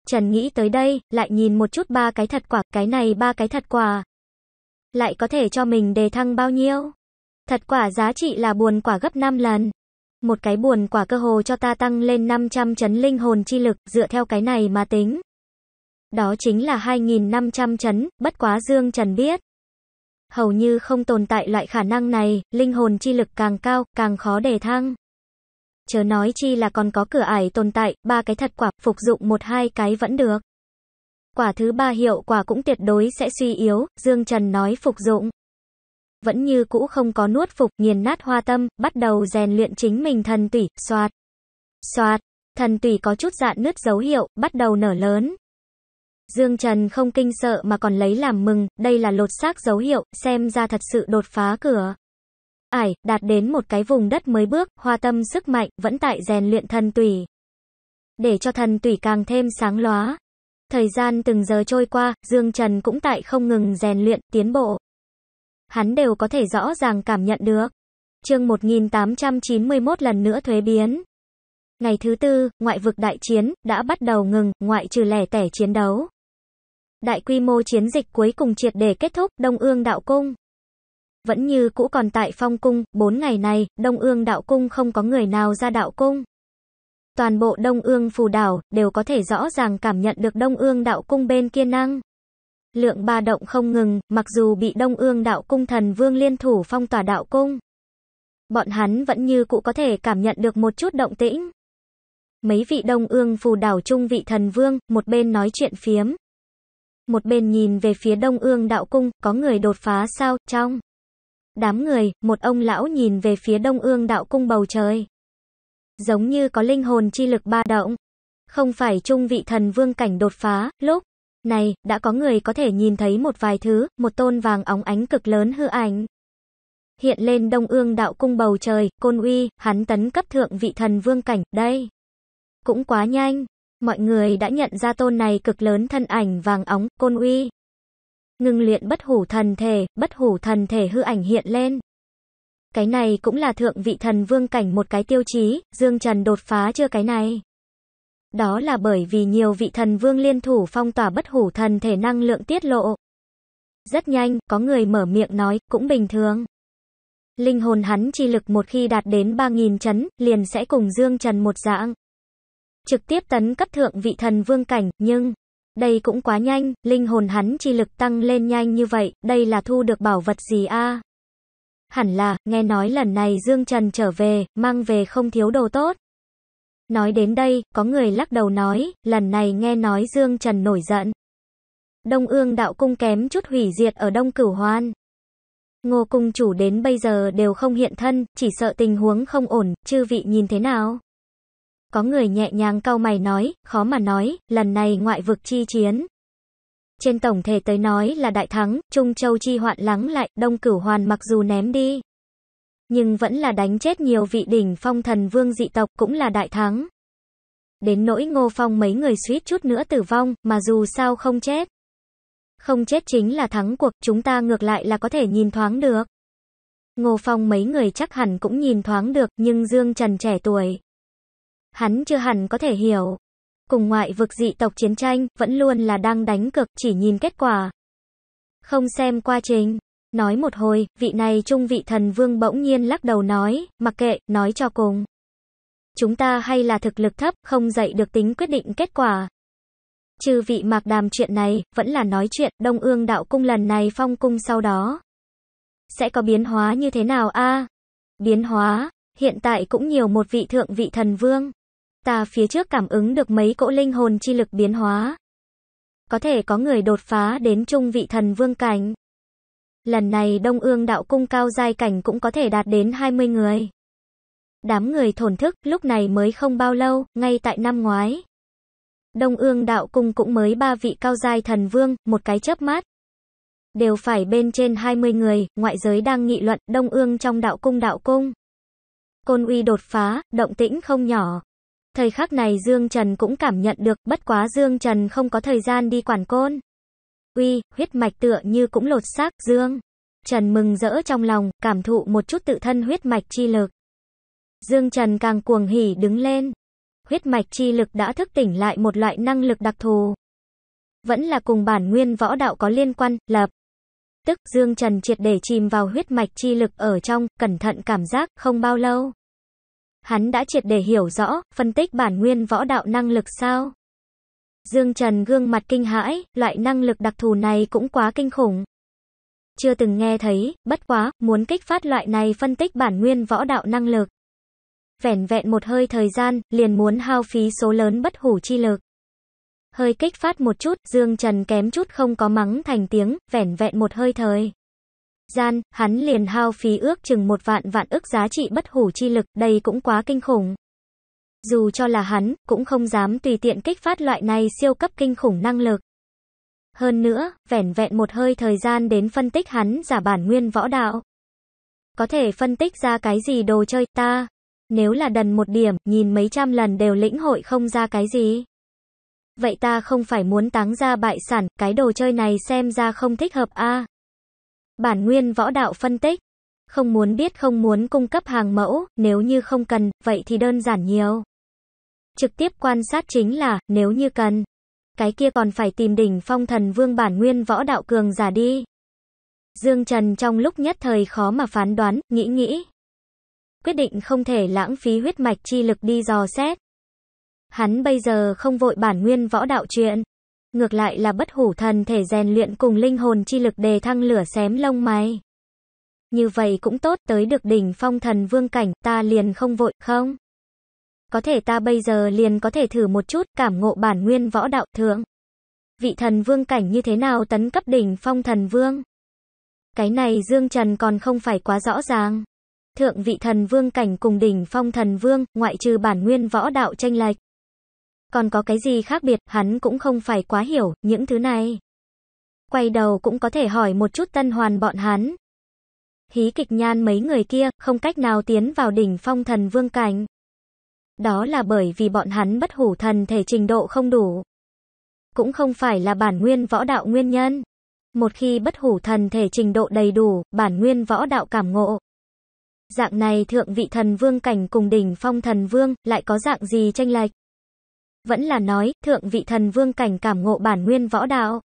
Trần nghĩ tới đây, lại nhìn một chút ba cái thật quả, cái này ba cái thật quả. Lại có thể cho mình đề thăng bao nhiêu? Thật quả giá trị là buồn quả gấp 5 lần. Một cái buồn quả cơ hồ cho ta tăng lên 500 chấn linh hồn chi lực, dựa theo cái này mà tính. Đó chính là 2.500 chấn, bất quá Dương Trần biết hầu như không tồn tại loại khả năng này, linh hồn chi lực càng cao, càng khó để thăng. Chớ nói chi là còn có cửa ải tồn tại, ba cái thật quả, phục dụng một hai cái vẫn được. Quả thứ ba hiệu quả cũng tuyệt đối sẽ suy yếu, Dương Trần nói phục dụng. Vẫn như cũ không có nuốt phục, nghiền nát hoa tâm, bắt đầu rèn luyện chính mình thần tủy, soạt. Soạt, thần tủy có chút dạn nứt dấu hiệu, bắt đầu nở lớn, Dương Trần không kinh sợ mà còn lấy làm mừng, đây là lột xác dấu hiệu, xem ra thật sự đột phá cửa. Ải, đạt đến một cái vùng đất mới bước, hoa tâm sức mạnh, vẫn tại rèn luyện thân tùy. Để cho thần tùy càng thêm sáng lóa. Thời gian từng giờ trôi qua, Dương Trần cũng tại không ngừng rèn luyện, tiến bộ. Hắn đều có thể rõ ràng cảm nhận được. chương 1891 lần nữa thuế biến. Ngày thứ tư, ngoại vực đại chiến, đã bắt đầu ngừng, ngoại trừ lẻ tẻ chiến đấu đại quy mô chiến dịch cuối cùng triệt để kết thúc, Đông Ương Đạo Cung. Vẫn như cũ còn tại phong cung, 4 ngày này, Đông Ương Đạo Cung không có người nào ra Đạo Cung. Toàn bộ Đông Ương phù đảo, đều có thể rõ ràng cảm nhận được Đông Ương Đạo Cung bên kia năng. Lượng ba động không ngừng, mặc dù bị Đông Ương Đạo Cung thần vương liên thủ phong tỏa Đạo Cung. Bọn hắn vẫn như cũ có thể cảm nhận được một chút động tĩnh. Mấy vị Đông Ương phù đảo trung vị thần vương, một bên nói chuyện phiếm, một bên nhìn về phía đông ương đạo cung, có người đột phá sao, trong. Đám người, một ông lão nhìn về phía đông ương đạo cung bầu trời. Giống như có linh hồn chi lực ba động. Không phải trung vị thần vương cảnh đột phá, lúc này, đã có người có thể nhìn thấy một vài thứ, một tôn vàng óng ánh cực lớn hư ảnh. Hiện lên đông ương đạo cung bầu trời, côn uy, hắn tấn cấp thượng vị thần vương cảnh, đây. Cũng quá nhanh, Mọi người đã nhận ra tôn này cực lớn thân ảnh vàng óng, côn uy. Ngưng luyện bất hủ thần thể, bất hủ thần thể hư ảnh hiện lên. Cái này cũng là thượng vị thần vương cảnh một cái tiêu chí, Dương Trần đột phá chưa cái này. Đó là bởi vì nhiều vị thần vương liên thủ phong tỏa bất hủ thần thể năng lượng tiết lộ. Rất nhanh, có người mở miệng nói, cũng bình thường. Linh hồn hắn chi lực một khi đạt đến 3.000 chấn, liền sẽ cùng Dương Trần một dạng trực tiếp tấn cấp thượng vị thần vương cảnh, nhưng đây cũng quá nhanh, linh hồn hắn chi lực tăng lên nhanh như vậy, đây là thu được bảo vật gì a? Hẳn là, nghe nói lần này Dương Trần trở về, mang về không thiếu đồ tốt. Nói đến đây, có người lắc đầu nói, lần này nghe nói Dương Trần nổi giận. Đông ương đạo cung kém chút hủy diệt ở Đông Cửu Hoan. Ngô cung chủ đến bây giờ đều không hiện thân, chỉ sợ tình huống không ổn, chư vị nhìn thế nào? có người nhẹ nhàng cau mày nói, khó mà nói, lần này ngoại vực chi chiến. Trên tổng thể tới nói là đại thắng, Trung Châu chi hoạn lắng lại, Đông Cửu Hoàn mặc dù ném đi. Nhưng vẫn là đánh chết nhiều vị đỉnh phong thần vương dị tộc cũng là đại thắng. Đến nỗi ngô phong mấy người suýt chút nữa tử vong, mà dù sao không chết. Không chết chính là thắng cuộc, chúng ta ngược lại là có thể nhìn thoáng được. Ngô Phong mấy người chắc hẳn cũng nhìn thoáng được, nhưng Dương Trần trẻ tuổi hắn chưa hẳn có thể hiểu. Cùng ngoại vực dị tộc chiến tranh, vẫn luôn là đang đánh cực, chỉ nhìn kết quả. Không xem qua trình. Nói một hồi, vị này trung vị thần vương bỗng nhiên lắc đầu nói, mặc kệ, nói cho cùng. Chúng ta hay là thực lực thấp, không dạy được tính quyết định kết quả. Trừ vị mạc đàm chuyện này, vẫn là nói chuyện, đông ương đạo cung lần này phong cung sau đó. Sẽ có biến hóa như thế nào a Biến hóa, hiện tại cũng nhiều một vị thượng vị thần vương ta phía trước cảm ứng được mấy cỗ linh hồn chi lực biến hóa. Có thể có người đột phá đến trung vị thần vương cảnh. Lần này Đông Ương đạo cung cao giai cảnh cũng có thể đạt đến 20 người. Đám người thổn thức, lúc này mới không bao lâu, ngay tại năm ngoái. Đông Ương đạo cung cũng mới ba vị cao giai thần vương, một cái chớp mắt Đều phải bên trên 20 người, ngoại giới đang nghị luận Đông Ương trong đạo cung đạo cung. Côn Uy đột phá, động tĩnh không nhỏ, Thời khắc này Dương Trần cũng cảm nhận được, bất quá Dương Trần không có thời gian đi quản côn. Uy, huyết mạch tựa như cũng lột xác, Dương. Trần mừng rỡ trong lòng, cảm thụ một chút tự thân huyết mạch chi lực. Dương Trần càng cuồng hỉ đứng lên. Huyết mạch chi lực đã thức tỉnh lại một loại năng lực đặc thù. Vẫn là cùng bản nguyên võ đạo có liên quan, lập. Tức Dương Trần triệt để chìm vào huyết mạch chi lực ở trong, cẩn thận cảm giác, không bao lâu hắn đã triệt để hiểu rõ, phân tích bản nguyên võ đạo năng lực sao. Dương Trần gương mặt kinh hãi, loại năng lực đặc thù này cũng quá kinh khủng. Chưa từng nghe thấy, bất quá, muốn kích phát loại này phân tích bản nguyên võ đạo năng lực. Vẻn vẹn một hơi thời gian, liền muốn hao phí số lớn bất hủ chi lực. Hơi kích phát một chút, Dương Trần kém chút không có mắng thành tiếng, vẻn vẹn một hơi thời gian, hắn liền hao phí ước chừng một vạn vạn ức giá trị bất hủ chi lực, đây cũng quá kinh khủng. Dù cho là hắn, cũng không dám tùy tiện kích phát loại này siêu cấp kinh khủng năng lực. Hơn nữa, vẻn vẹn một hơi thời gian đến phân tích hắn giả bản nguyên võ đạo. Có thể phân tích ra cái gì đồ chơi ta. Nếu là đần một điểm, nhìn mấy trăm lần đều lĩnh hội không ra cái gì. Vậy ta không phải muốn táng ra bại sản, cái đồ chơi này xem ra không thích hợp a Bản nguyên võ đạo phân tích. Không muốn biết không muốn cung cấp hàng mẫu, nếu như không cần, vậy thì đơn giản nhiều. Trực tiếp quan sát chính là, nếu như cần. Cái kia còn phải tìm đỉnh phong thần vương bản nguyên võ đạo cường giả đi. Dương Trần trong lúc nhất thời khó mà phán đoán, nghĩ nghĩ. Quyết định không thể lãng phí huyết mạch chi lực đi dò xét. Hắn bây giờ không vội bản nguyên võ đạo chuyện ngược lại là bất hủ thần thể rèn luyện cùng linh hồn chi lực đề thăng lửa xém lông mày. Như vậy cũng tốt, tới được đỉnh phong thần vương cảnh, ta liền không vội, không? Có thể ta bây giờ liền có thể thử một chút, cảm ngộ bản nguyên võ đạo thượng. Vị thần vương cảnh như thế nào tấn cấp đỉnh phong thần vương? Cái này Dương Trần còn không phải quá rõ ràng. Thượng vị thần vương cảnh cùng đỉnh phong thần vương, ngoại trừ bản nguyên võ đạo tranh lệch còn có cái gì khác biệt, hắn cũng không phải quá hiểu, những thứ này. Quay đầu cũng có thể hỏi một chút tân hoàn bọn hắn. Hí kịch nhan mấy người kia, không cách nào tiến vào đỉnh phong thần vương cảnh. Đó là bởi vì bọn hắn bất hủ thần thể trình độ không đủ. Cũng không phải là bản nguyên võ đạo nguyên nhân. Một khi bất hủ thần thể trình độ đầy đủ, bản nguyên võ đạo cảm ngộ. Dạng này thượng vị thần vương cảnh cùng đỉnh phong thần vương, lại có dạng gì tranh lệch? vẫn là nói, thượng vị thần vương cảnh cảm ngộ bản nguyên võ đạo.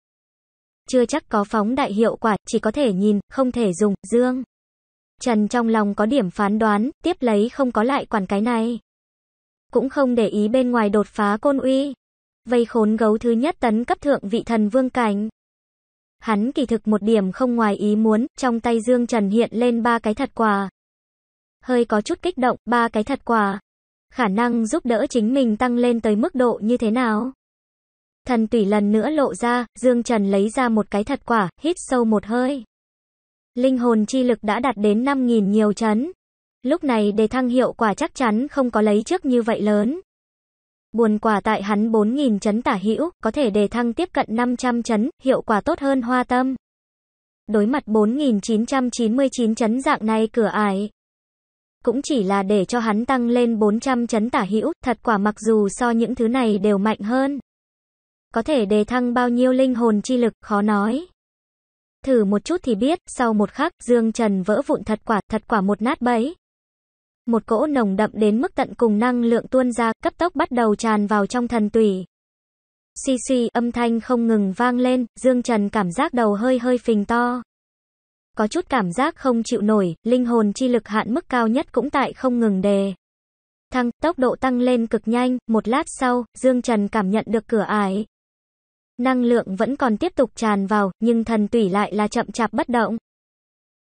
Chưa chắc có phóng đại hiệu quả, chỉ có thể nhìn, không thể dùng, dương. Trần trong lòng có điểm phán đoán, tiếp lấy không có lại quản cái này. Cũng không để ý bên ngoài đột phá côn uy. Vây khốn gấu thứ nhất tấn cấp thượng vị thần vương cảnh. Hắn kỳ thực một điểm không ngoài ý muốn, trong tay Dương Trần hiện lên ba cái thật quà. Hơi có chút kích động, ba cái thật quà khả năng giúp đỡ chính mình tăng lên tới mức độ như thế nào. Thần tủy lần nữa lộ ra, Dương Trần lấy ra một cái thật quả, hít sâu một hơi. Linh hồn chi lực đã đạt đến 5.000 nhiều chấn. Lúc này đề thăng hiệu quả chắc chắn không có lấy trước như vậy lớn. Buồn quả tại hắn 4.000 chấn tả hữu, có thể đề thăng tiếp cận 500 chấn, hiệu quả tốt hơn hoa tâm. Đối mặt 4.999 chấn dạng này cửa ải, cũng chỉ là để cho hắn tăng lên 400 chấn tả hữu, thật quả mặc dù so những thứ này đều mạnh hơn. Có thể đề thăng bao nhiêu linh hồn chi lực, khó nói. Thử một chút thì biết, sau một khắc, Dương Trần vỡ vụn thật quả, thật quả một nát bấy. Một cỗ nồng đậm đến mức tận cùng năng lượng tuôn ra, cấp tốc bắt đầu tràn vào trong thần tủy. Xì xì, âm thanh không ngừng vang lên, Dương Trần cảm giác đầu hơi hơi phình to có chút cảm giác không chịu nổi, linh hồn chi lực hạn mức cao nhất cũng tại không ngừng đề. Thăng, tốc độ tăng lên cực nhanh, một lát sau, Dương Trần cảm nhận được cửa ải. Năng lượng vẫn còn tiếp tục tràn vào, nhưng thần tủy lại là chậm chạp bất động.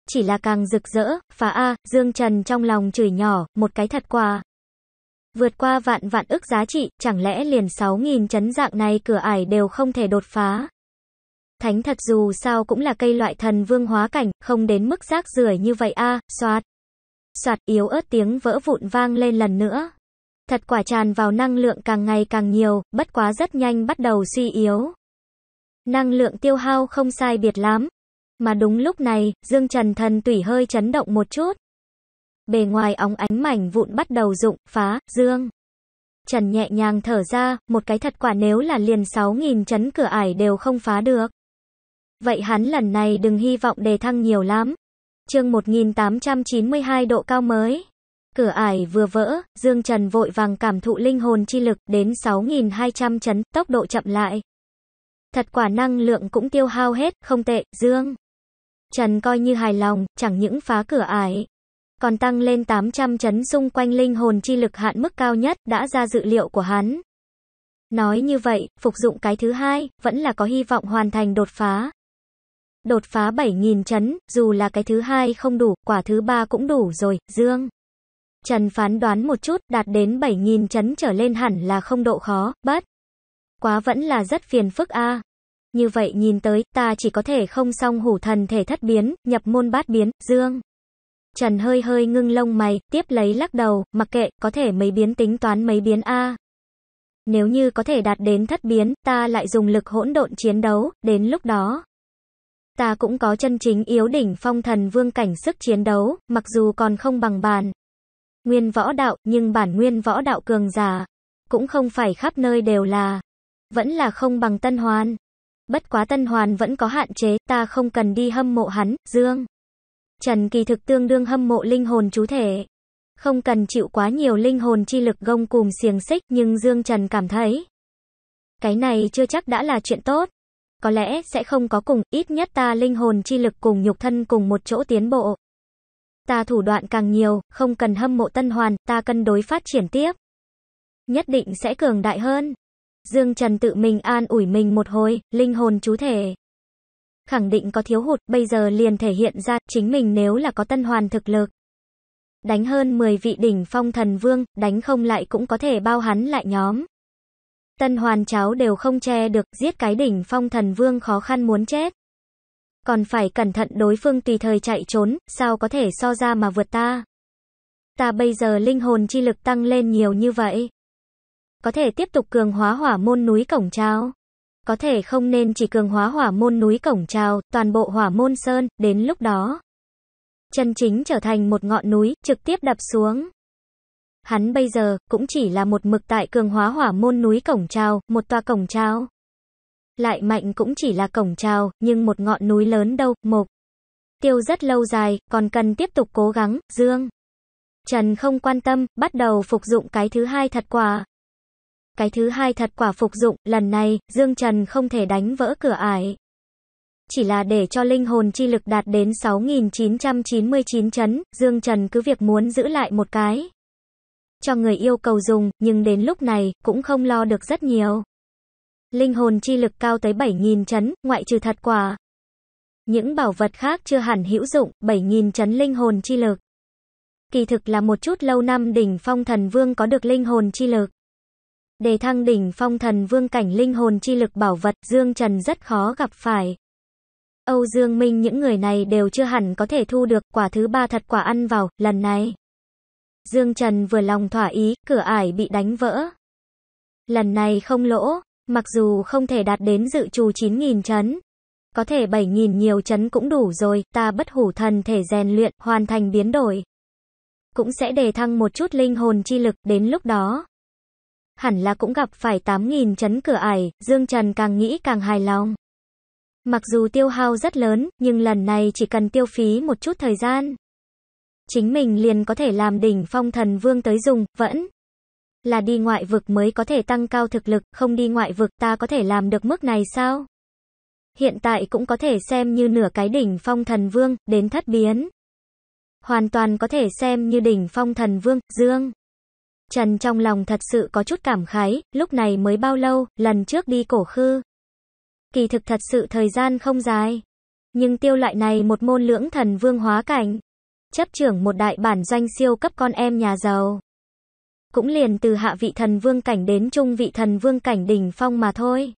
Chỉ là càng rực rỡ, phá A, Dương Trần trong lòng chửi nhỏ, một cái thật quà. Vượt qua vạn vạn ức giá trị, chẳng lẽ liền 6.000 chấn dạng này cửa ải đều không thể đột phá thánh thật dù sao cũng là cây loại thần vương hóa cảnh, không đến mức rác rưởi như vậy a, à, soạt. yếu ớt tiếng vỡ vụn vang lên lần nữa. Thật quả tràn vào năng lượng càng ngày càng nhiều, bất quá rất nhanh bắt đầu suy yếu. Năng lượng tiêu hao không sai biệt lắm. Mà đúng lúc này, Dương Trần thần tủy hơi chấn động một chút. Bề ngoài óng ánh mảnh vụn bắt đầu rụng, phá, dương. Trần nhẹ nhàng thở ra, một cái thật quả nếu là liền 6.000 chấn cửa ải đều không phá được. Vậy hắn lần này đừng hy vọng đề thăng nhiều lắm. Chương 1892 độ cao mới. Cửa ải vừa vỡ, Dương Trần vội vàng cảm thụ linh hồn chi lực đến 6.200 chấn, tốc độ chậm lại. Thật quả năng lượng cũng tiêu hao hết, không tệ, Dương. Trần coi như hài lòng, chẳng những phá cửa ải. Còn tăng lên 800 chấn xung quanh linh hồn chi lực hạn mức cao nhất đã ra dự liệu của hắn. Nói như vậy, phục dụng cái thứ hai, vẫn là có hy vọng hoàn thành đột phá đột phá 7.000 chấn, dù là cái thứ hai không đủ, quả thứ ba cũng đủ rồi, Dương. Trần phán đoán một chút, đạt đến 7.000 chấn trở lên hẳn là không độ khó, bất. Quá vẫn là rất phiền phức a. Như vậy nhìn tới, ta chỉ có thể không xong hủ thần thể thất biến, nhập môn bát biến, Dương. Trần hơi hơi ngưng lông mày, tiếp lấy lắc đầu, mặc kệ, có thể mấy biến tính toán mấy biến A. Nếu như có thể đạt đến thất biến, ta lại dùng lực hỗn độn chiến đấu, đến lúc đó. Ta cũng có chân chính yếu đỉnh phong thần vương cảnh sức chiến đấu, mặc dù còn không bằng bàn. Nguyên võ đạo, nhưng bản nguyên võ đạo cường giả, cũng không phải khắp nơi đều là, vẫn là không bằng tân hoàn. Bất quá tân hoàn vẫn có hạn chế, ta không cần đi hâm mộ hắn, dương. Trần kỳ thực tương đương hâm mộ linh hồn chú thể. Không cần chịu quá nhiều linh hồn chi lực gông cùm xiềng xích nhưng Dương Trần cảm thấy. Cái này chưa chắc đã là chuyện tốt có lẽ sẽ không có cùng, ít nhất ta linh hồn chi lực cùng nhục thân cùng một chỗ tiến bộ. Ta thủ đoạn càng nhiều, không cần hâm mộ tân hoàn, ta cân đối phát triển tiếp. Nhất định sẽ cường đại hơn. Dương Trần tự mình an ủi mình một hồi, linh hồn chú thể. Khẳng định có thiếu hụt, bây giờ liền thể hiện ra, chính mình nếu là có tân hoàn thực lực. Đánh hơn 10 vị đỉnh phong thần vương, đánh không lại cũng có thể bao hắn lại nhóm. Tân hoàn cháu đều không che được, giết cái đỉnh phong thần vương khó khăn muốn chết. Còn phải cẩn thận đối phương tùy thời chạy trốn, sao có thể so ra mà vượt ta. Ta bây giờ linh hồn chi lực tăng lên nhiều như vậy. Có thể tiếp tục cường hóa hỏa môn núi cổng trao. Có thể không nên chỉ cường hóa hỏa môn núi cổng trào, toàn bộ hỏa môn sơn, đến lúc đó. Chân chính trở thành một ngọn núi, trực tiếp đập xuống. Hắn bây giờ, cũng chỉ là một mực tại cường hóa hỏa môn núi cổng trào, một tòa cổng trào. Lại mạnh cũng chỉ là cổng trào, nhưng một ngọn núi lớn đâu, mục. Tiêu rất lâu dài, còn cần tiếp tục cố gắng, dương. Trần không quan tâm, bắt đầu phục dụng cái thứ hai thật quả. Cái thứ hai thật quả phục dụng, lần này, Dương Trần không thể đánh vỡ cửa ải. Chỉ là để cho linh hồn chi lực đạt đến 6.999 chấn, Dương Trần cứ việc muốn giữ lại một cái cho người yêu cầu dùng, nhưng đến lúc này, cũng không lo được rất nhiều. Linh hồn chi lực cao tới 7.000 chấn, ngoại trừ thật quả. Những bảo vật khác chưa hẳn hữu dụng, 7.000 chấn linh hồn chi lực. Kỳ thực là một chút lâu năm đỉnh phong thần vương có được linh hồn chi lực. Đề thăng đỉnh phong thần vương cảnh linh hồn chi lực bảo vật Dương Trần rất khó gặp phải. Âu Dương Minh những người này đều chưa hẳn có thể thu được quả thứ ba thật quả ăn vào, lần này. Dương Trần vừa lòng thỏa ý, cửa ải bị đánh vỡ. Lần này không lỗ, mặc dù không thể đạt đến dự trù 9.000 chấn. Có thể 7.000 nhiều chấn cũng đủ rồi, ta bất hủ thần thể rèn luyện, hoàn thành biến đổi. Cũng sẽ đề thăng một chút linh hồn chi lực, đến lúc đó. Hẳn là cũng gặp phải 8.000 chấn cửa ải, Dương Trần càng nghĩ càng hài lòng. Mặc dù tiêu hao rất lớn, nhưng lần này chỉ cần tiêu phí một chút thời gian, chính mình liền có thể làm đỉnh phong thần vương tới dùng, vẫn là đi ngoại vực mới có thể tăng cao thực lực, không đi ngoại vực ta có thể làm được mức này sao? Hiện tại cũng có thể xem như nửa cái đỉnh phong thần vương, đến thất biến. Hoàn toàn có thể xem như đỉnh phong thần vương, dương. Trần trong lòng thật sự có chút cảm khái, lúc này mới bao lâu, lần trước đi cổ khư. Kỳ thực thật sự thời gian không dài. Nhưng tiêu loại này một môn lưỡng thần vương hóa cảnh chấp trưởng một đại bản doanh siêu cấp con em nhà giàu. Cũng liền từ hạ vị thần vương cảnh đến trung vị thần vương cảnh đỉnh phong mà thôi.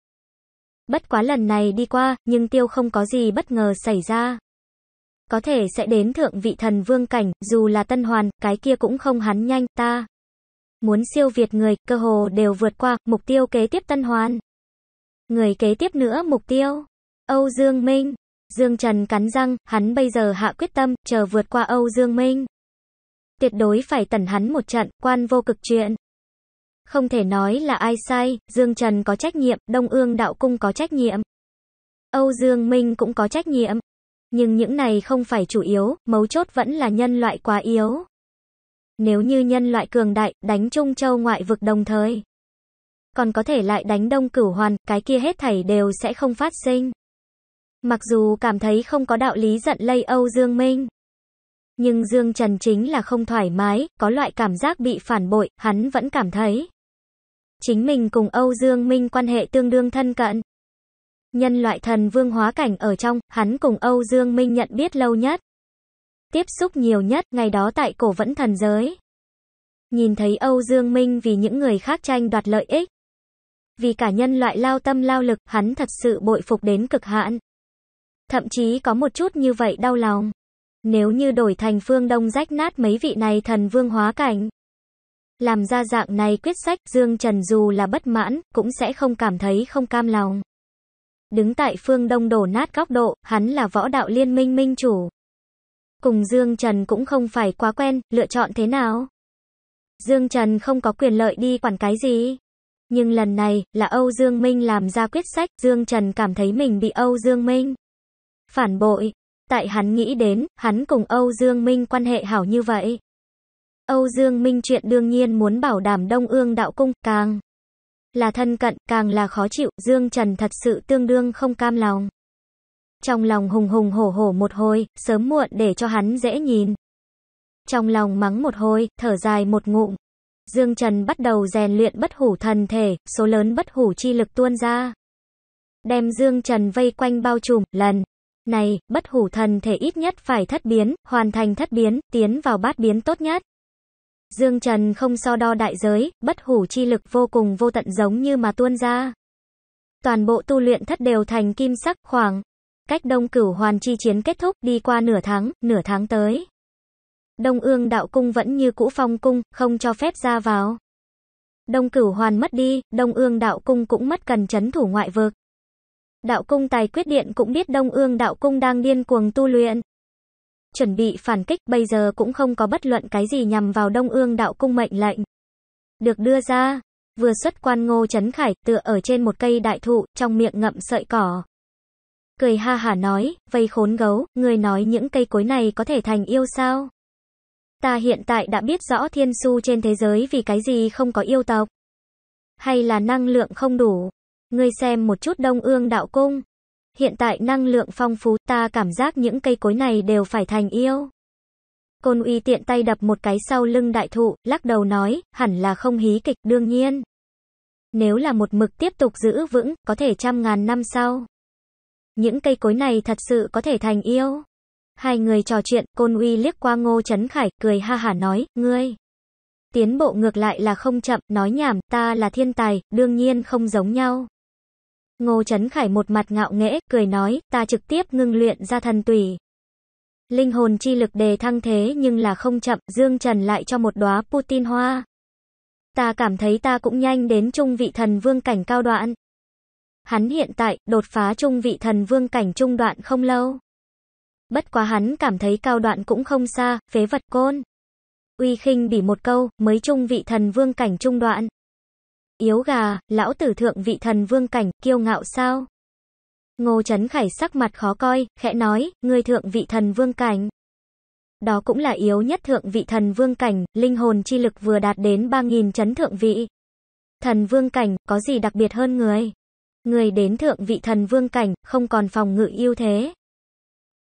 Bất quá lần này đi qua, nhưng tiêu không có gì bất ngờ xảy ra. Có thể sẽ đến thượng vị thần vương cảnh, dù là tân hoàn, cái kia cũng không hắn nhanh ta. Muốn siêu việt người, cơ hồ đều vượt qua, mục tiêu kế tiếp tân hoàn. Người kế tiếp nữa mục tiêu. Âu Dương Minh, Dương Trần cắn răng, hắn bây giờ hạ quyết tâm, chờ vượt qua Âu Dương Minh. Tuyệt đối phải tẩn hắn một trận, quan vô cực chuyện. Không thể nói là ai sai, Dương Trần có trách nhiệm, Đông Ương Đạo Cung có trách nhiệm. Âu Dương Minh cũng có trách nhiệm. Nhưng những này không phải chủ yếu, mấu chốt vẫn là nhân loại quá yếu. Nếu như nhân loại cường đại, đánh Trung Châu ngoại vực đồng thời. Còn có thể lại đánh Đông Cửu Hoàn, cái kia hết thảy đều sẽ không phát sinh. Mặc dù cảm thấy không có đạo lý giận lây Âu Dương Minh. Nhưng Dương Trần chính là không thoải mái, có loại cảm giác bị phản bội, hắn vẫn cảm thấy. Chính mình cùng Âu Dương Minh quan hệ tương đương thân cận. Nhân loại thần vương hóa cảnh ở trong, hắn cùng Âu Dương Minh nhận biết lâu nhất. Tiếp xúc nhiều nhất, ngày đó tại cổ vẫn thần giới. Nhìn thấy Âu Dương Minh vì những người khác tranh đoạt lợi ích. Vì cả nhân loại lao tâm lao lực, hắn thật sự bội phục đến cực hạn. Thậm chí có một chút như vậy đau lòng. Nếu như đổi thành phương đông rách nát mấy vị này thần vương hóa cảnh. Làm ra dạng này quyết sách Dương Trần dù là bất mãn, cũng sẽ không cảm thấy không cam lòng. Đứng tại phương đông đổ nát góc độ, hắn là võ đạo liên minh minh chủ. Cùng Dương Trần cũng không phải quá quen, lựa chọn thế nào? Dương Trần không có quyền lợi đi quản cái gì. Nhưng lần này, là Âu Dương Minh làm ra quyết sách, Dương Trần cảm thấy mình bị Âu Dương Minh phản bội. Tại hắn nghĩ đến, hắn cùng Âu Dương Minh quan hệ hảo như vậy. Âu Dương Minh chuyện đương nhiên muốn bảo đảm Đông Ương Đạo Cung, càng là thân cận, càng là khó chịu, Dương Trần thật sự tương đương không cam lòng. Trong lòng hùng hùng hổ hổ một hồi, sớm muộn để cho hắn dễ nhìn. Trong lòng mắng một hồi, thở dài một ngụm. Dương Trần bắt đầu rèn luyện bất hủ thần thể, số lớn bất hủ chi lực tuôn ra. Đem Dương Trần vây quanh bao trùm, lần này, bất hủ thần thể ít nhất phải thất biến, hoàn thành thất biến, tiến vào bát biến tốt nhất. Dương Trần không so đo đại giới, bất hủ chi lực vô cùng vô tận giống như mà tuôn ra. Toàn bộ tu luyện thất đều thành kim sắc khoảng. Cách đông cửu hoàn chi chiến kết thúc đi qua nửa tháng, nửa tháng tới. Đông ương đạo cung vẫn như cũ phong cung, không cho phép ra vào. Đông cửu hoàn mất đi, đông ương đạo cung cũng mất cần chấn thủ ngoại vực. Đạo cung tài quyết điện cũng biết Đông Ương đạo cung đang điên cuồng tu luyện. Chuẩn bị phản kích bây giờ cũng không có bất luận cái gì nhằm vào Đông Ương đạo cung mệnh lệnh. Được đưa ra, vừa xuất quan ngô chấn khải tựa ở trên một cây đại thụ trong miệng ngậm sợi cỏ. Cười ha hả nói, vây khốn gấu, người nói những cây cối này có thể thành yêu sao? Ta hiện tại đã biết rõ thiên su trên thế giới vì cái gì không có yêu tộc. Hay là năng lượng không đủ. Ngươi xem một chút đông ương đạo cung. Hiện tại năng lượng phong phú ta cảm giác những cây cối này đều phải thành yêu. Côn uy tiện tay đập một cái sau lưng đại thụ, lắc đầu nói, hẳn là không hí kịch đương nhiên. Nếu là một mực tiếp tục giữ vững, có thể trăm ngàn năm sau. Những cây cối này thật sự có thể thành yêu. Hai người trò chuyện, Côn Uy liếc qua Ngô chấn Khải, cười ha hả nói, ngươi. Tiến bộ ngược lại là không chậm, nói nhảm, ta là thiên tài, đương nhiên không giống nhau. Ngô Trấn Khải một mặt ngạo nghễ, cười nói, ta trực tiếp ngưng luyện ra thần tùy. Linh hồn chi lực đề thăng thế nhưng là không chậm, Dương Trần lại cho một đóa Putin hoa. Ta cảm thấy ta cũng nhanh đến trung vị thần vương cảnh cao đoạn. Hắn hiện tại, đột phá trung vị thần vương cảnh trung đoạn không lâu. Bất quá hắn cảm thấy cao đoạn cũng không xa, phế vật côn. Uy khinh bỉ một câu, mới trung vị thần vương cảnh trung đoạn. Yếu gà, lão tử thượng vị thần vương cảnh, kiêu ngạo sao? Ngô Trấn Khải sắc mặt khó coi, khẽ nói, người thượng vị thần vương cảnh. Đó cũng là yếu nhất thượng vị thần vương cảnh, linh hồn chi lực vừa đạt đến 3.000 chấn thượng vị. Thần vương cảnh, có gì đặc biệt hơn người? Người đến thượng vị thần vương cảnh, không còn phòng ngự ưu thế.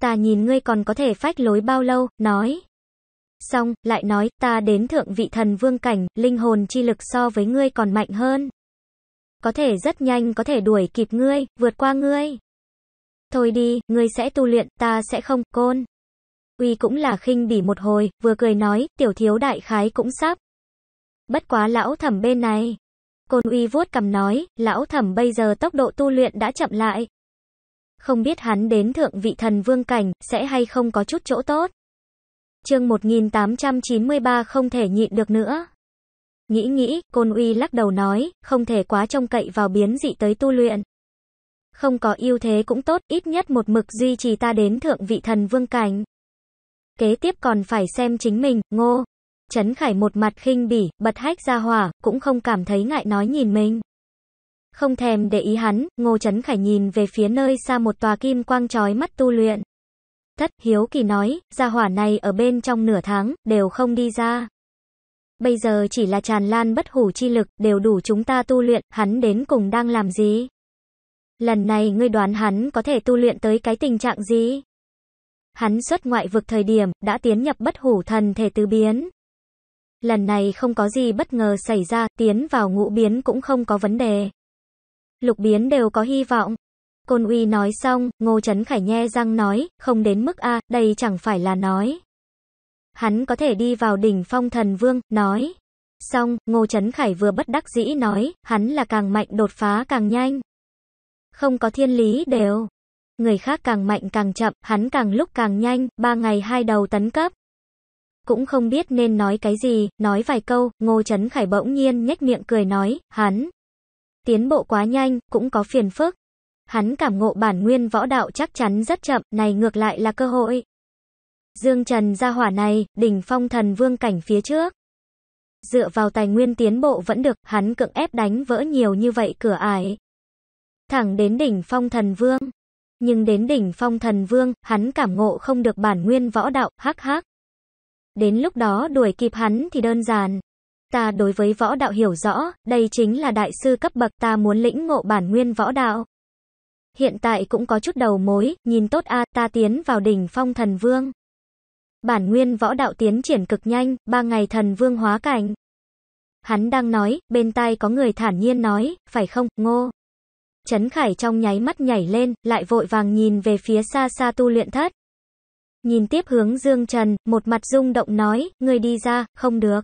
Ta nhìn ngươi còn có thể phách lối bao lâu, nói xong, lại nói, ta đến thượng vị thần vương cảnh, linh hồn chi lực so với ngươi còn mạnh hơn. Có thể rất nhanh có thể đuổi kịp ngươi, vượt qua ngươi. Thôi đi, ngươi sẽ tu luyện, ta sẽ không, côn. Uy cũng là khinh bỉ một hồi, vừa cười nói, tiểu thiếu đại khái cũng sắp. Bất quá lão thẩm bên này. Côn Uy vuốt cầm nói, lão thẩm bây giờ tốc độ tu luyện đã chậm lại. Không biết hắn đến thượng vị thần vương cảnh, sẽ hay không có chút chỗ tốt. Chương 1893 không thể nhịn được nữa. Nghĩ nghĩ, Côn Uy lắc đầu nói, không thể quá trông cậy vào biến dị tới tu luyện. Không có ưu thế cũng tốt, ít nhất một mực duy trì ta đến thượng vị thần vương cảnh. Kế tiếp còn phải xem chính mình, ngô. Trấn Khải một mặt khinh bỉ, bật hách ra hỏa, cũng không cảm thấy ngại nói nhìn mình. Không thèm để ý hắn, Ngô Trấn Khải nhìn về phía nơi xa một tòa kim quang trói mắt tu luyện. Thất Hiếu Kỳ nói, gia hỏa này ở bên trong nửa tháng, đều không đi ra. Bây giờ chỉ là tràn lan bất hủ chi lực, đều đủ chúng ta tu luyện, hắn đến cùng đang làm gì? Lần này ngươi đoán hắn có thể tu luyện tới cái tình trạng gì? Hắn xuất ngoại vực thời điểm, đã tiến nhập bất hủ thần thể tứ biến. Lần này không có gì bất ngờ xảy ra, tiến vào ngũ biến cũng không có vấn đề. Lục biến đều có hy vọng. Côn Uy nói xong, Ngô Trấn Khải nhe răng nói, không đến mức a, à, đây chẳng phải là nói. Hắn có thể đi vào đỉnh phong thần vương, nói. Xong, Ngô Trấn Khải vừa bất đắc dĩ nói, hắn là càng mạnh đột phá càng nhanh. Không có thiên lý đều. Người khác càng mạnh càng chậm, hắn càng lúc càng nhanh, ba ngày hai đầu tấn cấp. Cũng không biết nên nói cái gì, nói vài câu, Ngô Trấn Khải bỗng nhiên nhếch miệng cười nói, hắn. Tiến bộ quá nhanh, cũng có phiền phức. Hắn cảm ngộ bản nguyên võ đạo chắc chắn rất chậm, này ngược lại là cơ hội. Dương Trần gia hỏa này, đỉnh phong thần vương cảnh phía trước. Dựa vào tài nguyên tiến bộ vẫn được, hắn cưỡng ép đánh vỡ nhiều như vậy cửa ải. Thẳng đến đỉnh phong thần vương. Nhưng đến đỉnh phong thần vương, hắn cảm ngộ không được bản nguyên võ đạo, hắc hắc. Đến lúc đó đuổi kịp hắn thì đơn giản. Ta đối với võ đạo hiểu rõ, đây chính là đại sư cấp bậc ta muốn lĩnh ngộ bản nguyên võ đạo hiện tại cũng có chút đầu mối, nhìn tốt a, ta tiến vào đỉnh phong thần vương. Bản nguyên võ đạo tiến triển cực nhanh, ba ngày thần vương hóa cảnh. Hắn đang nói, bên tai có người thản nhiên nói, phải không, ngô. Trấn Khải trong nháy mắt nhảy lên, lại vội vàng nhìn về phía xa xa tu luyện thất. Nhìn tiếp hướng Dương Trần, một mặt rung động nói, người đi ra, không được.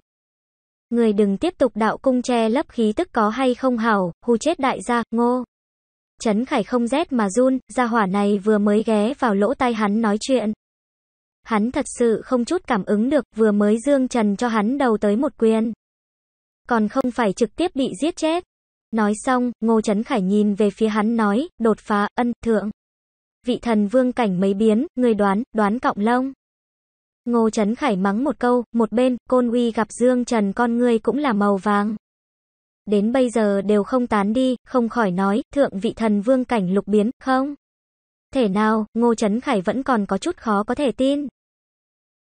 Người đừng tiếp tục đạo cung che lấp khí tức có hay không hảo, hù chết đại gia, ngô. Trấn Khải không rét mà run, gia hỏa này vừa mới ghé vào lỗ tai hắn nói chuyện. Hắn thật sự không chút cảm ứng được, vừa mới dương trần cho hắn đầu tới một quyền. Còn không phải trực tiếp bị giết chết. Nói xong, Ngô Trấn Khải nhìn về phía hắn nói, đột phá, ân, thượng. Vị thần vương cảnh mấy biến, người đoán, đoán cọng lông. Ngô Trấn Khải mắng một câu, một bên, côn uy gặp Dương Trần con ngươi cũng là màu vàng đến bây giờ đều không tán đi, không khỏi nói, thượng vị thần vương cảnh lục biến, không? Thể nào, Ngô Trấn Khải vẫn còn có chút khó có thể tin.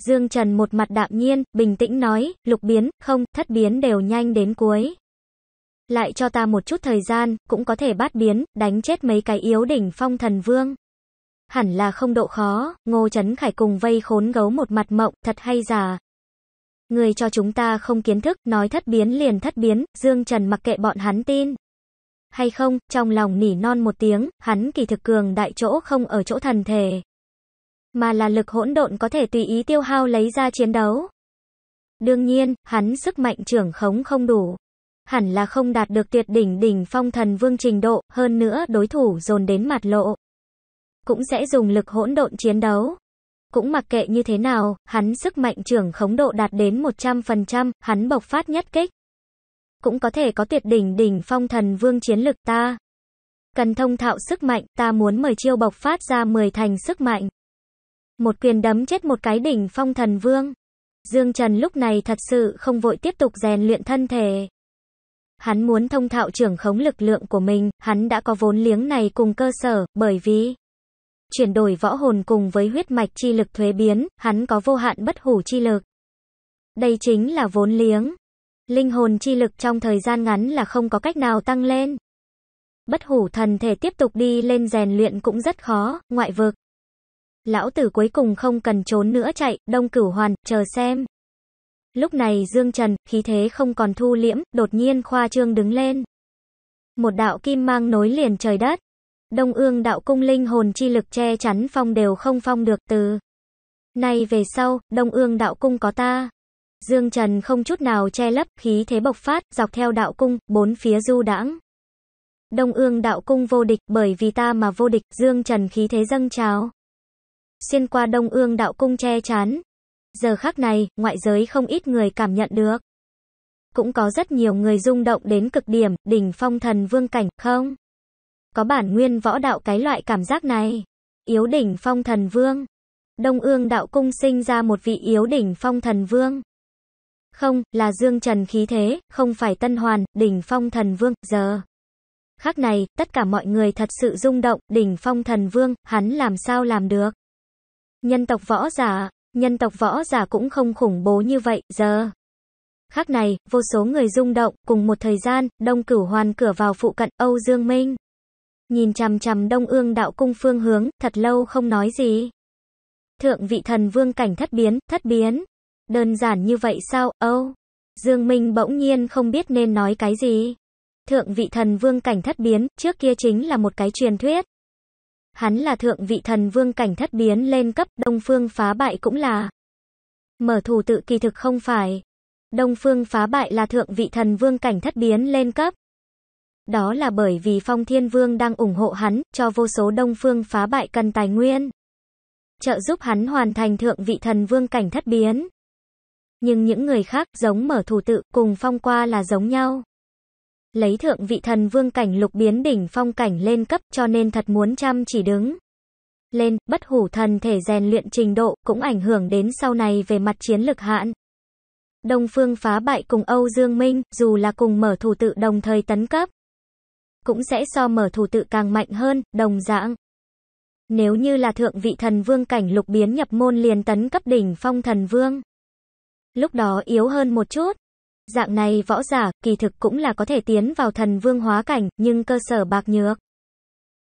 Dương Trần một mặt đạm nhiên, bình tĩnh nói, lục biến, không, thất biến đều nhanh đến cuối. Lại cho ta một chút thời gian, cũng có thể bát biến, đánh chết mấy cái yếu đỉnh phong thần vương. Hẳn là không độ khó, Ngô Trấn Khải cùng vây khốn gấu một mặt mộng, thật hay giả, người cho chúng ta không kiến thức, nói thất biến liền thất biến, Dương Trần mặc kệ bọn hắn tin. Hay không, trong lòng nỉ non một tiếng, hắn kỳ thực cường đại chỗ không ở chỗ thần thể. Mà là lực hỗn độn có thể tùy ý tiêu hao lấy ra chiến đấu. Đương nhiên, hắn sức mạnh trưởng khống không đủ. Hẳn là không đạt được tuyệt đỉnh đỉnh phong thần vương trình độ, hơn nữa đối thủ dồn đến mặt lộ. Cũng sẽ dùng lực hỗn độn chiến đấu. Cũng mặc kệ như thế nào, hắn sức mạnh trưởng khống độ đạt đến 100%, hắn bộc phát nhất kích. Cũng có thể có tuyệt đỉnh đỉnh phong thần vương chiến lực ta. Cần thông thạo sức mạnh, ta muốn mời chiêu bộc phát ra 10 thành sức mạnh. Một quyền đấm chết một cái đỉnh phong thần vương. Dương Trần lúc này thật sự không vội tiếp tục rèn luyện thân thể. Hắn muốn thông thạo trưởng khống lực lượng của mình, hắn đã có vốn liếng này cùng cơ sở, bởi vì chuyển đổi võ hồn cùng với huyết mạch chi lực thuế biến, hắn có vô hạn bất hủ chi lực. Đây chính là vốn liếng. Linh hồn chi lực trong thời gian ngắn là không có cách nào tăng lên. Bất hủ thần thể tiếp tục đi lên rèn luyện cũng rất khó, ngoại vực. Lão tử cuối cùng không cần trốn nữa chạy, đông cửu hoàn, chờ xem. Lúc này Dương Trần, khí thế không còn thu liễm, đột nhiên khoa trương đứng lên. Một đạo kim mang nối liền trời đất. Đông ương đạo cung linh hồn chi lực che chắn phong đều không phong được từ. Nay về sau, đông ương đạo cung có ta. Dương Trần không chút nào che lấp, khí thế bộc phát, dọc theo đạo cung, bốn phía du đãng. Đông ương đạo cung vô địch, bởi vì ta mà vô địch, Dương Trần khí thế dâng trào. Xuyên qua đông ương đạo cung che chắn. Giờ khắc này, ngoại giới không ít người cảm nhận được. Cũng có rất nhiều người rung động đến cực điểm, đỉnh phong thần vương cảnh, không? có bản nguyên võ đạo cái loại cảm giác này. Yếu đỉnh phong thần vương. Đông ương đạo cung sinh ra một vị yếu đỉnh phong thần vương. Không, là dương trần khí thế, không phải tân hoàn, đỉnh phong thần vương, giờ. Khác này, tất cả mọi người thật sự rung động, đỉnh phong thần vương, hắn làm sao làm được. Nhân tộc võ giả, nhân tộc võ giả cũng không khủng bố như vậy, giờ. Khác này, vô số người rung động, cùng một thời gian, đông cửu hoàn cửa vào phụ cận Âu Dương Minh nhìn chằm chằm Đông Ương Đạo Cung phương hướng, thật lâu không nói gì. Thượng vị thần vương cảnh thất biến, thất biến. Đơn giản như vậy sao? Âu. Oh. Dương Minh bỗng nhiên không biết nên nói cái gì. Thượng vị thần vương cảnh thất biến, trước kia chính là một cái truyền thuyết. Hắn là thượng vị thần vương cảnh thất biến lên cấp, Đông Phương phá bại cũng là. Mở thủ tự kỳ thực không phải. Đông Phương phá bại là thượng vị thần vương cảnh thất biến lên cấp. Đó là bởi vì Phong Thiên Vương đang ủng hộ hắn, cho vô số đông phương phá bại cân tài nguyên. Trợ giúp hắn hoàn thành thượng vị thần vương cảnh thất biến. Nhưng những người khác giống mở thủ tự cùng phong qua là giống nhau. Lấy thượng vị thần vương cảnh lục biến đỉnh phong cảnh lên cấp cho nên thật muốn chăm chỉ đứng. Lên, bất hủ thần thể rèn luyện trình độ cũng ảnh hưởng đến sau này về mặt chiến lực hạn. Đông Phương phá bại cùng Âu Dương Minh, dù là cùng mở thủ tự đồng thời tấn cấp cũng sẽ so mở thủ tự càng mạnh hơn, đồng dạng. Nếu như là thượng vị thần vương cảnh lục biến nhập môn liền tấn cấp đỉnh phong thần vương. Lúc đó yếu hơn một chút. Dạng này võ giả, kỳ thực cũng là có thể tiến vào thần vương hóa cảnh, nhưng cơ sở bạc nhược.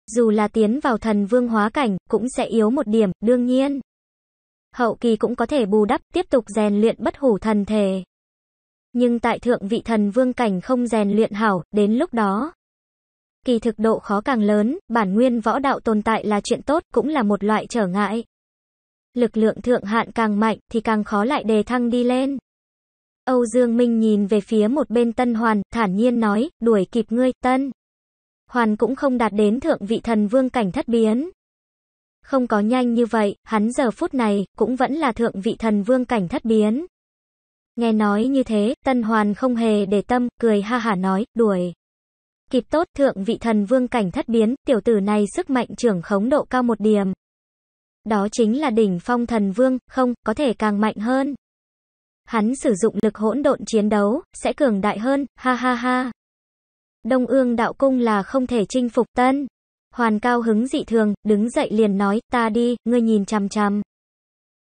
Dù là tiến vào thần vương hóa cảnh, cũng sẽ yếu một điểm, đương nhiên. Hậu kỳ cũng có thể bù đắp, tiếp tục rèn luyện bất hủ thần thể. Nhưng tại thượng vị thần vương cảnh không rèn luyện hảo, đến lúc đó kỳ thực độ khó càng lớn, bản nguyên võ đạo tồn tại là chuyện tốt, cũng là một loại trở ngại. Lực lượng thượng hạn càng mạnh thì càng khó lại đề thăng đi lên. Âu Dương Minh nhìn về phía một bên Tân Hoàn, thản nhiên nói, đuổi kịp ngươi, Tân. Hoàn cũng không đạt đến thượng vị thần vương cảnh thất biến. Không có nhanh như vậy, hắn giờ phút này, cũng vẫn là thượng vị thần vương cảnh thất biến. Nghe nói như thế, Tân Hoàn không hề để tâm, cười ha hả nói, đuổi. Kịp tốt thượng vị thần vương cảnh thất biến, tiểu tử này sức mạnh trưởng khống độ cao một điểm. Đó chính là đỉnh phong thần vương, không, có thể càng mạnh hơn. Hắn sử dụng lực hỗn độn chiến đấu, sẽ cường đại hơn, ha ha ha. Đông ương đạo cung là không thể chinh phục tân. Hoàn cao hứng dị thường, đứng dậy liền nói, ta đi, ngươi nhìn chằm chằm.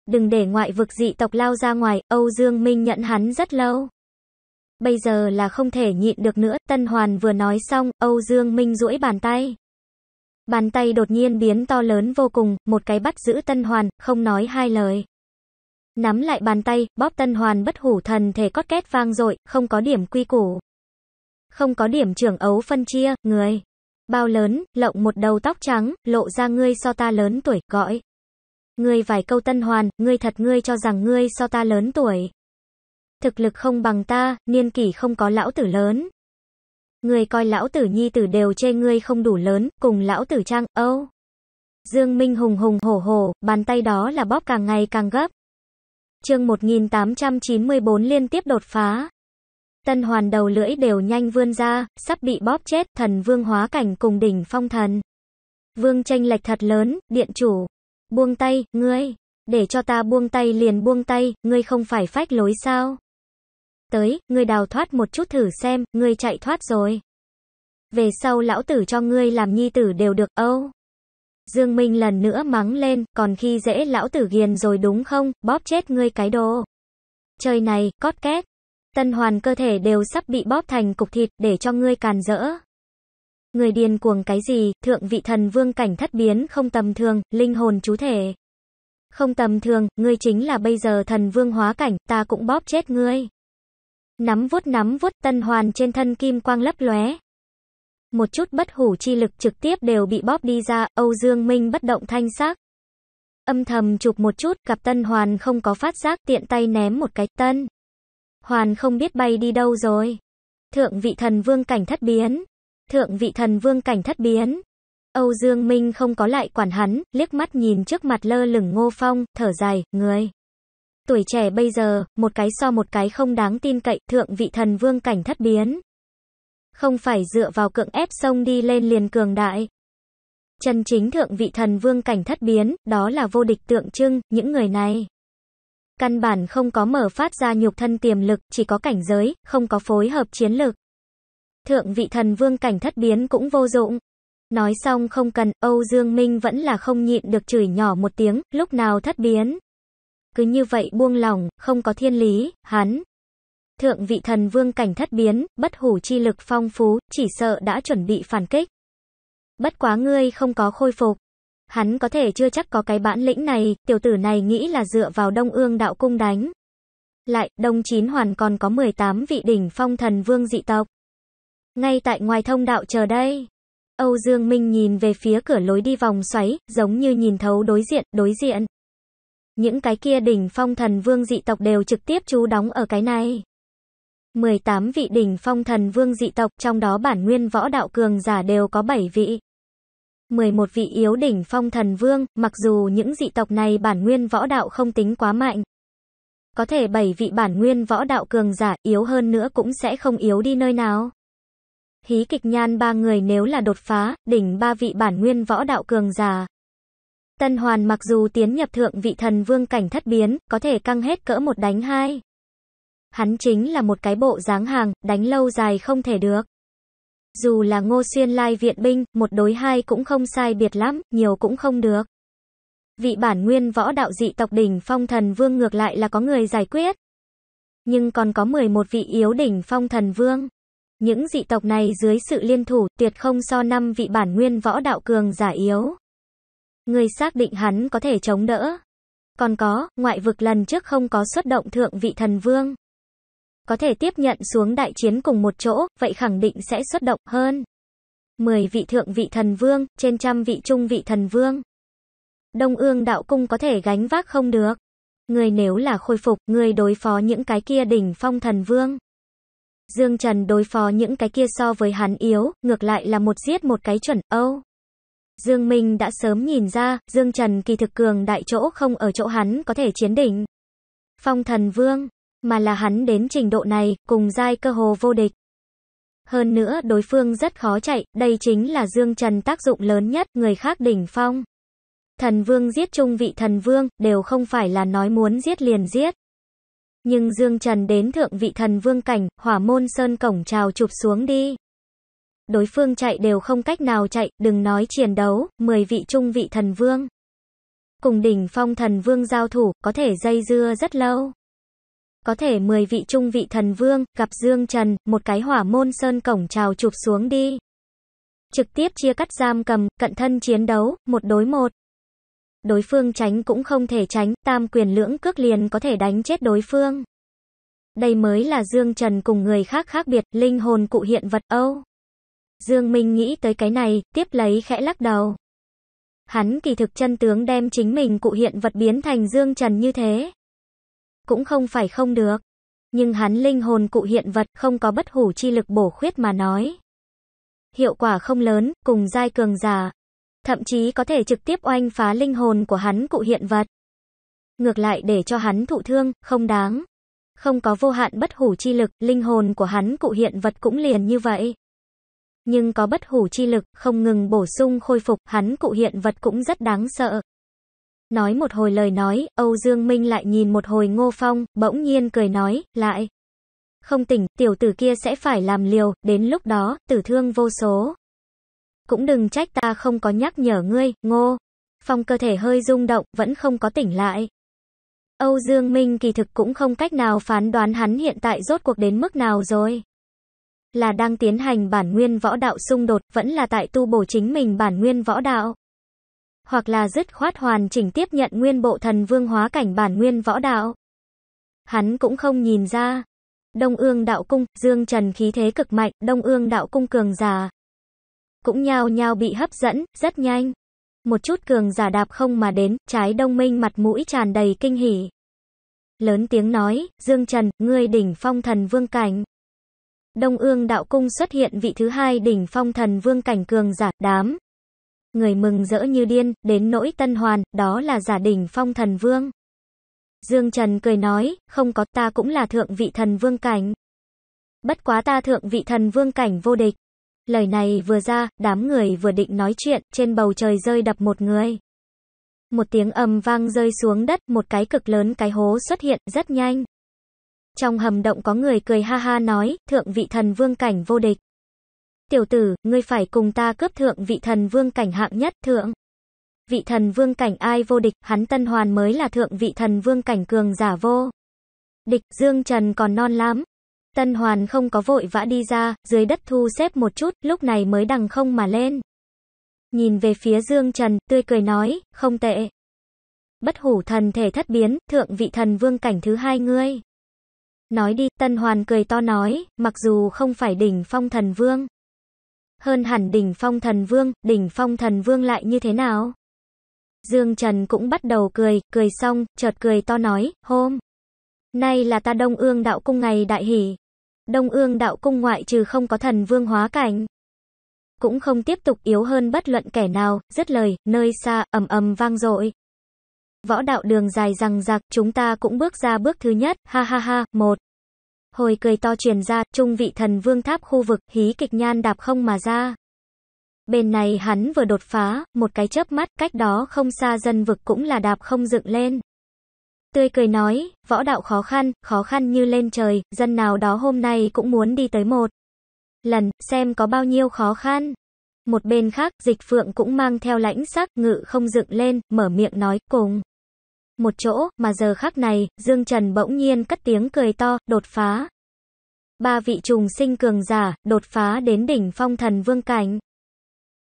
Đừng để ngoại vực dị tộc lao ra ngoài, Âu Dương Minh nhận hắn rất lâu bây giờ là không thể nhịn được nữa, Tân Hoàn vừa nói xong, Âu Dương Minh duỗi bàn tay. Bàn tay đột nhiên biến to lớn vô cùng, một cái bắt giữ Tân Hoàn, không nói hai lời. Nắm lại bàn tay, bóp Tân Hoàn bất hủ thần thể cót két vang dội, không có điểm quy củ. Không có điểm trưởng ấu phân chia, người. Bao lớn, lộng một đầu tóc trắng, lộ ra ngươi so ta lớn tuổi, gọi. Ngươi vài câu Tân Hoàn, ngươi thật ngươi cho rằng ngươi so ta lớn tuổi. Thực lực không bằng ta, niên kỷ không có lão tử lớn. Người coi lão tử nhi tử đều chê ngươi không đủ lớn, cùng lão tử trang, âu. Oh. Dương Minh hùng hùng hổ hổ, bàn tay đó là bóp càng ngày càng gấp. chương 1894 liên tiếp đột phá. Tân hoàn đầu lưỡi đều nhanh vươn ra, sắp bị bóp chết, thần vương hóa cảnh cùng đỉnh phong thần. Vương tranh lệch thật lớn, điện chủ. Buông tay, ngươi. Để cho ta buông tay liền buông tay, ngươi không phải phách lối sao? tới, ngươi đào thoát một chút thử xem, ngươi chạy thoát rồi. Về sau lão tử cho ngươi làm nhi tử đều được, âu. Oh. Dương Minh lần nữa mắng lên, còn khi dễ lão tử ghiền rồi đúng không, bóp chết ngươi cái đồ. Trời này, cót két. Tân hoàn cơ thể đều sắp bị bóp thành cục thịt, để cho ngươi càn rỡ. Người điên cuồng cái gì, thượng vị thần vương cảnh thất biến không tầm thường, linh hồn chú thể. Không tầm thường, ngươi chính là bây giờ thần vương hóa cảnh, ta cũng bóp chết ngươi. Nắm vuốt nắm vuốt tân hoàn trên thân kim quang lấp lóe. Một chút bất hủ chi lực trực tiếp đều bị bóp đi ra, Âu Dương Minh bất động thanh sắc. Âm thầm chụp một chút, gặp tân hoàn không có phát giác tiện tay ném một cái tân. Hoàn không biết bay đi đâu rồi. Thượng vị thần vương cảnh thất biến. Thượng vị thần vương cảnh thất biến. Âu Dương Minh không có lại quản hắn, liếc mắt nhìn trước mặt lơ lửng ngô phong, thở dài, người tuổi trẻ bây giờ, một cái so một cái không đáng tin cậy, thượng vị thần vương cảnh thất biến. Không phải dựa vào cưỡng ép sông đi lên liền cường đại. Chân chính thượng vị thần vương cảnh thất biến, đó là vô địch tượng trưng, những người này. Căn bản không có mở phát ra nhục thân tiềm lực, chỉ có cảnh giới, không có phối hợp chiến lực. Thượng vị thần vương cảnh thất biến cũng vô dụng. Nói xong không cần, Âu Dương Minh vẫn là không nhịn được chửi nhỏ một tiếng, lúc nào thất biến cứ như vậy buông lòng không có thiên lý, hắn. Thượng vị thần vương cảnh thất biến, bất hủ chi lực phong phú, chỉ sợ đã chuẩn bị phản kích. Bất quá ngươi không có khôi phục. Hắn có thể chưa chắc có cái bản lĩnh này, tiểu tử này nghĩ là dựa vào đông ương đạo cung đánh. Lại, đông chín hoàn còn có 18 vị đỉnh phong thần vương dị tộc. Ngay tại ngoài thông đạo chờ đây. Âu Dương Minh nhìn về phía cửa lối đi vòng xoáy, giống như nhìn thấu đối diện, đối diện. Những cái kia đỉnh phong thần vương dị tộc đều trực tiếp chú đóng ở cái này. 18 vị đỉnh phong thần vương dị tộc, trong đó bản nguyên võ đạo cường giả đều có 7 vị. 11 vị yếu đỉnh phong thần vương, mặc dù những dị tộc này bản nguyên võ đạo không tính quá mạnh. Có thể 7 vị bản nguyên võ đạo cường giả, yếu hơn nữa cũng sẽ không yếu đi nơi nào. Hí kịch nhan ba người nếu là đột phá, đỉnh ba vị bản nguyên võ đạo cường giả, Tân Hoàn mặc dù tiến nhập thượng vị thần vương cảnh thất biến, có thể căng hết cỡ một đánh hai. Hắn chính là một cái bộ dáng hàng, đánh lâu dài không thể được. Dù là ngô xuyên lai viện binh, một đối hai cũng không sai biệt lắm, nhiều cũng không được. Vị bản nguyên võ đạo dị tộc đỉnh phong thần vương ngược lại là có người giải quyết. Nhưng còn có 11 vị yếu đỉnh phong thần vương. Những dị tộc này dưới sự liên thủ tuyệt không so năm vị bản nguyên võ đạo cường giả yếu. Người xác định hắn có thể chống đỡ. Còn có, ngoại vực lần trước không có xuất động thượng vị thần vương. Có thể tiếp nhận xuống đại chiến cùng một chỗ, vậy khẳng định sẽ xuất động hơn. mười vị thượng vị thần vương, trên trăm vị trung vị thần vương. Đông ương đạo cung có thể gánh vác không được. Người nếu là khôi phục, người đối phó những cái kia đỉnh phong thần vương. Dương Trần đối phó những cái kia so với hắn yếu, ngược lại là một giết một cái chuẩn Âu. Dương Minh đã sớm nhìn ra, Dương Trần kỳ thực cường đại chỗ không ở chỗ hắn có thể chiến đỉnh. Phong thần vương, mà là hắn đến trình độ này, cùng giai cơ hồ vô địch. Hơn nữa đối phương rất khó chạy, đây chính là Dương Trần tác dụng lớn nhất, người khác đỉnh phong. Thần vương giết trung vị thần vương, đều không phải là nói muốn giết liền giết. Nhưng Dương Trần đến thượng vị thần vương cảnh, hỏa môn sơn cổng trào chụp xuống đi đối phương chạy đều không cách nào chạy, đừng nói chiến đấu, 10 vị trung vị thần vương. Cùng đỉnh phong thần vương giao thủ, có thể dây dưa rất lâu. Có thể 10 vị trung vị thần vương, gặp Dương Trần, một cái hỏa môn sơn cổng trào chụp xuống đi. Trực tiếp chia cắt giam cầm, cận thân chiến đấu, một đối một. Đối phương tránh cũng không thể tránh, tam quyền lưỡng cước liền có thể đánh chết đối phương. Đây mới là Dương Trần cùng người khác khác biệt, linh hồn cụ hiện vật Âu. Dương Minh nghĩ tới cái này, tiếp lấy khẽ lắc đầu. Hắn kỳ thực chân tướng đem chính mình cụ hiện vật biến thành Dương Trần như thế. Cũng không phải không được. Nhưng hắn linh hồn cụ hiện vật không có bất hủ chi lực bổ khuyết mà nói. Hiệu quả không lớn, cùng giai cường giả. Thậm chí có thể trực tiếp oanh phá linh hồn của hắn cụ hiện vật. Ngược lại để cho hắn thụ thương, không đáng. Không có vô hạn bất hủ chi lực, linh hồn của hắn cụ hiện vật cũng liền như vậy nhưng có bất hủ chi lực, không ngừng bổ sung khôi phục, hắn cụ hiện vật cũng rất đáng sợ. Nói một hồi lời nói, Âu Dương Minh lại nhìn một hồi Ngô Phong, bỗng nhiên cười nói, lại. Không tỉnh, tiểu tử kia sẽ phải làm liều, đến lúc đó, tử thương vô số. Cũng đừng trách ta không có nhắc nhở ngươi, Ngô. Phong cơ thể hơi rung động, vẫn không có tỉnh lại. Âu Dương Minh kỳ thực cũng không cách nào phán đoán hắn hiện tại rốt cuộc đến mức nào rồi là đang tiến hành bản nguyên võ đạo xung đột, vẫn là tại tu bổ chính mình bản nguyên võ đạo. Hoặc là dứt khoát hoàn chỉnh tiếp nhận nguyên bộ thần vương hóa cảnh bản nguyên võ đạo. Hắn cũng không nhìn ra. Đông ương đạo cung, dương trần khí thế cực mạnh, đông ương đạo cung cường giả. Cũng nhao nhao bị hấp dẫn, rất nhanh. Một chút cường giả đạp không mà đến, trái đông minh mặt mũi tràn đầy kinh hỉ. Lớn tiếng nói, Dương Trần, ngươi đỉnh phong thần vương cảnh. Đông ương đạo cung xuất hiện vị thứ hai đỉnh phong thần vương cảnh cường giả, đám. Người mừng rỡ như điên, đến nỗi tân hoàn, đó là giả đỉnh phong thần vương. Dương Trần cười nói, không có ta cũng là thượng vị thần vương cảnh. Bất quá ta thượng vị thần vương cảnh vô địch. Lời này vừa ra, đám người vừa định nói chuyện, trên bầu trời rơi đập một người. Một tiếng ầm vang rơi xuống đất, một cái cực lớn cái hố xuất hiện, rất nhanh. Trong hầm động có người cười ha ha nói, thượng vị thần vương cảnh vô địch. Tiểu tử, ngươi phải cùng ta cướp thượng vị thần vương cảnh hạng nhất thượng. Vị thần vương cảnh ai vô địch, hắn tân hoàn mới là thượng vị thần vương cảnh cường giả vô. Địch Dương Trần còn non lắm. Tân hoàn không có vội vã đi ra, dưới đất thu xếp một chút, lúc này mới đằng không mà lên. Nhìn về phía Dương Trần, tươi cười nói, không tệ. Bất hủ thần thể thất biến, thượng vị thần vương cảnh thứ hai ngươi. Nói đi, Tân Hoàn cười to nói, mặc dù không phải đỉnh phong thần vương. Hơn hẳn đỉnh phong thần vương, đỉnh phong thần vương lại như thế nào? Dương Trần cũng bắt đầu cười, cười xong, chợt cười to nói, hôm. Nay là ta Đông Ương Đạo Cung ngày đại hỷ. Đông Ương Đạo Cung ngoại trừ không có thần vương hóa cảnh. Cũng không tiếp tục yếu hơn bất luận kẻ nào, dứt lời, nơi xa, ầm ầm vang dội Võ đạo đường dài rằng giặc, chúng ta cũng bước ra bước thứ nhất, ha ha ha, một. Hồi cười to truyền ra, trung vị thần vương tháp khu vực, hí kịch nhan đạp không mà ra. Bên này hắn vừa đột phá, một cái chớp mắt, cách đó không xa dân vực cũng là đạp không dựng lên. Tươi cười nói, võ đạo khó khăn, khó khăn như lên trời, dân nào đó hôm nay cũng muốn đi tới một. Lần, xem có bao nhiêu khó khăn. Một bên khác, dịch phượng cũng mang theo lãnh sắc, ngự không dựng lên, mở miệng nói cùng một chỗ, mà giờ khắc này, Dương Trần bỗng nhiên cất tiếng cười to, đột phá. Ba vị trùng sinh cường giả, đột phá đến đỉnh phong thần vương cảnh.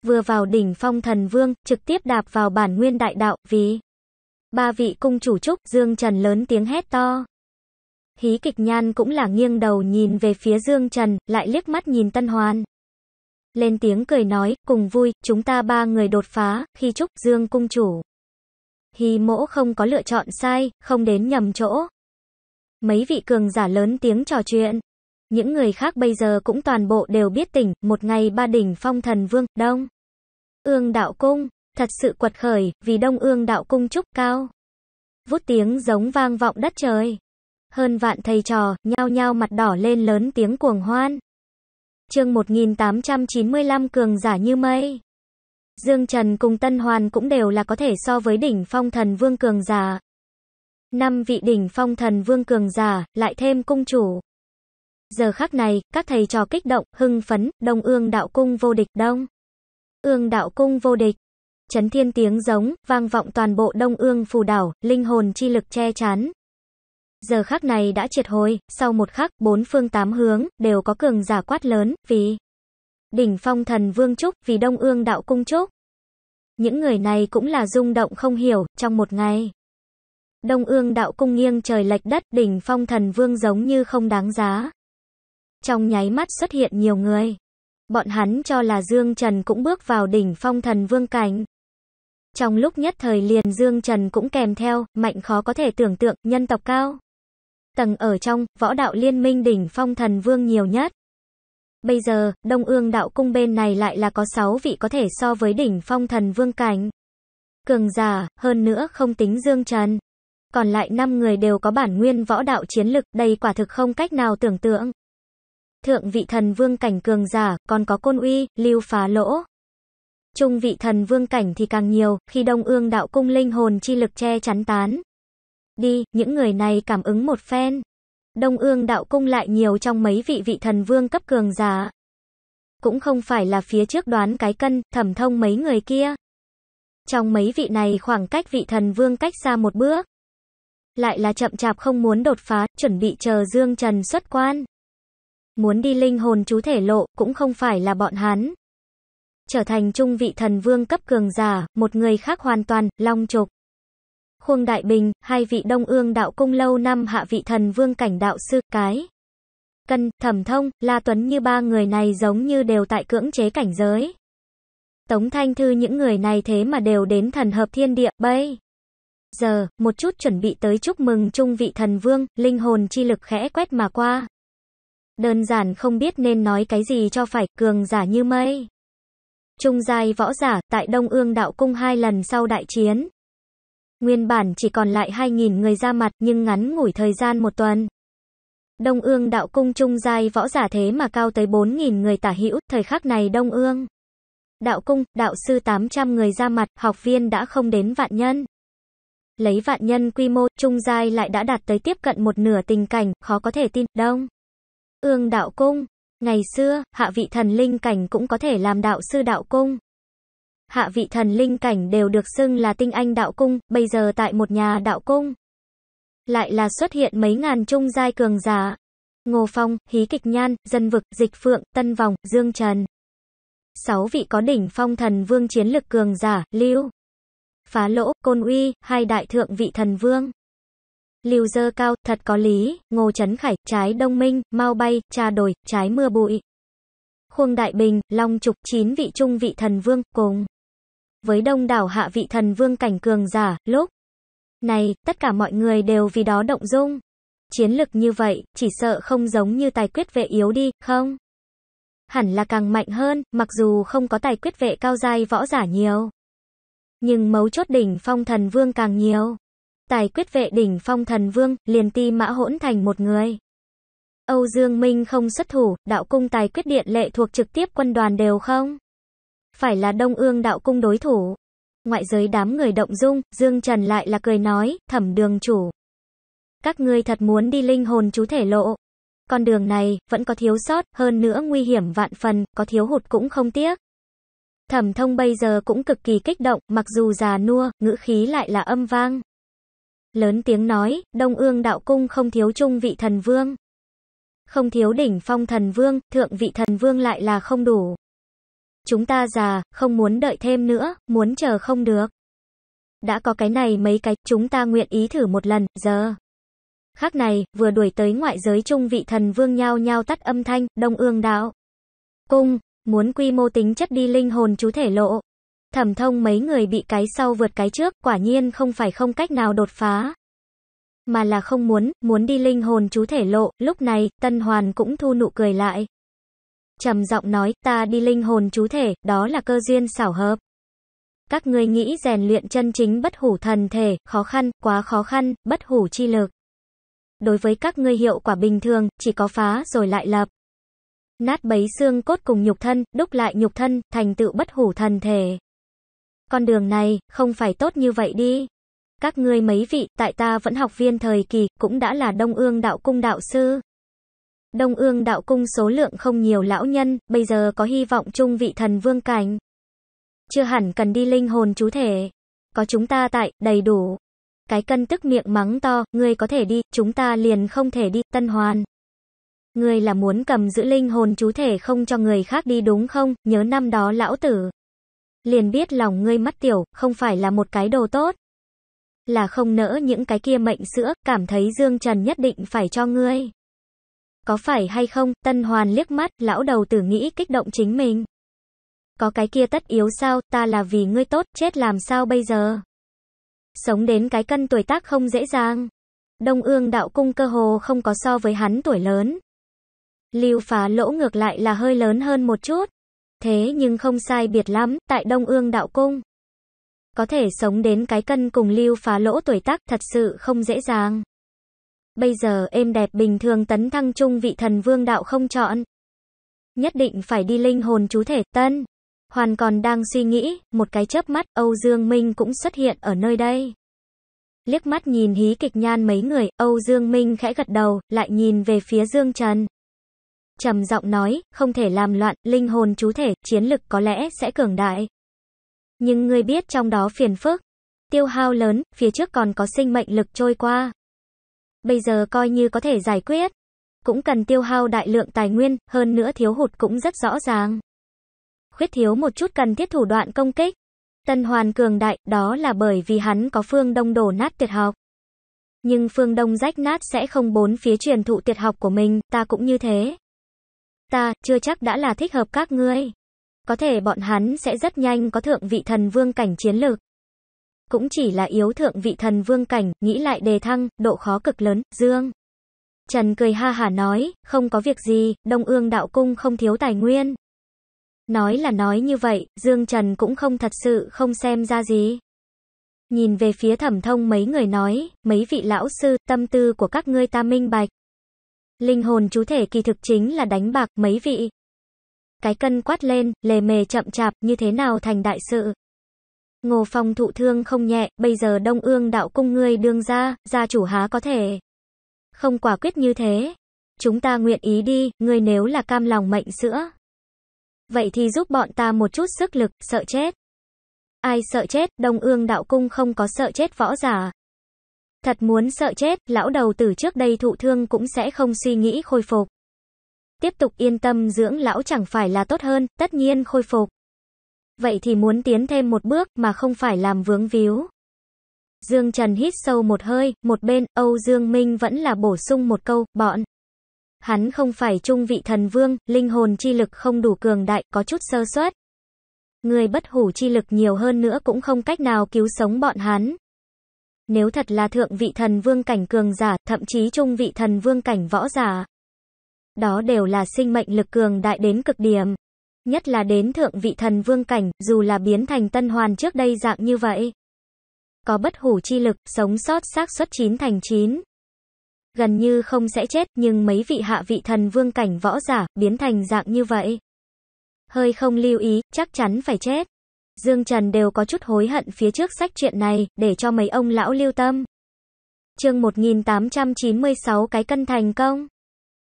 Vừa vào đỉnh phong thần vương, trực tiếp đạp vào bản nguyên đại đạo, vì ba vị cung chủ trúc, Dương Trần lớn tiếng hét to. Hí kịch nhan cũng là nghiêng đầu nhìn về phía Dương Trần, lại liếc mắt nhìn Tân Hoan. Lên tiếng cười nói, cùng vui, chúng ta ba người đột phá, khi chúc Dương cung chủ hi mỗ không có lựa chọn sai, không đến nhầm chỗ. Mấy vị cường giả lớn tiếng trò chuyện. Những người khác bây giờ cũng toàn bộ đều biết tỉnh, một ngày ba đỉnh phong thần vương, đông. Ương đạo cung, thật sự quật khởi, vì đông ương đạo cung trúc cao. Vút tiếng giống vang vọng đất trời. Hơn vạn thầy trò, nhao nhao mặt đỏ lên lớn tiếng cuồng hoan. Chương 1895 cường giả như mây. Dương Trần cùng Tân Hoàn cũng đều là có thể so với đỉnh phong thần vương cường giả. Năm vị đỉnh phong thần vương cường giả, lại thêm cung chủ. Giờ khắc này, các thầy trò kích động, hưng phấn, đông ương đạo cung vô địch đông. Ương đạo cung vô địch. Chấn thiên tiếng giống, vang vọng toàn bộ đông ương phù đảo, linh hồn chi lực che chắn. Giờ khắc này đã triệt hồi, sau một khắc, bốn phương tám hướng, đều có cường giả quát lớn, vì đỉnh phong thần vương trúc vì đông ương đạo cung trúc. Những người này cũng là rung động không hiểu, trong một ngày. Đông ương đạo cung nghiêng trời lệch đất, đỉnh phong thần vương giống như không đáng giá. Trong nháy mắt xuất hiện nhiều người. Bọn hắn cho là Dương Trần cũng bước vào đỉnh phong thần vương cảnh. Trong lúc nhất thời liền Dương Trần cũng kèm theo, mạnh khó có thể tưởng tượng, nhân tộc cao. Tầng ở trong, võ đạo liên minh đỉnh phong thần vương nhiều nhất. Bây giờ, Đông Ương đạo cung bên này lại là có 6 vị có thể so với đỉnh phong thần vương cảnh. Cường giả, hơn nữa không tính Dương Trần. Còn lại 5 người đều có bản nguyên võ đạo chiến lực, đây quả thực không cách nào tưởng tượng. Thượng vị thần vương cảnh cường giả, còn có côn uy, lưu phá lỗ. Trung vị thần vương cảnh thì càng nhiều, khi Đông Ương đạo cung linh hồn chi lực che chắn tán. Đi, những người này cảm ứng một phen. Đông ương đạo cung lại nhiều trong mấy vị vị thần vương cấp cường giả. Cũng không phải là phía trước đoán cái cân, thẩm thông mấy người kia. Trong mấy vị này khoảng cách vị thần vương cách xa một bước. Lại là chậm chạp không muốn đột phá, chuẩn bị chờ Dương Trần xuất quan. Muốn đi linh hồn chú thể lộ, cũng không phải là bọn hắn. Trở thành trung vị thần vương cấp cường giả, một người khác hoàn toàn, long trục. Khuông Đại Bình, hai vị đông ương đạo cung lâu năm hạ vị thần vương cảnh đạo sư, cái. Cân, thẩm thông, La Tuấn như ba người này giống như đều tại cưỡng chế cảnh giới. Tống Thanh Thư những người này thế mà đều đến thần hợp thiên địa, bây. Giờ, một chút chuẩn bị tới chúc mừng trung vị thần vương, linh hồn chi lực khẽ quét mà qua. Đơn giản không biết nên nói cái gì cho phải, cường giả như mây. Trung giai võ giả, tại Đông Ương Đạo Cung hai lần sau đại chiến, Nguyên bản chỉ còn lại 2.000 người ra mặt nhưng ngắn ngủi thời gian một tuần. Đông ương đạo cung trung giai võ giả thế mà cao tới 4.000 người tả hữu, thời khắc này đông ương. Đạo cung, đạo sư 800 người ra mặt, học viên đã không đến vạn nhân. Lấy vạn nhân quy mô, trung giai lại đã đạt tới tiếp cận một nửa tình cảnh, khó có thể tin, đông. Ương đạo cung, ngày xưa, hạ vị thần linh cảnh cũng có thể làm đạo sư đạo cung hạ vị thần linh cảnh đều được xưng là tinh anh đạo cung, bây giờ tại một nhà đạo cung. Lại là xuất hiện mấy ngàn trung giai cường giả. Ngô Phong, Hí Kịch Nhan, Dân Vực, Dịch Phượng, Tân Vòng, Dương Trần. Sáu vị có đỉnh phong thần vương chiến lực cường giả, Lưu. Phá lỗ, Côn Uy, hai đại thượng vị thần vương. Lưu dơ cao, thật có lý, ngô chấn khải, trái đông minh, mau bay, trà đồi, trái mưa bụi. Khuông đại bình, long trục chín vị trung vị thần vương, cùng với đông đảo hạ vị thần vương cảnh cường giả, lúc này, tất cả mọi người đều vì đó động dung. Chiến lực như vậy, chỉ sợ không giống như tài quyết vệ yếu đi, không? Hẳn là càng mạnh hơn, mặc dù không có tài quyết vệ cao giai võ giả nhiều. Nhưng mấu chốt đỉnh phong thần vương càng nhiều. Tài quyết vệ đỉnh phong thần vương, liền ti mã hỗn thành một người. Âu Dương Minh không xuất thủ, đạo cung tài quyết điện lệ thuộc trực tiếp quân đoàn đều không? phải là Đông Ương đạo cung đối thủ. Ngoại giới đám người động dung, Dương Trần lại là cười nói, thẩm đường chủ. Các ngươi thật muốn đi linh hồn chú thể lộ. Con đường này, vẫn có thiếu sót, hơn nữa nguy hiểm vạn phần, có thiếu hụt cũng không tiếc. Thẩm thông bây giờ cũng cực kỳ kích động, mặc dù già nua, ngữ khí lại là âm vang. Lớn tiếng nói, Đông Ương đạo cung không thiếu trung vị thần vương. Không thiếu đỉnh phong thần vương, thượng vị thần vương lại là không đủ. Chúng ta già, không muốn đợi thêm nữa, muốn chờ không được. Đã có cái này mấy cái, chúng ta nguyện ý thử một lần, giờ. Khác này, vừa đuổi tới ngoại giới chung vị thần vương nhao nhao tắt âm thanh, đông ương đạo. Cung, muốn quy mô tính chất đi linh hồn chú thể lộ. Thẩm thông mấy người bị cái sau vượt cái trước, quả nhiên không phải không cách nào đột phá. Mà là không muốn, muốn đi linh hồn chú thể lộ, lúc này, tân hoàn cũng thu nụ cười lại trầm giọng nói, ta đi linh hồn chú thể, đó là cơ duyên xảo hợp. Các ngươi nghĩ rèn luyện chân chính bất hủ thần thể, khó khăn, quá khó khăn, bất hủ chi lực. Đối với các ngươi hiệu quả bình thường, chỉ có phá rồi lại lập. Nát bấy xương cốt cùng nhục thân, đúc lại nhục thân, thành tựu bất hủ thần thể. Con đường này, không phải tốt như vậy đi. Các ngươi mấy vị, tại ta vẫn học viên thời kỳ, cũng đã là đông ương đạo cung đạo sư. Đông ương đạo cung số lượng không nhiều lão nhân, bây giờ có hy vọng chung vị thần vương cảnh. Chưa hẳn cần đi linh hồn chú thể. Có chúng ta tại, đầy đủ. Cái cân tức miệng mắng to, ngươi có thể đi, chúng ta liền không thể đi, tân hoàn. Ngươi là muốn cầm giữ linh hồn chú thể không cho người khác đi đúng không, nhớ năm đó lão tử. Liền biết lòng ngươi mắt tiểu, không phải là một cái đồ tốt. Là không nỡ những cái kia mệnh sữa, cảm thấy Dương Trần nhất định phải cho ngươi. Có phải hay không, Tân Hoàn liếc mắt, lão đầu tử nghĩ kích động chính mình. Có cái kia tất yếu sao, ta là vì ngươi tốt, chết làm sao bây giờ? Sống đến cái cân tuổi tác không dễ dàng. Đông ương đạo cung cơ hồ không có so với hắn tuổi lớn. Lưu phá lỗ ngược lại là hơi lớn hơn một chút. Thế nhưng không sai biệt lắm, tại Đông ương đạo cung. Có thể sống đến cái cân cùng lưu phá lỗ tuổi tác thật sự không dễ dàng. Bây giờ êm đẹp bình thường tấn thăng trung vị thần vương đạo không chọn. Nhất định phải đi linh hồn chú thể tân. Hoàn còn đang suy nghĩ, một cái chớp mắt, Âu Dương Minh cũng xuất hiện ở nơi đây. Liếc mắt nhìn hí kịch nhan mấy người, Âu Dương Minh khẽ gật đầu, lại nhìn về phía Dương Trần. Trầm giọng nói, không thể làm loạn, linh hồn chú thể, chiến lực có lẽ sẽ cường đại. Nhưng ngươi biết trong đó phiền phức, tiêu hao lớn, phía trước còn có sinh mệnh lực trôi qua bây giờ coi như có thể giải quyết. Cũng cần tiêu hao đại lượng tài nguyên, hơn nữa thiếu hụt cũng rất rõ ràng. Khuyết thiếu một chút cần thiết thủ đoạn công kích. Tân Hoàn cường đại, đó là bởi vì hắn có phương đông đổ nát tuyệt học. Nhưng phương đông rách nát sẽ không bốn phía truyền thụ tuyệt học của mình, ta cũng như thế. Ta, chưa chắc đã là thích hợp các ngươi. Có thể bọn hắn sẽ rất nhanh có thượng vị thần vương cảnh chiến lược cũng chỉ là yếu thượng vị thần vương cảnh, nghĩ lại đề thăng, độ khó cực lớn, dương. Trần cười ha hà nói, không có việc gì, Đông Ương đạo cung không thiếu tài nguyên. Nói là nói như vậy, Dương Trần cũng không thật sự không xem ra gì. Nhìn về phía thẩm thông mấy người nói, mấy vị lão sư, tâm tư của các ngươi ta minh bạch. Linh hồn chú thể kỳ thực chính là đánh bạc mấy vị. Cái cân quát lên, lề mề chậm chạp, như thế nào thành đại sự. Ngô Phong thụ thương không nhẹ, bây giờ Đông Ương đạo cung ngươi đương ra, gia chủ há có thể. Không quả quyết như thế. Chúng ta nguyện ý đi, ngươi nếu là cam lòng mệnh sữa. Vậy thì giúp bọn ta một chút sức lực, sợ chết. Ai sợ chết, Đông Ương đạo cung không có sợ chết võ giả. Thật muốn sợ chết, lão đầu tử trước đây thụ thương cũng sẽ không suy nghĩ khôi phục. Tiếp tục yên tâm dưỡng lão chẳng phải là tốt hơn, tất nhiên khôi phục. Vậy thì muốn tiến thêm một bước mà không phải làm vướng víu. Dương Trần hít sâu một hơi, một bên, Âu Dương Minh vẫn là bổ sung một câu, bọn. Hắn không phải trung vị thần vương, linh hồn chi lực không đủ cường đại, có chút sơ suất. Người bất hủ chi lực nhiều hơn nữa cũng không cách nào cứu sống bọn hắn. Nếu thật là thượng vị thần vương cảnh cường giả, thậm chí trung vị thần vương cảnh võ giả. Đó đều là sinh mệnh lực cường đại đến cực điểm. Nhất là đến thượng vị thần vương cảnh, dù là biến thành tân hoàn trước đây dạng như vậy. Có bất hủ chi lực, sống sót xác suất 9 thành 9. Gần như không sẽ chết, nhưng mấy vị hạ vị thần vương cảnh võ giả, biến thành dạng như vậy. Hơi không lưu ý, chắc chắn phải chết. Dương Trần đều có chút hối hận phía trước sách chuyện này, để cho mấy ông lão lưu tâm. Chương 1896 cái cân thành công.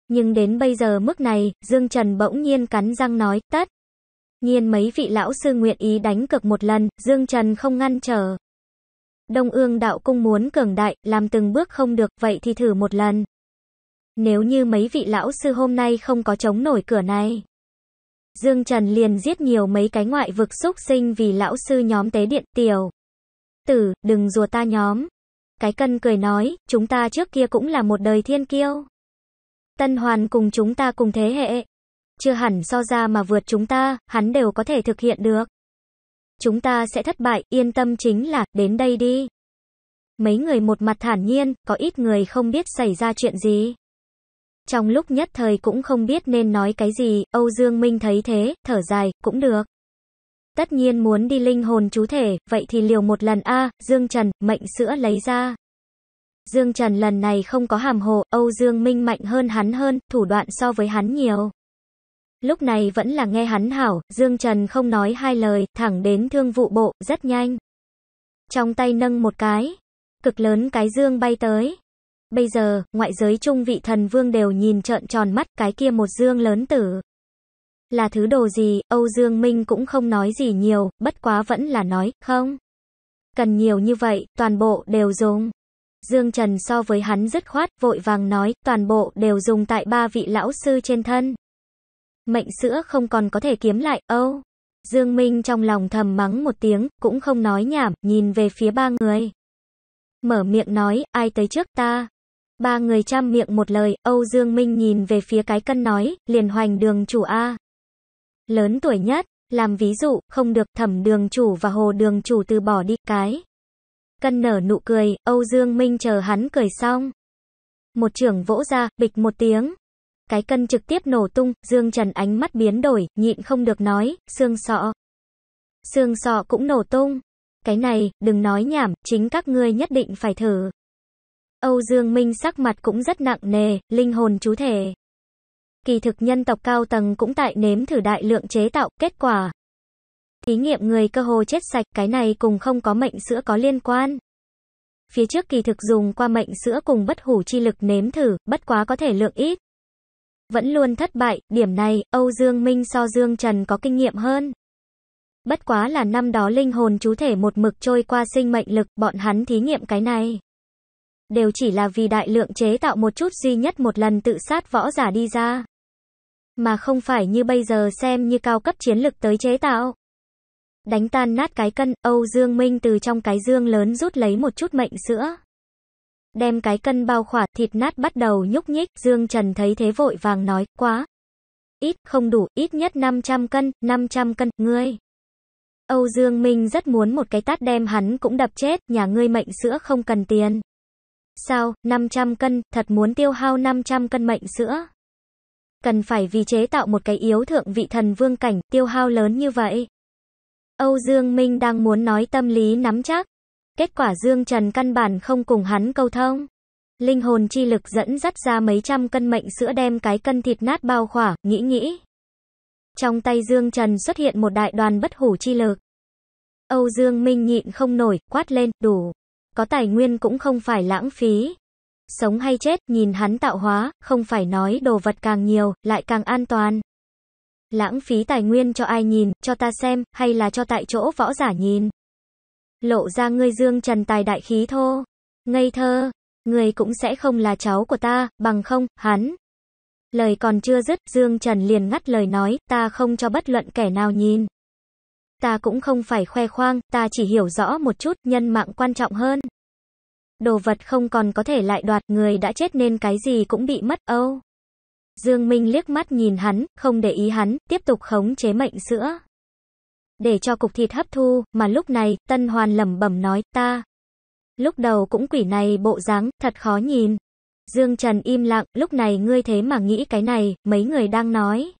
Nhưng đến bây giờ mức này, Dương Trần bỗng nhiên cắn răng nói, tất. Nhiên mấy vị lão sư nguyện ý đánh cực một lần, Dương Trần không ngăn trở. Đông ương đạo cung muốn cường đại, làm từng bước không được, vậy thì thử một lần. Nếu như mấy vị lão sư hôm nay không có chống nổi cửa này. Dương Trần liền giết nhiều mấy cái ngoại vực xúc sinh vì lão sư nhóm tế điện tiểu. Tử, đừng rùa ta nhóm. Cái cân cười nói, chúng ta trước kia cũng là một đời thiên kiêu. Tân Hoàn cùng chúng ta cùng thế hệ. Chưa hẳn so ra mà vượt chúng ta, hắn đều có thể thực hiện được. Chúng ta sẽ thất bại, yên tâm chính là, đến đây đi. Mấy người một mặt thản nhiên, có ít người không biết xảy ra chuyện gì. Trong lúc nhất thời cũng không biết nên nói cái gì, Âu Dương Minh thấy thế, thở dài, cũng được. Tất nhiên muốn đi linh hồn chú thể, vậy thì liều một lần a Dương Trần, mệnh sữa lấy ra. Dương Trần lần này không có hàm hồ, Âu Dương Minh mạnh hơn hắn hơn, thủ đoạn so với hắn nhiều. Lúc này vẫn là nghe hắn hảo, Dương Trần không nói hai lời, thẳng đến thương vụ bộ, rất nhanh. Trong tay nâng một cái, cực lớn cái dương bay tới. Bây giờ, ngoại giới trung vị thần vương đều nhìn trợn tròn mắt cái kia một dương lớn tử. Là thứ đồ gì, Âu Dương Minh cũng không nói gì nhiều, bất quá vẫn là nói, không. Cần nhiều như vậy, toàn bộ đều dùng. Dương Trần so với hắn dứt khoát, vội vàng nói, toàn bộ đều dùng tại ba vị lão sư trên thân. Mệnh sữa không còn có thể kiếm lại, âu. Dương Minh trong lòng thầm mắng một tiếng, cũng không nói nhảm, nhìn về phía ba người. Mở miệng nói, ai tới trước ta? Ba người chăm miệng một lời, Âu Dương Minh nhìn về phía cái cân nói, liền hoành đường chủ A. Lớn tuổi nhất, làm ví dụ, không được thẩm đường chủ và hồ đường chủ từ bỏ đi cái. Cân nở nụ cười, Âu Dương Minh chờ hắn cười xong. Một trưởng vỗ ra, bịch một tiếng. Cái cân trực tiếp nổ tung, Dương Trần ánh mắt biến đổi, nhịn không được nói, xương sọ. Xương sọ cũng nổ tung. Cái này, đừng nói nhảm, chính các ngươi nhất định phải thử. Âu Dương Minh sắc mặt cũng rất nặng nề, linh hồn chú thể. Kỳ thực nhân tộc cao tầng cũng tại nếm thử đại lượng chế tạo, kết quả, Thí nghiệm người cơ hồ chết sạch, cái này cùng không có mệnh sữa có liên quan. Phía trước kỳ thực dùng qua mệnh sữa cùng bất hủ chi lực nếm thử, bất quá có thể lượng ít. Vẫn luôn thất bại, điểm này, Âu Dương Minh so Dương Trần có kinh nghiệm hơn. Bất quá là năm đó linh hồn chú thể một mực trôi qua sinh mệnh lực, bọn hắn thí nghiệm cái này. Đều chỉ là vì đại lượng chế tạo một chút duy nhất một lần tự sát võ giả đi ra. Mà không phải như bây giờ xem như cao cấp chiến lực tới chế tạo. Đánh tan nát cái cân, Âu Dương Minh từ trong cái dương lớn rút lấy một chút mệnh sữa. Đem cái cân bao khỏa, thịt nát bắt đầu nhúc nhích, Dương Trần thấy thế vội vàng nói, quá. Ít, không đủ, ít nhất 500 cân, 500 cân, ngươi. Âu Dương Minh rất muốn một cái tát đem hắn cũng đập chết, nhà ngươi mệnh sữa không cần tiền. Sao, 500 cân, thật muốn tiêu hao 500 cân mệnh sữa. Cần phải vì chế tạo một cái yếu thượng vị thần vương cảnh, tiêu hao lớn như vậy. Âu Dương Minh đang muốn nói tâm lý nắm chắc. Kết quả Dương Trần căn bản không cùng hắn câu thông. Linh hồn chi lực dẫn dắt ra mấy trăm cân mệnh sữa đem cái cân thịt nát bao khỏa, nghĩ nghĩ. Trong tay Dương Trần xuất hiện một đại đoàn bất hủ chi lực. Âu Dương Minh nhịn không nổi, quát lên, đủ. Có tài nguyên cũng không phải lãng phí. Sống hay chết, nhìn hắn tạo hóa, không phải nói đồ vật càng nhiều, lại càng an toàn. Lãng phí tài nguyên cho ai nhìn, cho ta xem, hay là cho tại chỗ võ giả nhìn. Lộ ra ngươi dương trần tài đại khí thô. Ngây thơ, ngươi cũng sẽ không là cháu của ta, bằng không, hắn. Lời còn chưa dứt, Dương Trần liền ngắt lời nói, ta không cho bất luận kẻ nào nhìn. Ta cũng không phải khoe khoang, ta chỉ hiểu rõ một chút, nhân mạng quan trọng hơn. Đồ vật không còn có thể lại đoạt, người đã chết nên cái gì cũng bị mất, âu. Dương Minh liếc mắt nhìn hắn, không để ý hắn, tiếp tục khống chế mệnh sữa. Để cho cục thịt hấp thu, mà lúc này, Tân Hoàn lẩm bẩm nói, ta. Lúc đầu cũng quỷ này bộ dáng, thật khó nhìn. Dương Trần im lặng, lúc này ngươi thế mà nghĩ cái này, mấy người đang nói.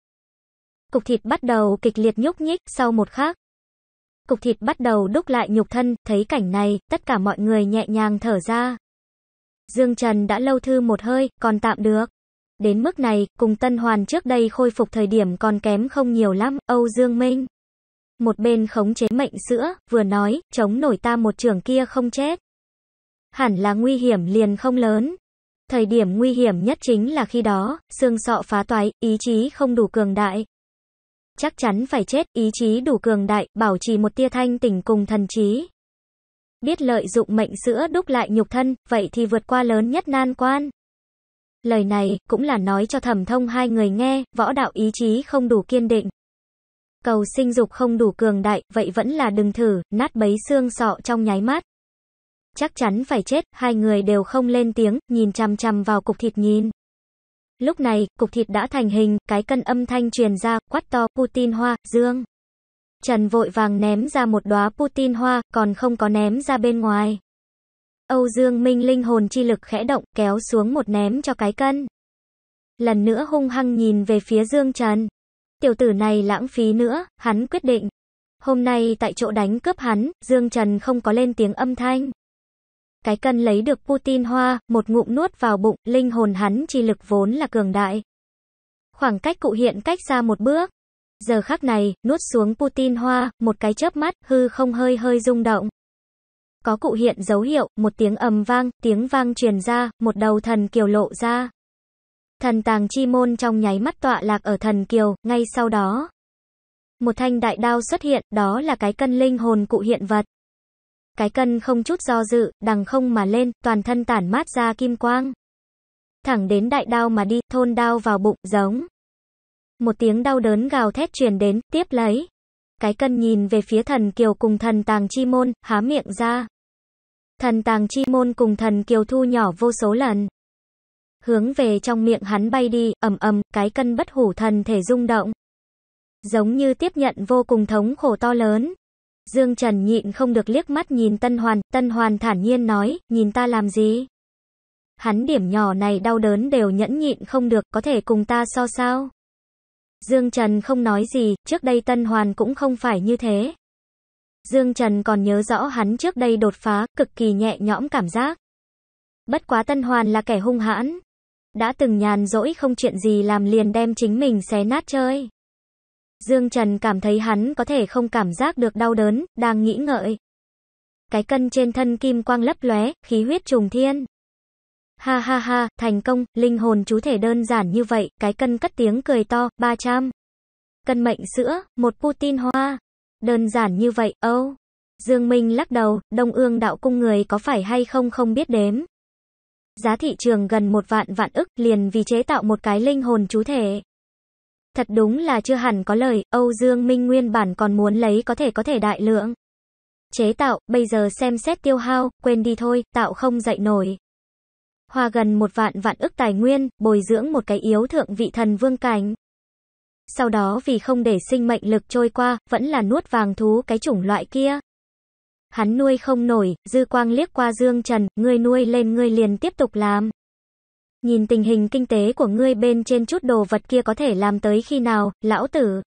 Cục thịt bắt đầu kịch liệt nhúc nhích, sau một khắc. Cục thịt bắt đầu đúc lại nhục thân, thấy cảnh này, tất cả mọi người nhẹ nhàng thở ra. Dương Trần đã lâu thư một hơi, còn tạm được. Đến mức này, cùng Tân Hoàn trước đây khôi phục thời điểm còn kém không nhiều lắm, Âu Dương Minh. Một bên khống chế mệnh sữa, vừa nói, chống nổi ta một trường kia không chết. Hẳn là nguy hiểm liền không lớn. Thời điểm nguy hiểm nhất chính là khi đó, xương sọ phá toái, ý chí không đủ cường đại. Chắc chắn phải chết, ý chí đủ cường đại, bảo trì một tia thanh tỉnh cùng thần trí. Biết lợi dụng mệnh sữa đúc lại nhục thân, vậy thì vượt qua lớn nhất nan quan. Lời này cũng là nói cho thẩm thông hai người nghe, võ đạo ý chí không đủ kiên định. Cầu sinh dục không đủ cường đại, vậy vẫn là đừng thử, nát bấy xương sọ trong nháy mắt. Chắc chắn phải chết, hai người đều không lên tiếng, nhìn chằm chằm vào cục thịt nhìn. Lúc này, cục thịt đã thành hình, cái cân âm thanh truyền ra, quát to, Putin hoa, dương. Trần vội vàng ném ra một đóa Putin hoa, còn không có ném ra bên ngoài. Âu Dương Minh linh hồn chi lực khẽ động, kéo xuống một ném cho cái cân. Lần nữa hung hăng nhìn về phía Dương Trần. Tiểu tử này lãng phí nữa, hắn quyết định. Hôm nay tại chỗ đánh cướp hắn, Dương Trần không có lên tiếng âm thanh. Cái cân lấy được Putin hoa, một ngụm nuốt vào bụng, linh hồn hắn chi lực vốn là cường đại. Khoảng cách cụ hiện cách xa một bước. Giờ khắc này, nuốt xuống Putin hoa, một cái chớp mắt, hư không hơi hơi rung động. Có cụ hiện dấu hiệu, một tiếng ầm vang, tiếng vang truyền ra, một đầu thần kiều lộ ra. Thần tàng chi môn trong nháy mắt tọa lạc ở thần kiều, ngay sau đó. Một thanh đại đao xuất hiện, đó là cái cân linh hồn cụ hiện vật. Cái cân không chút do dự, đằng không mà lên, toàn thân tản mát ra kim quang. Thẳng đến đại đao mà đi, thôn đao vào bụng, giống. Một tiếng đau đớn gào thét truyền đến, tiếp lấy cái cân nhìn về phía thần kiều cùng thần tàng chi môn, há miệng ra. Thần tàng chi môn cùng thần kiều thu nhỏ vô số lần. Hướng về trong miệng hắn bay đi, ầm ầm, cái cân bất hủ thần thể rung động. Giống như tiếp nhận vô cùng thống khổ to lớn. Dương Trần nhịn không được liếc mắt nhìn Tân Hoàn, Tân Hoàn thản nhiên nói, nhìn ta làm gì? Hắn điểm nhỏ này đau đớn đều nhẫn nhịn không được, có thể cùng ta so sao? Dương Trần không nói gì, trước đây Tân Hoàn cũng không phải như thế. Dương Trần còn nhớ rõ hắn trước đây đột phá, cực kỳ nhẹ nhõm cảm giác. Bất quá Tân Hoàn là kẻ hung hãn. Đã từng nhàn rỗi không chuyện gì làm liền đem chính mình xé nát chơi. Dương Trần cảm thấy hắn có thể không cảm giác được đau đớn, đang nghĩ ngợi. Cái cân trên thân kim quang lấp lóe, khí huyết trùng thiên. Ha ha ha, thành công, linh hồn chú thể đơn giản như vậy, cái cân cất tiếng cười to, 300. Cân mệnh sữa, một Putin hoa. Đơn giản như vậy, âu. Oh. Dương Minh lắc đầu, đông ương đạo cung người có phải hay không không biết đếm. Giá thị trường gần một vạn vạn ức liền vì chế tạo một cái linh hồn chú thể. Thật đúng là chưa hẳn có lời, Âu Dương Minh nguyên bản còn muốn lấy có thể có thể đại lượng. Chế tạo, bây giờ xem xét tiêu hao, quên đi thôi, tạo không dậy nổi hoa gần một vạn vạn ức tài nguyên, bồi dưỡng một cái yếu thượng vị thần vương cảnh. Sau đó vì không để sinh mệnh lực trôi qua, vẫn là nuốt vàng thú cái chủng loại kia. Hắn nuôi không nổi, dư quang liếc qua Dương Trần, ngươi nuôi lên ngươi liền tiếp tục làm. Nhìn tình hình kinh tế của ngươi bên trên chút đồ vật kia có thể làm tới khi nào, lão tử.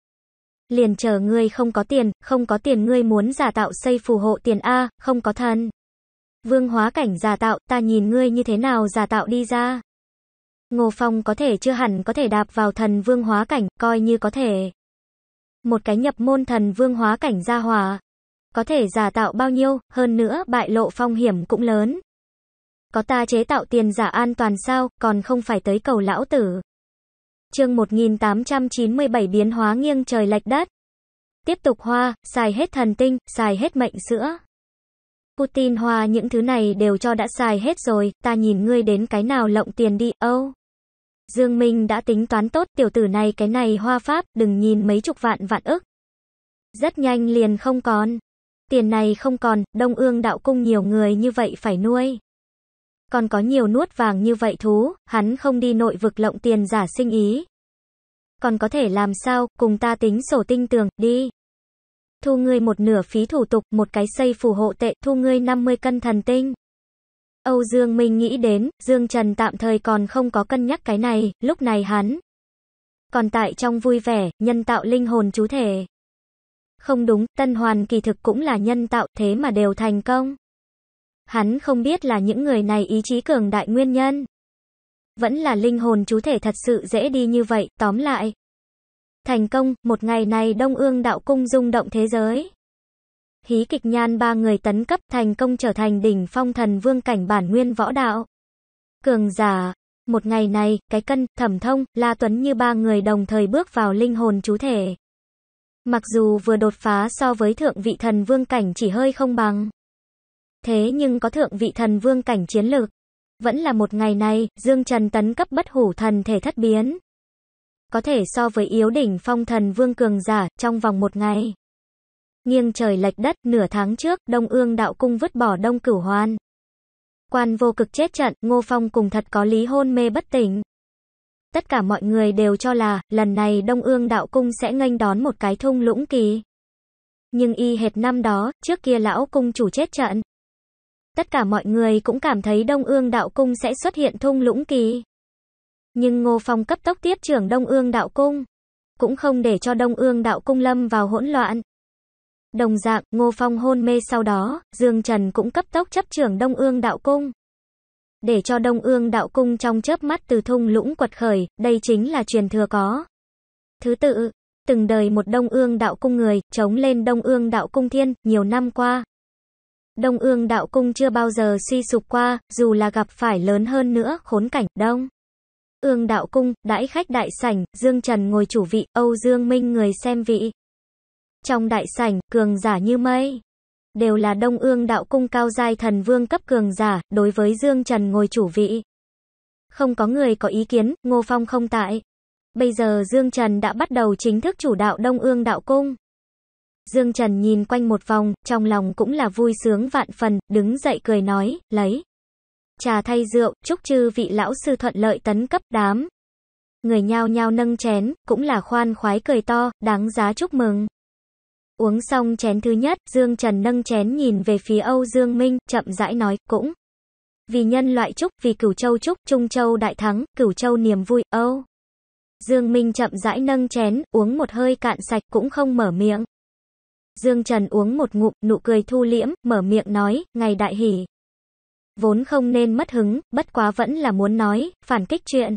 Liền chờ ngươi không có tiền, không có tiền ngươi muốn giả tạo xây phù hộ tiền A, không có thân. Vương hóa cảnh giả tạo, ta nhìn ngươi như thế nào giả tạo đi ra. Ngô Phong có thể chưa hẳn có thể đạp vào thần vương hóa cảnh, coi như có thể. Một cái nhập môn thần vương hóa cảnh ra hòa. Có thể giả tạo bao nhiêu, hơn nữa bại lộ phong hiểm cũng lớn. Có ta chế tạo tiền giả an toàn sao, còn không phải tới cầu lão tử. chương 1897 biến hóa nghiêng trời lệch đất. Tiếp tục hoa, xài hết thần tinh, xài hết mệnh sữa. Putin hoa những thứ này đều cho đã xài hết rồi, ta nhìn ngươi đến cái nào lộng tiền đi, âu. Oh. Dương Minh đã tính toán tốt, tiểu tử này cái này hoa pháp, đừng nhìn mấy chục vạn vạn ức. Rất nhanh liền không còn. Tiền này không còn, đông ương đạo cung nhiều người như vậy phải nuôi. Còn có nhiều nuốt vàng như vậy thú, hắn không đi nội vực lộng tiền giả sinh ý. Còn có thể làm sao, cùng ta tính sổ tinh tường, đi thu ngươi một nửa phí thủ tục, một cái xây phù hộ tệ, thu ngươi 50 cân thần tinh. Âu Dương Minh nghĩ đến, Dương Trần tạm thời còn không có cân nhắc cái này, lúc này hắn còn tại trong vui vẻ, nhân tạo linh hồn chú thể. Không đúng, Tân Hoàn kỳ thực cũng là nhân tạo, thế mà đều thành công. Hắn không biết là những người này ý chí cường đại nguyên nhân. Vẫn là linh hồn chú thể thật sự dễ đi như vậy, tóm lại, Thành công, một ngày này Đông Ương Đạo Cung rung động thế giới. Hí kịch nhan ba người tấn cấp thành công trở thành đỉnh phong thần vương cảnh bản nguyên võ đạo. Cường giả, một ngày này, cái cân, thẩm thông, La Tuấn như ba người đồng thời bước vào linh hồn chú thể. Mặc dù vừa đột phá so với thượng vị thần vương cảnh chỉ hơi không bằng. Thế nhưng có thượng vị thần vương cảnh chiến lược. Vẫn là một ngày này, Dương Trần tấn cấp bất hủ thần thể thất biến có thể so với yếu đỉnh phong thần vương cường giả, trong vòng một ngày. Nghiêng trời lệch đất, nửa tháng trước, Đông Ương đạo cung vứt bỏ Đông Cửu Hoan. Quan vô cực chết trận, Ngô Phong cùng thật có lý hôn mê bất tỉnh. Tất cả mọi người đều cho là, lần này Đông Ương đạo cung sẽ nghênh đón một cái thung lũng kỳ. Nhưng y hệt năm đó, trước kia lão cung chủ chết trận. Tất cả mọi người cũng cảm thấy Đông Ương đạo cung sẽ xuất hiện thung lũng kỳ. Nhưng Ngô Phong cấp tốc tiếp trưởng Đông Ương Đạo Cung, cũng không để cho Đông Ương Đạo Cung lâm vào hỗn loạn. Đồng dạng, Ngô Phong hôn mê sau đó, Dương Trần cũng cấp tốc chấp trưởng Đông Ương Đạo Cung. Để cho Đông Ương Đạo Cung trong chớp mắt từ thung lũng quật khởi, đây chính là truyền thừa có. Thứ tự, từng đời một Đông Ương Đạo Cung người, chống lên Đông Ương Đạo Cung Thiên, nhiều năm qua. Đông Ương Đạo Cung chưa bao giờ suy sụp qua, dù là gặp phải lớn hơn nữa, khốn cảnh, Đông. Ương đạo cung, đãi khách đại sảnh, Dương Trần ngồi chủ vị, Âu Dương Minh người xem vị. Trong đại sảnh, cường giả như mây. Đều là đông ương đạo cung cao giai thần vương cấp cường giả, đối với Dương Trần ngồi chủ vị. Không có người có ý kiến, Ngô Phong không tại. Bây giờ Dương Trần đã bắt đầu chính thức chủ đạo đông ương đạo cung. Dương Trần nhìn quanh một vòng, trong lòng cũng là vui sướng vạn phần, đứng dậy cười nói, lấy trà thay rượu, chúc chư vị lão sư thuận lợi tấn cấp đám. Người nhao nhao nâng chén, cũng là khoan khoái cười to, đáng giá chúc mừng. Uống xong chén thứ nhất, Dương Trần nâng chén nhìn về phía Âu Dương Minh, chậm rãi nói, cũng. Vì nhân loại chúc, vì cửu châu chúc, trung châu đại thắng, cửu châu niềm vui, Âu. Dương Minh chậm rãi nâng chén, uống một hơi cạn sạch cũng không mở miệng. Dương Trần uống một ngụm, nụ cười thu liễm, mở miệng nói, ngày đại hỷ. Vốn không nên mất hứng, bất quá vẫn là muốn nói, phản kích chuyện.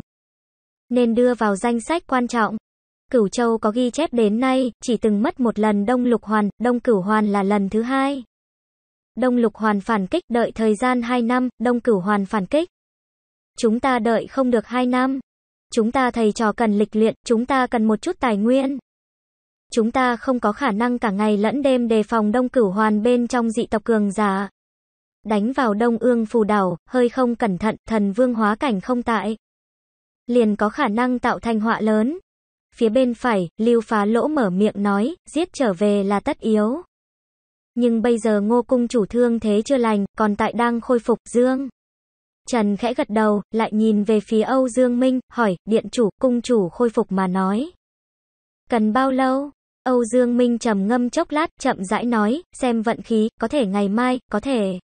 Nên đưa vào danh sách quan trọng. Cửu Châu có ghi chép đến nay, chỉ từng mất một lần Đông Lục Hoàn, Đông Cửu Hoàn là lần thứ hai. Đông Lục Hoàn phản kích, đợi thời gian 2 năm, Đông Cửu Hoàn phản kích. Chúng ta đợi không được 2 năm. Chúng ta thầy trò cần lịch luyện, chúng ta cần một chút tài nguyên. Chúng ta không có khả năng cả ngày lẫn đêm đề phòng Đông Cửu Hoàn bên trong dị tộc cường giả đánh vào đông ương phù đảo, hơi không cẩn thận, thần vương hóa cảnh không tại. Liền có khả năng tạo thành họa lớn. Phía bên phải, lưu phá lỗ mở miệng nói, giết trở về là tất yếu. Nhưng bây giờ ngô cung chủ thương thế chưa lành, còn tại đang khôi phục dương. Trần khẽ gật đầu, lại nhìn về phía Âu Dương Minh, hỏi, điện chủ, cung chủ khôi phục mà nói. Cần bao lâu? Âu Dương Minh trầm ngâm chốc lát, chậm rãi nói, xem vận khí, có thể ngày mai, có thể.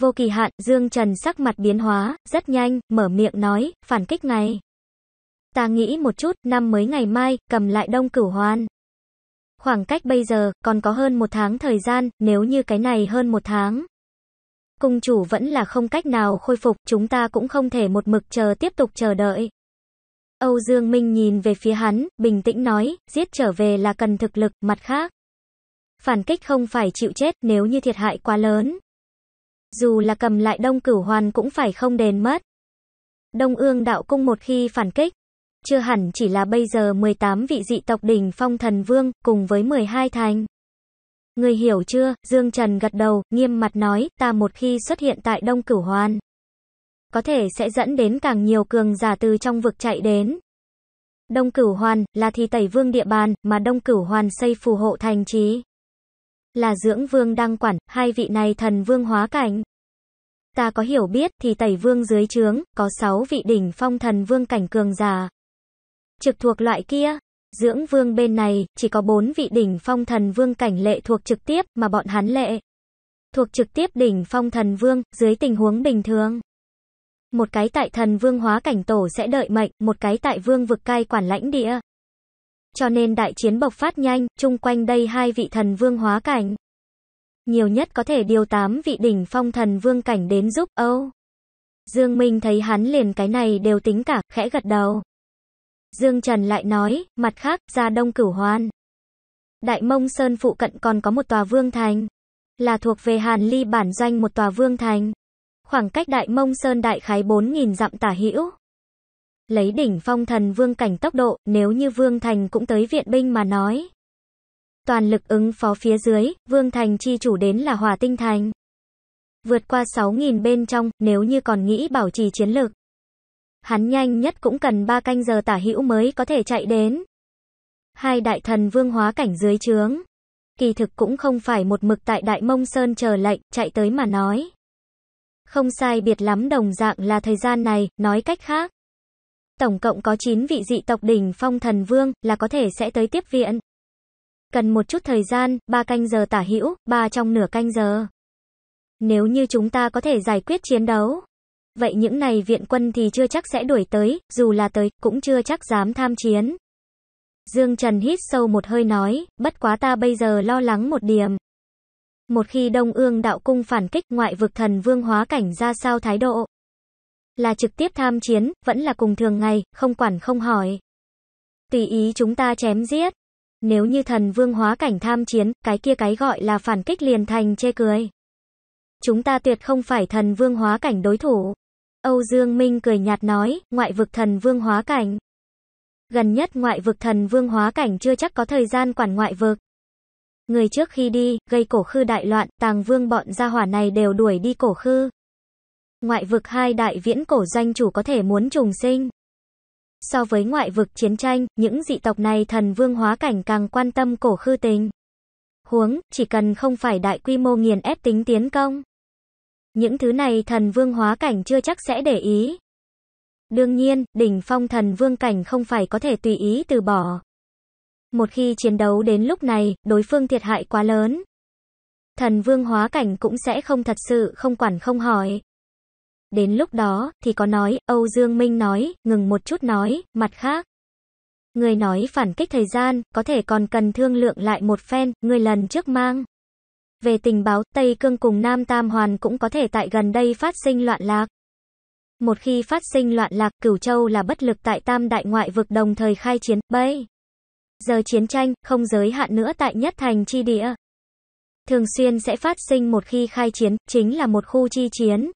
Vô kỳ hạn, Dương Trần sắc mặt biến hóa, rất nhanh, mở miệng nói, phản kích ngày Ta nghĩ một chút, năm mới ngày mai, cầm lại đông cửu hoan. Khoảng cách bây giờ, còn có hơn một tháng thời gian, nếu như cái này hơn một tháng. Cung chủ vẫn là không cách nào khôi phục, chúng ta cũng không thể một mực chờ tiếp tục chờ đợi. Âu Dương Minh nhìn về phía hắn, bình tĩnh nói, giết trở về là cần thực lực, mặt khác. Phản kích không phải chịu chết nếu như thiệt hại quá lớn, dù là cầm lại đông cửu hoàn cũng phải không đền mất. Đông ương đạo cung một khi phản kích, chưa hẳn chỉ là bây giờ 18 vị dị tộc đỉnh phong thần vương, cùng với 12 thành. Người hiểu chưa, Dương Trần gật đầu, nghiêm mặt nói, ta một khi xuất hiện tại Đông Cửu hoàn Có thể sẽ dẫn đến càng nhiều cường giả từ trong vực chạy đến. Đông Cửu hoàn là thì tẩy vương địa bàn, mà Đông Cửu hoàn xây phù hộ thành trí là dưỡng vương đăng quản, hai vị này thần vương hóa cảnh. Ta có hiểu biết thì tẩy vương dưới trướng, có sáu vị đỉnh phong thần vương cảnh cường già. Trực thuộc loại kia, dưỡng vương bên này, chỉ có bốn vị đỉnh phong thần vương cảnh lệ thuộc trực tiếp mà bọn hắn lệ. Thuộc trực tiếp đỉnh phong thần vương, dưới tình huống bình thường. Một cái tại thần vương hóa cảnh tổ sẽ đợi mệnh, một cái tại vương vực cai quản lãnh địa. Cho nên đại chiến bộc phát nhanh, chung quanh đây hai vị thần vương hóa cảnh. Nhiều nhất có thể điều tám vị đỉnh phong thần vương cảnh đến giúp Âu. Oh. Dương Minh thấy hắn liền cái này đều tính cả, khẽ gật đầu. Dương Trần lại nói, mặt khác, ra đông cửu hoan. Đại mông sơn phụ cận còn có một tòa vương thành. Là thuộc về Hàn Ly bản doanh một tòa vương thành. Khoảng cách đại mông sơn đại khái 4.000 dặm tả hữu lấy đỉnh phong thần vương cảnh tốc độ, nếu như Vương Thành cũng tới viện binh mà nói. Toàn lực ứng phó phía dưới, Vương Thành chi chủ đến là hòa Tinh Thành. Vượt qua 6.000 bên trong, nếu như còn nghĩ bảo trì chiến lược. Hắn nhanh nhất cũng cần 3 canh giờ tả hữu mới có thể chạy đến. Hai đại thần vương hóa cảnh dưới trướng. Kỳ thực cũng không phải một mực tại Đại Mông Sơn chờ lệnh, chạy tới mà nói. Không sai biệt lắm đồng dạng là thời gian này, nói cách khác tổng cộng có 9 vị dị tộc đỉnh phong thần vương là có thể sẽ tới tiếp viện. Cần một chút thời gian, 3 canh giờ tả hữu, 3 trong nửa canh giờ. Nếu như chúng ta có thể giải quyết chiến đấu, vậy những này viện quân thì chưa chắc sẽ đuổi tới, dù là tới, cũng chưa chắc dám tham chiến. Dương Trần hít sâu một hơi nói, bất quá ta bây giờ lo lắng một điểm. Một khi Đông Ương đạo cung phản kích ngoại vực thần vương hóa cảnh ra sao thái độ? là trực tiếp tham chiến, vẫn là cùng thường ngày, không quản không hỏi. Tùy ý chúng ta chém giết. Nếu như thần vương hóa cảnh tham chiến, cái kia cái gọi là phản kích liền thành chê cười. Chúng ta tuyệt không phải thần vương hóa cảnh đối thủ. Âu Dương Minh cười nhạt nói, ngoại vực thần vương hóa cảnh. Gần nhất ngoại vực thần vương hóa cảnh chưa chắc có thời gian quản ngoại vực. Người trước khi đi, gây cổ khư đại loạn, tàng vương bọn gia hỏa này đều đuổi đi cổ khư. Ngoại vực hai đại viễn cổ danh chủ có thể muốn trùng sinh. So với ngoại vực chiến tranh, những dị tộc này thần vương hóa cảnh càng quan tâm cổ khư tình. Huống, chỉ cần không phải đại quy mô nghiền ép tính tiến công. Những thứ này thần vương hóa cảnh chưa chắc sẽ để ý. Đương nhiên, đỉnh phong thần vương cảnh không phải có thể tùy ý từ bỏ. Một khi chiến đấu đến lúc này, đối phương thiệt hại quá lớn. Thần vương hóa cảnh cũng sẽ không thật sự không quản không hỏi. Đến lúc đó, thì có nói, Âu Dương Minh nói, ngừng một chút nói, mặt khác. Người nói phản kích thời gian, có thể còn cần thương lượng lại một phen, người lần trước mang. Về tình báo, Tây Cương cùng Nam Tam Hoàn cũng có thể tại gần đây phát sinh loạn lạc. Một khi phát sinh loạn lạc, Cửu Châu là bất lực tại Tam Đại Ngoại vực đồng thời khai chiến, bây. Giờ chiến tranh, không giới hạn nữa tại nhất thành chi địa. Thường xuyên sẽ phát sinh một khi khai chiến, chính là một khu chi chiến,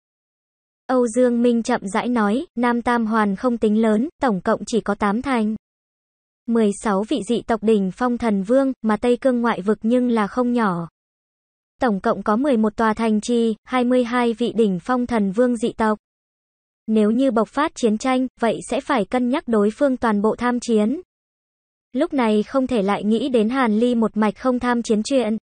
Âu Dương Minh chậm rãi nói, Nam Tam Hoàn không tính lớn, tổng cộng chỉ có 8 thành. 16 vị dị tộc đỉnh phong thần vương, mà Tây Cương ngoại vực nhưng là không nhỏ. Tổng cộng có 11 tòa thành trì, 22 vị đỉnh phong thần vương dị tộc. Nếu như bộc phát chiến tranh, vậy sẽ phải cân nhắc đối phương toàn bộ tham chiến. Lúc này không thể lại nghĩ đến Hàn Ly một mạch không tham chiến chuyện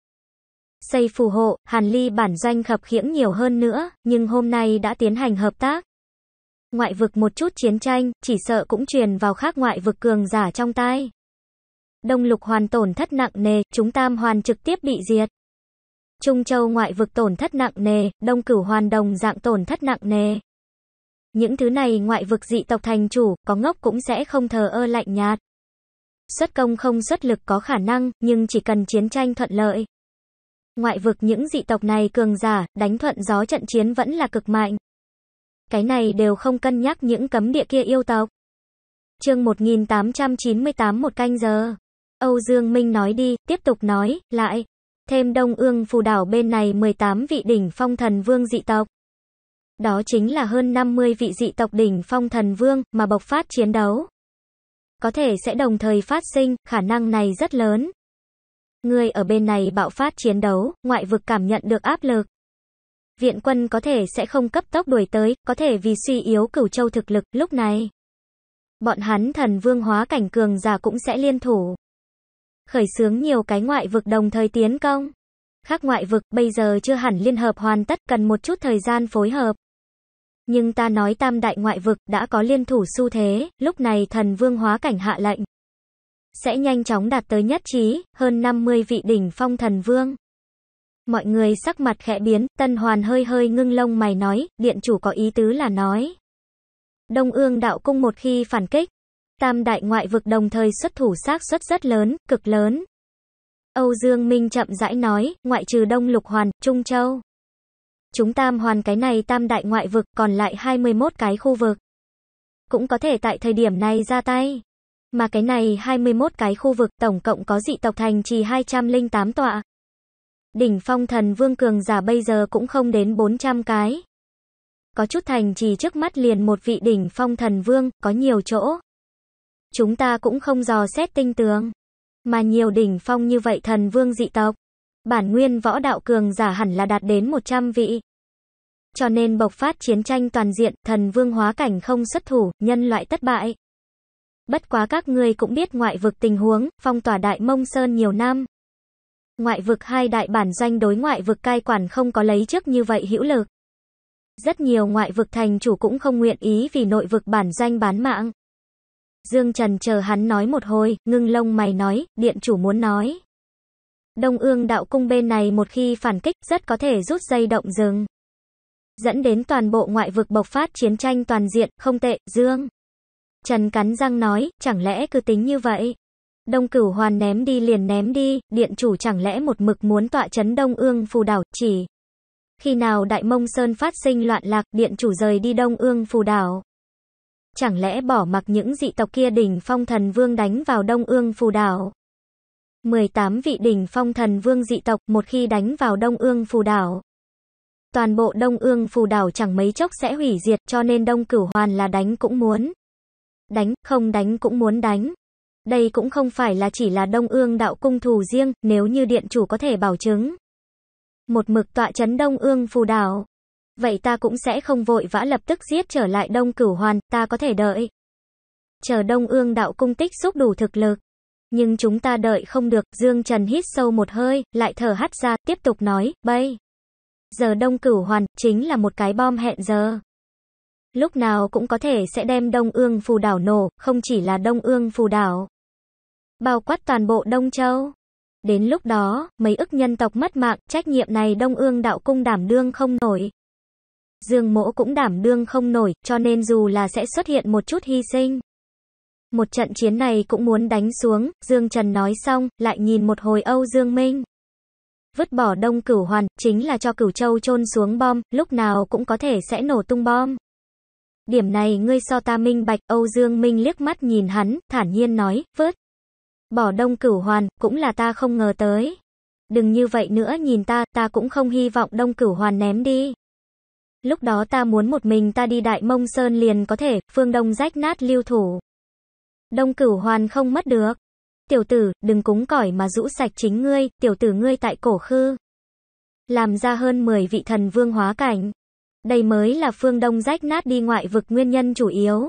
xây phù hộ, Hàn Ly bản doanh khập khiễng nhiều hơn nữa, nhưng hôm nay đã tiến hành hợp tác. Ngoại vực một chút chiến tranh, chỉ sợ cũng truyền vào khác ngoại vực cường giả trong tai. Đông lục hoàn tổn thất nặng nề, chúng tam hoàn trực tiếp bị diệt. Trung châu ngoại vực tổn thất nặng nề, đông cửu hoàn đồng dạng tổn thất nặng nề. Những thứ này ngoại vực dị tộc thành chủ, có ngốc cũng sẽ không thờ ơ lạnh nhạt. Xuất công không xuất lực có khả năng, nhưng chỉ cần chiến tranh thuận lợi, Ngoại vực những dị tộc này cường giả, đánh thuận gió trận chiến vẫn là cực mạnh. Cái này đều không cân nhắc những cấm địa kia yêu tộc. Chương 1898 một canh giờ. Âu Dương Minh nói đi, tiếp tục nói, lại. Thêm Đông Ương phù đảo bên này 18 vị đỉnh phong thần vương dị tộc. Đó chính là hơn 50 vị dị tộc đỉnh phong thần vương mà bộc phát chiến đấu. Có thể sẽ đồng thời phát sinh, khả năng này rất lớn. Người ở bên này bạo phát chiến đấu, ngoại vực cảm nhận được áp lực. Viện quân có thể sẽ không cấp tốc đuổi tới, có thể vì suy yếu cửu châu thực lực lúc này. Bọn hắn thần vương hóa cảnh cường giả cũng sẽ liên thủ. Khởi xướng nhiều cái ngoại vực đồng thời tiến công. Khác ngoại vực bây giờ chưa hẳn liên hợp hoàn tất cần một chút thời gian phối hợp. Nhưng ta nói tam đại ngoại vực đã có liên thủ xu thế, lúc này thần vương hóa cảnh hạ lệnh sẽ nhanh chóng đạt tới nhất trí, hơn 50 vị đỉnh phong thần vương. Mọi người sắc mặt khẽ biến, Tân Hoàn hơi hơi ngưng lông mày nói, điện chủ có ý tứ là nói. Đông ương đạo cung một khi phản kích, tam đại ngoại vực đồng thời xuất thủ xác suất rất lớn, cực lớn. Âu Dương Minh chậm rãi nói, ngoại trừ Đông Lục Hoàn, Trung Châu. Chúng tam hoàn cái này tam đại ngoại vực còn lại 21 cái khu vực. Cũng có thể tại thời điểm này ra tay. Mà cái này 21 cái khu vực tổng cộng có dị tộc thành trì 208 tọa. Đỉnh phong thần vương cường giả bây giờ cũng không đến 400 cái. Có chút thành trì trước mắt liền một vị đỉnh phong thần vương, có nhiều chỗ. Chúng ta cũng không dò xét tinh tường. Mà nhiều đỉnh phong như vậy thần vương dị tộc. Bản nguyên võ đạo cường giả hẳn là đạt đến 100 vị. Cho nên bộc phát chiến tranh toàn diện, thần vương hóa cảnh không xuất thủ, nhân loại thất bại. Bất quá các ngươi cũng biết ngoại vực tình huống, phong tỏa Đại Mông Sơn nhiều năm. Ngoại vực hai đại bản doanh đối ngoại vực cai quản không có lấy trước như vậy hữu lực. Rất nhiều ngoại vực thành chủ cũng không nguyện ý vì nội vực bản doanh bán mạng. Dương Trần chờ hắn nói một hồi, ngưng lông mày nói, điện chủ muốn nói. Đông ương đạo cung bên này một khi phản kích rất có thể rút dây động rừng. Dẫn đến toàn bộ ngoại vực bộc phát chiến tranh toàn diện, không tệ, Dương. Trần cắn răng nói, chẳng lẽ cứ tính như vậy? Đông cửu hoàn ném đi liền ném đi, điện chủ chẳng lẽ một mực muốn tọa chấn Đông Ương phù đảo, chỉ. Khi nào Đại Mông Sơn phát sinh loạn lạc, điện chủ rời đi Đông Ương phù đảo. Chẳng lẽ bỏ mặc những dị tộc kia đỉnh phong thần vương đánh vào Đông Ương phù đảo? 18 vị đỉnh phong thần vương dị tộc một khi đánh vào Đông Ương phù đảo. Toàn bộ Đông Ương phù đảo chẳng mấy chốc sẽ hủy diệt cho nên Đông Cửu Hoàn là đánh cũng muốn đánh, không đánh cũng muốn đánh. Đây cũng không phải là chỉ là Đông Ương đạo cung thù riêng, nếu như điện chủ có thể bảo chứng. Một mực tọa chấn Đông Ương phù đảo. Vậy ta cũng sẽ không vội vã lập tức giết trở lại Đông Cửu Hoàn, ta có thể đợi. Chờ Đông Ương đạo cung tích xúc đủ thực lực. Nhưng chúng ta đợi không được, Dương Trần hít sâu một hơi, lại thở hắt ra, tiếp tục nói, bây Giờ Đông Cửu Hoàn, chính là một cái bom hẹn giờ lúc nào cũng có thể sẽ đem Đông Ương Phù Đảo nổ, không chỉ là Đông Ương Phù Đảo, bao quát toàn bộ Đông Châu. Đến lúc đó, mấy ức nhân tộc mất mạng, trách nhiệm này Đông Ương Đạo Cung đảm đương không nổi. Dương Mỗ cũng đảm đương không nổi, cho nên dù là sẽ xuất hiện một chút hy sinh. Một trận chiến này cũng muốn đánh xuống, Dương Trần nói xong, lại nhìn một hồi Âu Dương Minh. Vứt bỏ Đông Cửu Hoàn, chính là cho Cửu Châu chôn xuống bom, lúc nào cũng có thể sẽ nổ tung bom. Điểm này ngươi so ta minh bạch, Âu Dương Minh liếc mắt nhìn hắn, thản nhiên nói, vớt. Bỏ đông cửu hoàn, cũng là ta không ngờ tới. Đừng như vậy nữa nhìn ta, ta cũng không hy vọng đông cửu hoàn ném đi. Lúc đó ta muốn một mình ta đi Đại Mông Sơn liền có thể, phương đông rách nát lưu thủ. Đông cửu hoàn không mất được. Tiểu tử, đừng cúng cỏi mà rũ sạch chính ngươi, tiểu tử ngươi tại cổ khư. Làm ra hơn 10 vị thần vương hóa cảnh. Đây mới là phương Đông rách nát đi ngoại vực nguyên nhân chủ yếu.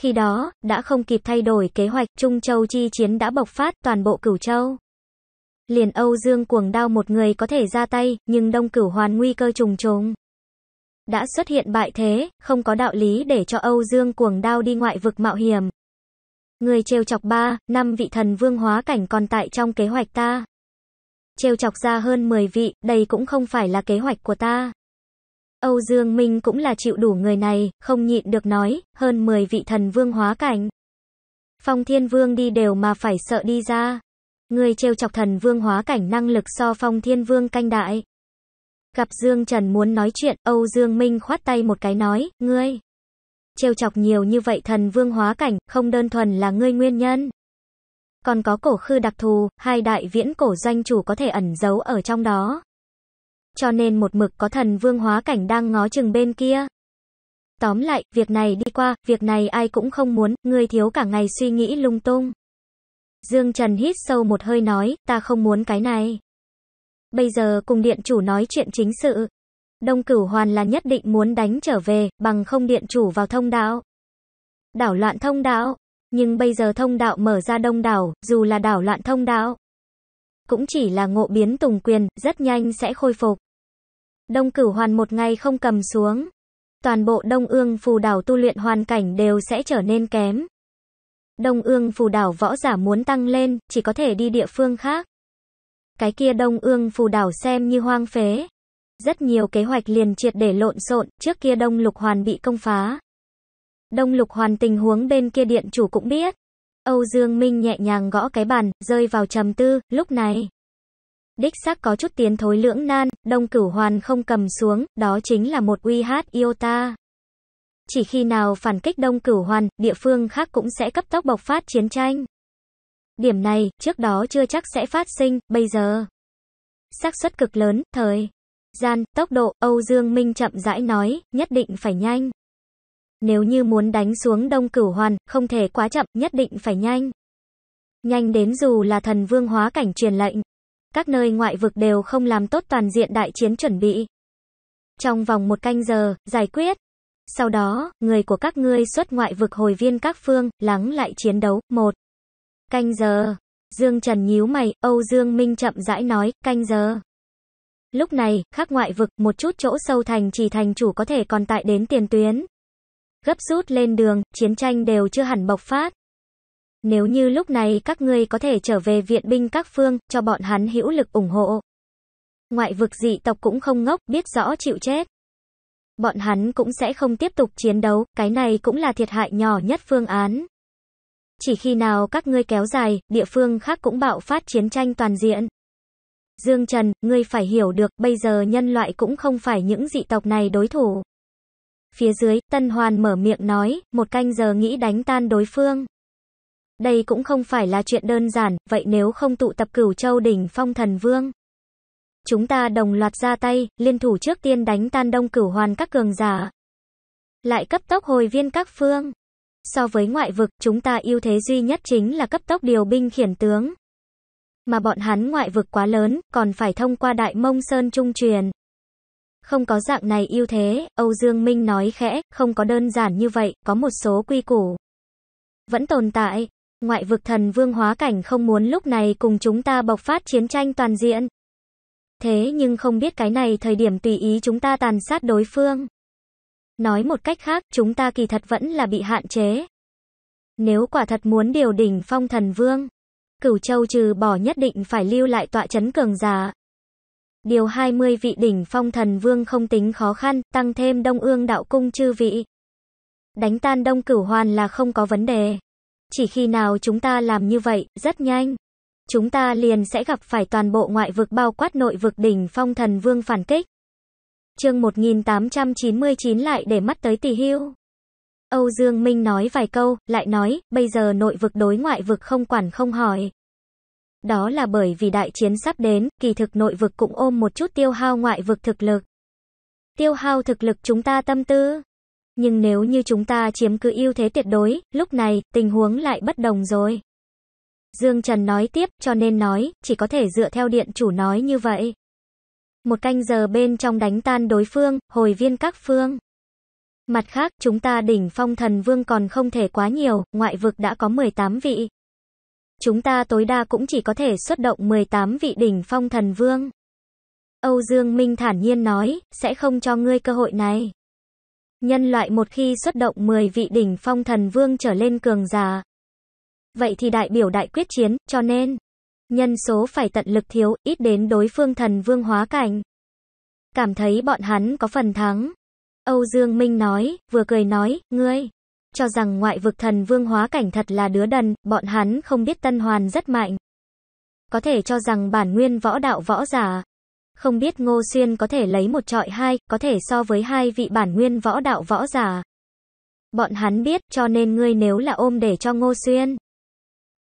Khi đó, đã không kịp thay đổi kế hoạch, Trung Châu chi chiến đã bộc phát toàn bộ Cửu Châu. Liền Âu Dương cuồng đao một người có thể ra tay, nhưng Đông Cửu Hoàn nguy cơ trùng trùng. Đã xuất hiện bại thế, không có đạo lý để cho Âu Dương cuồng đao đi ngoại vực mạo hiểm. Người trêu chọc ba, năm vị thần vương hóa cảnh còn tại trong kế hoạch ta. Trêu chọc ra hơn 10 vị, đây cũng không phải là kế hoạch của ta. Âu Dương Minh cũng là chịu đủ người này, không nhịn được nói, hơn 10 vị thần vương hóa cảnh. Phong Thiên Vương đi đều mà phải sợ đi ra. Người trêu chọc thần vương hóa cảnh năng lực so Phong Thiên Vương canh đại. Gặp Dương Trần muốn nói chuyện, Âu Dương Minh khoát tay một cái nói, ngươi. Trêu chọc nhiều như vậy thần vương hóa cảnh, không đơn thuần là ngươi nguyên nhân. Còn có cổ khư đặc thù, hai đại viễn cổ doanh chủ có thể ẩn giấu ở trong đó cho nên một mực có thần vương hóa cảnh đang ngó chừng bên kia. Tóm lại, việc này đi qua, việc này ai cũng không muốn, ngươi thiếu cả ngày suy nghĩ lung tung. Dương Trần hít sâu một hơi nói, ta không muốn cái này. Bây giờ cùng điện chủ nói chuyện chính sự. Đông cửu hoàn là nhất định muốn đánh trở về, bằng không điện chủ vào thông đạo. Đảo loạn thông đạo. Nhưng bây giờ thông đạo mở ra đông đảo, dù là đảo loạn thông đạo. Cũng chỉ là ngộ biến tùng quyền, rất nhanh sẽ khôi phục. Đông cửu hoàn một ngày không cầm xuống. Toàn bộ Đông ương phù đảo tu luyện hoàn cảnh đều sẽ trở nên kém. Đông ương phù đảo võ giả muốn tăng lên, chỉ có thể đi địa phương khác. Cái kia Đông ương phù đảo xem như hoang phế. Rất nhiều kế hoạch liền triệt để lộn xộn, trước kia Đông lục hoàn bị công phá. Đông lục hoàn tình huống bên kia điện chủ cũng biết. Âu Dương Minh nhẹ nhàng gõ cái bàn, rơi vào trầm tư, lúc này đích xác có chút tiến thối lưỡng nan, đông cửu hoàn không cầm xuống, đó chính là một uy hát iota Chỉ khi nào phản kích đông cửu hoàn, địa phương khác cũng sẽ cấp tốc bộc phát chiến tranh. Điểm này, trước đó chưa chắc sẽ phát sinh, bây giờ. xác suất cực lớn, thời. Gian, tốc độ, Âu Dương Minh chậm rãi nói, nhất định phải nhanh. Nếu như muốn đánh xuống đông cửu hoàn, không thể quá chậm, nhất định phải nhanh. Nhanh đến dù là thần vương hóa cảnh truyền lệnh, các nơi ngoại vực đều không làm tốt toàn diện đại chiến chuẩn bị. Trong vòng một canh giờ, giải quyết. Sau đó, người của các ngươi xuất ngoại vực hồi viên các phương, lắng lại chiến đấu. Một canh giờ. Dương Trần nhíu mày, Âu Dương Minh chậm rãi nói, canh giờ. Lúc này, khắc ngoại vực, một chút chỗ sâu thành chỉ thành chủ có thể còn tại đến tiền tuyến. Gấp rút lên đường, chiến tranh đều chưa hẳn bộc phát nếu như lúc này các ngươi có thể trở về viện binh các phương, cho bọn hắn hữu lực ủng hộ. Ngoại vực dị tộc cũng không ngốc, biết rõ chịu chết. Bọn hắn cũng sẽ không tiếp tục chiến đấu, cái này cũng là thiệt hại nhỏ nhất phương án. Chỉ khi nào các ngươi kéo dài, địa phương khác cũng bạo phát chiến tranh toàn diện. Dương Trần, ngươi phải hiểu được, bây giờ nhân loại cũng không phải những dị tộc này đối thủ. Phía dưới, Tân Hoàn mở miệng nói, một canh giờ nghĩ đánh tan đối phương. Đây cũng không phải là chuyện đơn giản, vậy nếu không tụ tập cửu châu đỉnh phong thần vương. Chúng ta đồng loạt ra tay, liên thủ trước tiên đánh tan đông cửu hoàn các cường giả. Lại cấp tốc hồi viên các phương. So với ngoại vực, chúng ta ưu thế duy nhất chính là cấp tốc điều binh khiển tướng. Mà bọn hắn ngoại vực quá lớn, còn phải thông qua đại mông sơn trung truyền. Không có dạng này ưu thế, Âu Dương Minh nói khẽ, không có đơn giản như vậy, có một số quy củ. Vẫn tồn tại, Ngoại vực thần vương hóa cảnh không muốn lúc này cùng chúng ta bộc phát chiến tranh toàn diện. Thế nhưng không biết cái này thời điểm tùy ý chúng ta tàn sát đối phương. Nói một cách khác, chúng ta kỳ thật vẫn là bị hạn chế. Nếu quả thật muốn điều đỉnh phong thần vương, cửu châu trừ bỏ nhất định phải lưu lại tọa chấn cường giả. Điều 20 vị đỉnh phong thần vương không tính khó khăn, tăng thêm đông ương đạo cung chư vị. Đánh tan đông cửu hoàn là không có vấn đề. Chỉ khi nào chúng ta làm như vậy, rất nhanh, chúng ta liền sẽ gặp phải toàn bộ ngoại vực bao quát nội vực đỉnh phong thần vương phản kích. Chương 1899 lại để mắt tới tỷ hưu. Âu Dương Minh nói vài câu, lại nói, bây giờ nội vực đối ngoại vực không quản không hỏi. Đó là bởi vì đại chiến sắp đến, kỳ thực nội vực cũng ôm một chút tiêu hao ngoại vực thực lực. Tiêu hao thực lực chúng ta tâm tư. Nhưng nếu như chúng ta chiếm cứ ưu thế tuyệt đối, lúc này, tình huống lại bất đồng rồi. Dương Trần nói tiếp, cho nên nói, chỉ có thể dựa theo điện chủ nói như vậy. Một canh giờ bên trong đánh tan đối phương, hồi viên các phương. Mặt khác, chúng ta đỉnh phong thần vương còn không thể quá nhiều, ngoại vực đã có 18 vị. Chúng ta tối đa cũng chỉ có thể xuất động 18 vị đỉnh phong thần vương. Âu Dương Minh thản nhiên nói, sẽ không cho ngươi cơ hội này. Nhân loại một khi xuất động 10 vị đỉnh phong thần vương trở lên cường giả. Vậy thì đại biểu đại quyết chiến, cho nên, nhân số phải tận lực thiếu, ít đến đối phương thần vương hóa cảnh. Cảm thấy bọn hắn có phần thắng. Âu Dương Minh nói, vừa cười nói, ngươi, cho rằng ngoại vực thần vương hóa cảnh thật là đứa đần, bọn hắn không biết tân hoàn rất mạnh. Có thể cho rằng bản nguyên võ đạo võ giả, không biết Ngô Xuyên có thể lấy một trọi hai, có thể so với hai vị bản nguyên võ đạo võ giả. Bọn hắn biết, cho nên ngươi nếu là ôm để cho Ngô Xuyên.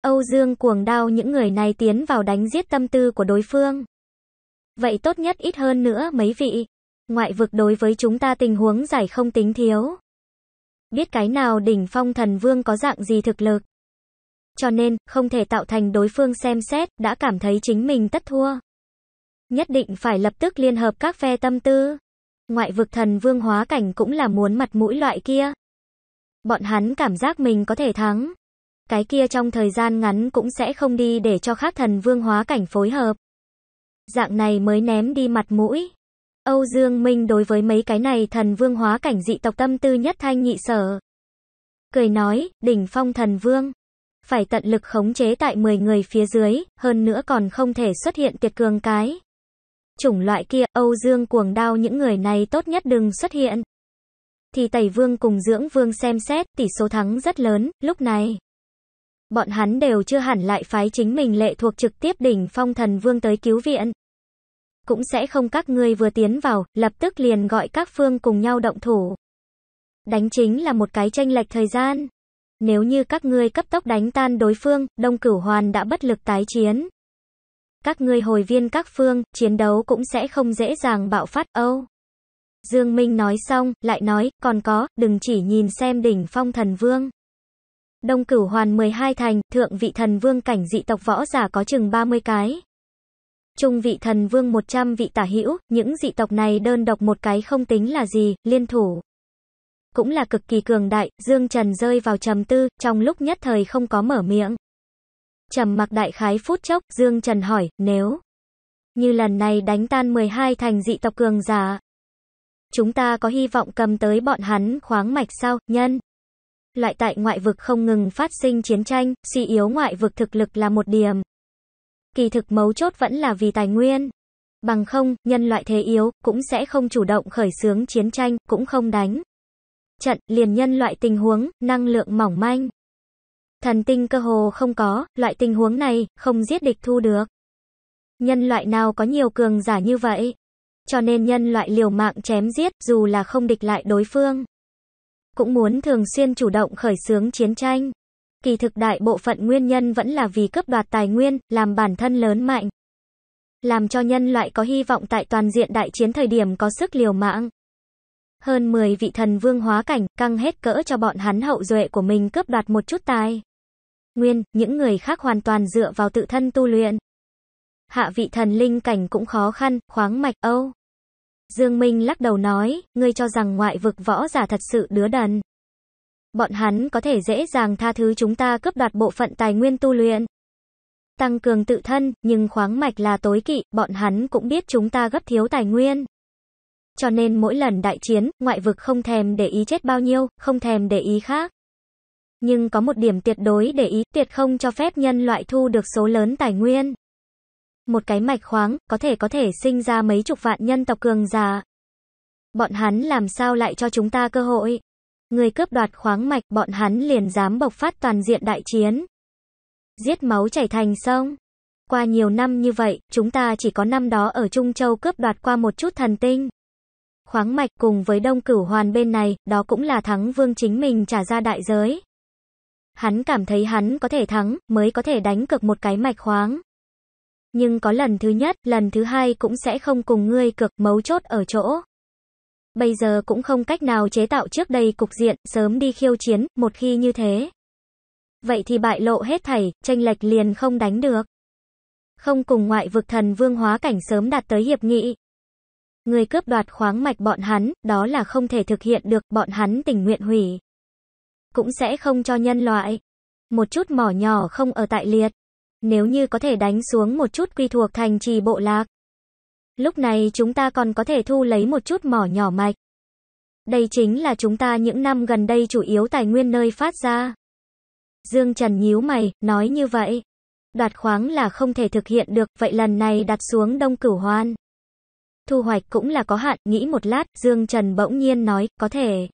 Âu Dương cuồng đao những người này tiến vào đánh giết tâm tư của đối phương. Vậy tốt nhất ít hơn nữa mấy vị. Ngoại vực đối với chúng ta tình huống giải không tính thiếu. Biết cái nào đỉnh phong thần vương có dạng gì thực lực. Cho nên, không thể tạo thành đối phương xem xét, đã cảm thấy chính mình tất thua nhất định phải lập tức liên hợp các phe tâm tư. Ngoại vực thần vương hóa cảnh cũng là muốn mặt mũi loại kia. Bọn hắn cảm giác mình có thể thắng. Cái kia trong thời gian ngắn cũng sẽ không đi để cho khác thần vương hóa cảnh phối hợp. Dạng này mới ném đi mặt mũi. Âu Dương Minh đối với mấy cái này thần vương hóa cảnh dị tộc tâm tư nhất thanh nhị sở. Cười nói, đỉnh phong thần vương. Phải tận lực khống chế tại 10 người phía dưới, hơn nữa còn không thể xuất hiện tiệt cường cái. Chủng loại kia, Âu Dương cuồng đao những người này tốt nhất đừng xuất hiện. Thì Tẩy Vương cùng Dưỡng Vương xem xét, tỷ số thắng rất lớn, lúc này. Bọn hắn đều chưa hẳn lại phái chính mình lệ thuộc trực tiếp đỉnh phong thần vương tới cứu viện. Cũng sẽ không các ngươi vừa tiến vào, lập tức liền gọi các phương cùng nhau động thủ. Đánh chính là một cái tranh lệch thời gian. Nếu như các ngươi cấp tốc đánh tan đối phương, Đông Cửu Hoàn đã bất lực tái chiến các ngươi hồi viên các phương, chiến đấu cũng sẽ không dễ dàng bạo phát Âu. Dương Minh nói xong, lại nói, còn có, đừng chỉ nhìn xem đỉnh phong thần vương. Đông cửu hoàn 12 thành, thượng vị thần vương cảnh dị tộc võ giả có chừng 30 cái. Trung vị thần vương 100 vị tả hữu, những dị tộc này đơn độc một cái không tính là gì, liên thủ. Cũng là cực kỳ cường đại, Dương Trần rơi vào trầm tư, trong lúc nhất thời không có mở miệng. Trầm mặc đại khái phút chốc, Dương Trần hỏi, nếu như lần này đánh tan 12 thành dị tộc cường giả, chúng ta có hy vọng cầm tới bọn hắn khoáng mạch sao, nhân. Loại tại ngoại vực không ngừng phát sinh chiến tranh, suy yếu ngoại vực thực lực là một điểm. Kỳ thực mấu chốt vẫn là vì tài nguyên. Bằng không, nhân loại thế yếu, cũng sẽ không chủ động khởi xướng chiến tranh, cũng không đánh. Trận, liền nhân loại tình huống, năng lượng mỏng manh. Thần tinh cơ hồ không có, loại tình huống này, không giết địch thu được. Nhân loại nào có nhiều cường giả như vậy? Cho nên nhân loại liều mạng chém giết, dù là không địch lại đối phương. Cũng muốn thường xuyên chủ động khởi xướng chiến tranh. Kỳ thực đại bộ phận nguyên nhân vẫn là vì cướp đoạt tài nguyên, làm bản thân lớn mạnh. Làm cho nhân loại có hy vọng tại toàn diện đại chiến thời điểm có sức liều mạng. Hơn 10 vị thần vương hóa cảnh, căng hết cỡ cho bọn hắn hậu duệ của mình cướp đoạt một chút tài nguyên, những người khác hoàn toàn dựa vào tự thân tu luyện. Hạ vị thần linh cảnh cũng khó khăn, khoáng mạch âu. Dương Minh lắc đầu nói, ngươi cho rằng ngoại vực võ giả thật sự đứa đần. Bọn hắn có thể dễ dàng tha thứ chúng ta cướp đoạt bộ phận tài nguyên tu luyện. Tăng cường tự thân, nhưng khoáng mạch là tối kỵ, bọn hắn cũng biết chúng ta gấp thiếu tài nguyên. Cho nên mỗi lần đại chiến, ngoại vực không thèm để ý chết bao nhiêu, không thèm để ý khác. Nhưng có một điểm tuyệt đối để ý, tuyệt không cho phép nhân loại thu được số lớn tài nguyên. Một cái mạch khoáng, có thể có thể sinh ra mấy chục vạn nhân tộc cường già. Bọn hắn làm sao lại cho chúng ta cơ hội? Người cướp đoạt khoáng mạch, bọn hắn liền dám bộc phát toàn diện đại chiến. Giết máu chảy thành sông. Qua nhiều năm như vậy, chúng ta chỉ có năm đó ở Trung Châu cướp đoạt qua một chút thần tinh. Khoáng mạch cùng với đông cửu hoàn bên này, đó cũng là thắng vương chính mình trả ra đại giới. Hắn cảm thấy hắn có thể thắng, mới có thể đánh cược một cái mạch khoáng. Nhưng có lần thứ nhất, lần thứ hai cũng sẽ không cùng ngươi cược, mấu chốt ở chỗ. Bây giờ cũng không cách nào chế tạo trước đây cục diện, sớm đi khiêu chiến, một khi như thế. Vậy thì bại lộ hết thảy, tranh lệch liền không đánh được. Không cùng ngoại vực thần vương hóa cảnh sớm đạt tới hiệp nghị. Người cướp đoạt khoáng mạch bọn hắn, đó là không thể thực hiện được, bọn hắn tình nguyện hủy cũng sẽ không cho nhân loại. Một chút mỏ nhỏ không ở tại liệt. Nếu như có thể đánh xuống một chút quy thuộc thành trì bộ lạc. Lúc này chúng ta còn có thể thu lấy một chút mỏ nhỏ mạch. Đây chính là chúng ta những năm gần đây chủ yếu tài nguyên nơi phát ra. Dương Trần nhíu mày, nói như vậy. Đoạt khoáng là không thể thực hiện được, vậy lần này đặt xuống đông cửu hoan. Thu hoạch cũng là có hạn, nghĩ một lát, Dương Trần bỗng nhiên nói, có thể.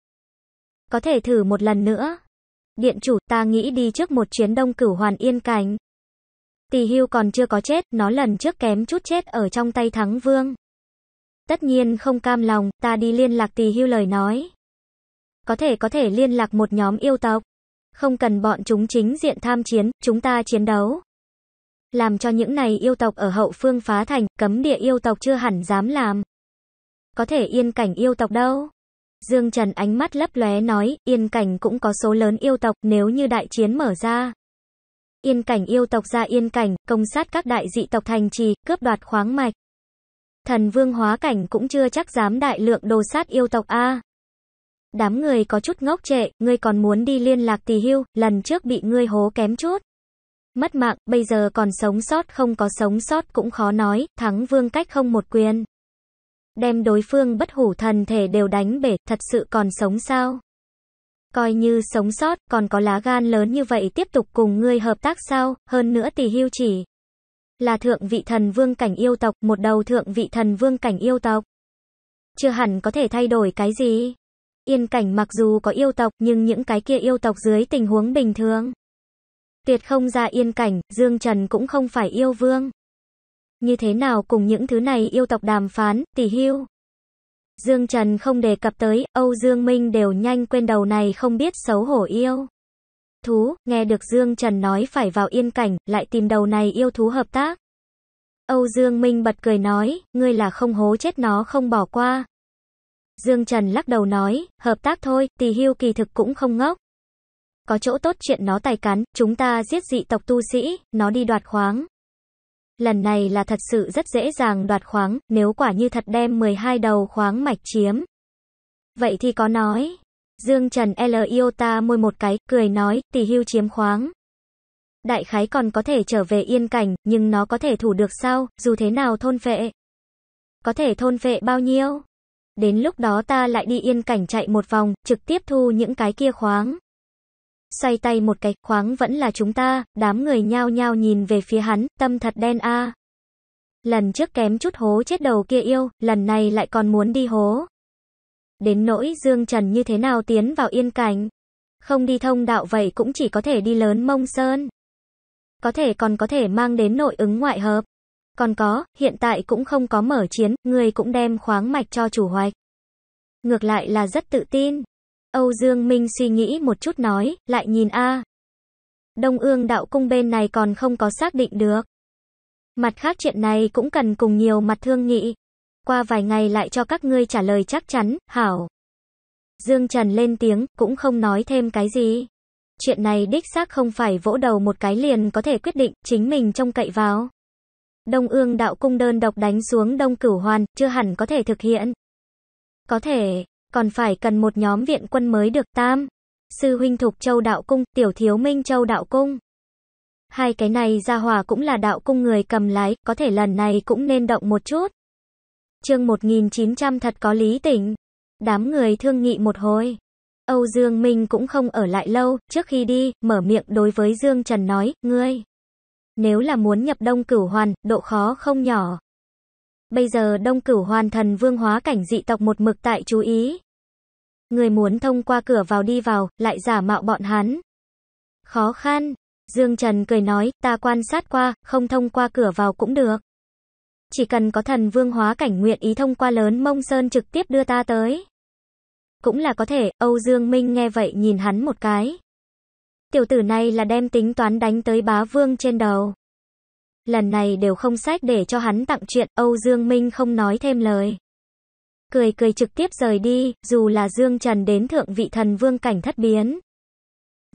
Có thể thử một lần nữa. Điện chủ, ta nghĩ đi trước một chuyến đông cửu hoàn yên cảnh. Tỳ hưu còn chưa có chết, nó lần trước kém chút chết ở trong tay thắng vương. Tất nhiên không cam lòng, ta đi liên lạc tỳ hưu lời nói. Có thể có thể liên lạc một nhóm yêu tộc. Không cần bọn chúng chính diện tham chiến, chúng ta chiến đấu. Làm cho những này yêu tộc ở hậu phương phá thành, cấm địa yêu tộc chưa hẳn dám làm. Có thể yên cảnh yêu tộc đâu. Dương Trần ánh mắt lấp lóe nói, yên cảnh cũng có số lớn yêu tộc nếu như đại chiến mở ra. Yên cảnh yêu tộc ra yên cảnh, công sát các đại dị tộc thành trì, cướp đoạt khoáng mạch. Thần vương hóa cảnh cũng chưa chắc dám đại lượng đồ sát yêu tộc a. Đám người có chút ngốc trệ, ngươi còn muốn đi liên lạc tỳ hưu, lần trước bị ngươi hố kém chút. Mất mạng, bây giờ còn sống sót không có sống sót cũng khó nói, thắng vương cách không một quyền đem đối phương bất hủ thần thể đều đánh bể, thật sự còn sống sao? Coi như sống sót, còn có lá gan lớn như vậy tiếp tục cùng ngươi hợp tác sao, hơn nữa tỷ hưu chỉ. Là thượng vị thần vương cảnh yêu tộc, một đầu thượng vị thần vương cảnh yêu tộc. Chưa hẳn có thể thay đổi cái gì. Yên cảnh mặc dù có yêu tộc, nhưng những cái kia yêu tộc dưới tình huống bình thường. Tuyệt không ra yên cảnh, Dương Trần cũng không phải yêu vương như thế nào cùng những thứ này yêu tộc đàm phán, tỷ hưu. Dương Trần không đề cập tới, Âu Dương Minh đều nhanh quên đầu này không biết xấu hổ yêu. Thú, nghe được Dương Trần nói phải vào yên cảnh, lại tìm đầu này yêu thú hợp tác. Âu Dương Minh bật cười nói, ngươi là không hố chết nó không bỏ qua. Dương Trần lắc đầu nói, hợp tác thôi, tỷ hưu kỳ thực cũng không ngốc. Có chỗ tốt chuyện nó tài cắn, chúng ta giết dị tộc tu sĩ, nó đi đoạt khoáng, lần này là thật sự rất dễ dàng đoạt khoáng, nếu quả như thật đem 12 đầu khoáng mạch chiếm. Vậy thì có nói. Dương Trần L. Iota môi một cái, cười nói, tỷ hưu chiếm khoáng. Đại khái còn có thể trở về yên cảnh, nhưng nó có thể thủ được sao, dù thế nào thôn vệ. Có thể thôn vệ bao nhiêu? Đến lúc đó ta lại đi yên cảnh chạy một vòng, trực tiếp thu những cái kia khoáng xoay tay một cái, khoáng vẫn là chúng ta, đám người nhao nhao nhìn về phía hắn, tâm thật đen a. Lần trước kém chút hố chết đầu kia yêu, lần này lại còn muốn đi hố. Đến nỗi Dương Trần như thế nào tiến vào yên cảnh. Không đi thông đạo vậy cũng chỉ có thể đi lớn mông sơn. Có thể còn có thể mang đến nội ứng ngoại hợp. Còn có, hiện tại cũng không có mở chiến, người cũng đem khoáng mạch cho chủ hoạch. Ngược lại là rất tự tin. Âu Dương Minh suy nghĩ một chút nói, lại nhìn a. Đông ương đạo cung bên này còn không có xác định được. Mặt khác chuyện này cũng cần cùng nhiều mặt thương nghị. Qua vài ngày lại cho các ngươi trả lời chắc chắn, hảo. Dương Trần lên tiếng, cũng không nói thêm cái gì. Chuyện này đích xác không phải vỗ đầu một cái liền có thể quyết định, chính mình trông cậy vào. Đông ương đạo cung đơn độc đánh xuống đông cửu hoàn, chưa hẳn có thể thực hiện. Có thể, còn phải cần một nhóm viện quân mới được tam. Sư huynh thục châu đạo cung, tiểu thiếu minh châu đạo cung. Hai cái này ra hòa cũng là đạo cung người cầm lái, có thể lần này cũng nên động một chút. chương 1900 thật có lý tỉnh. Đám người thương nghị một hồi. Âu Dương Minh cũng không ở lại lâu, trước khi đi, mở miệng đối với Dương Trần nói, ngươi. Nếu là muốn nhập đông cửu hoàn, độ khó không nhỏ. Bây giờ đông cửu hoàn thần vương hóa cảnh dị tộc một mực tại chú ý. Người muốn thông qua cửa vào đi vào, lại giả mạo bọn hắn. Khó khăn, Dương Trần cười nói, ta quan sát qua, không thông qua cửa vào cũng được. Chỉ cần có thần vương hóa cảnh nguyện ý thông qua lớn mông sơn trực tiếp đưa ta tới. Cũng là có thể, Âu Dương Minh nghe vậy nhìn hắn một cái. Tiểu tử này là đem tính toán đánh tới bá vương trên đầu lần này đều không sách để cho hắn tặng chuyện, Âu Dương Minh không nói thêm lời. Cười cười trực tiếp rời đi, dù là Dương Trần đến thượng vị thần vương cảnh thất biến.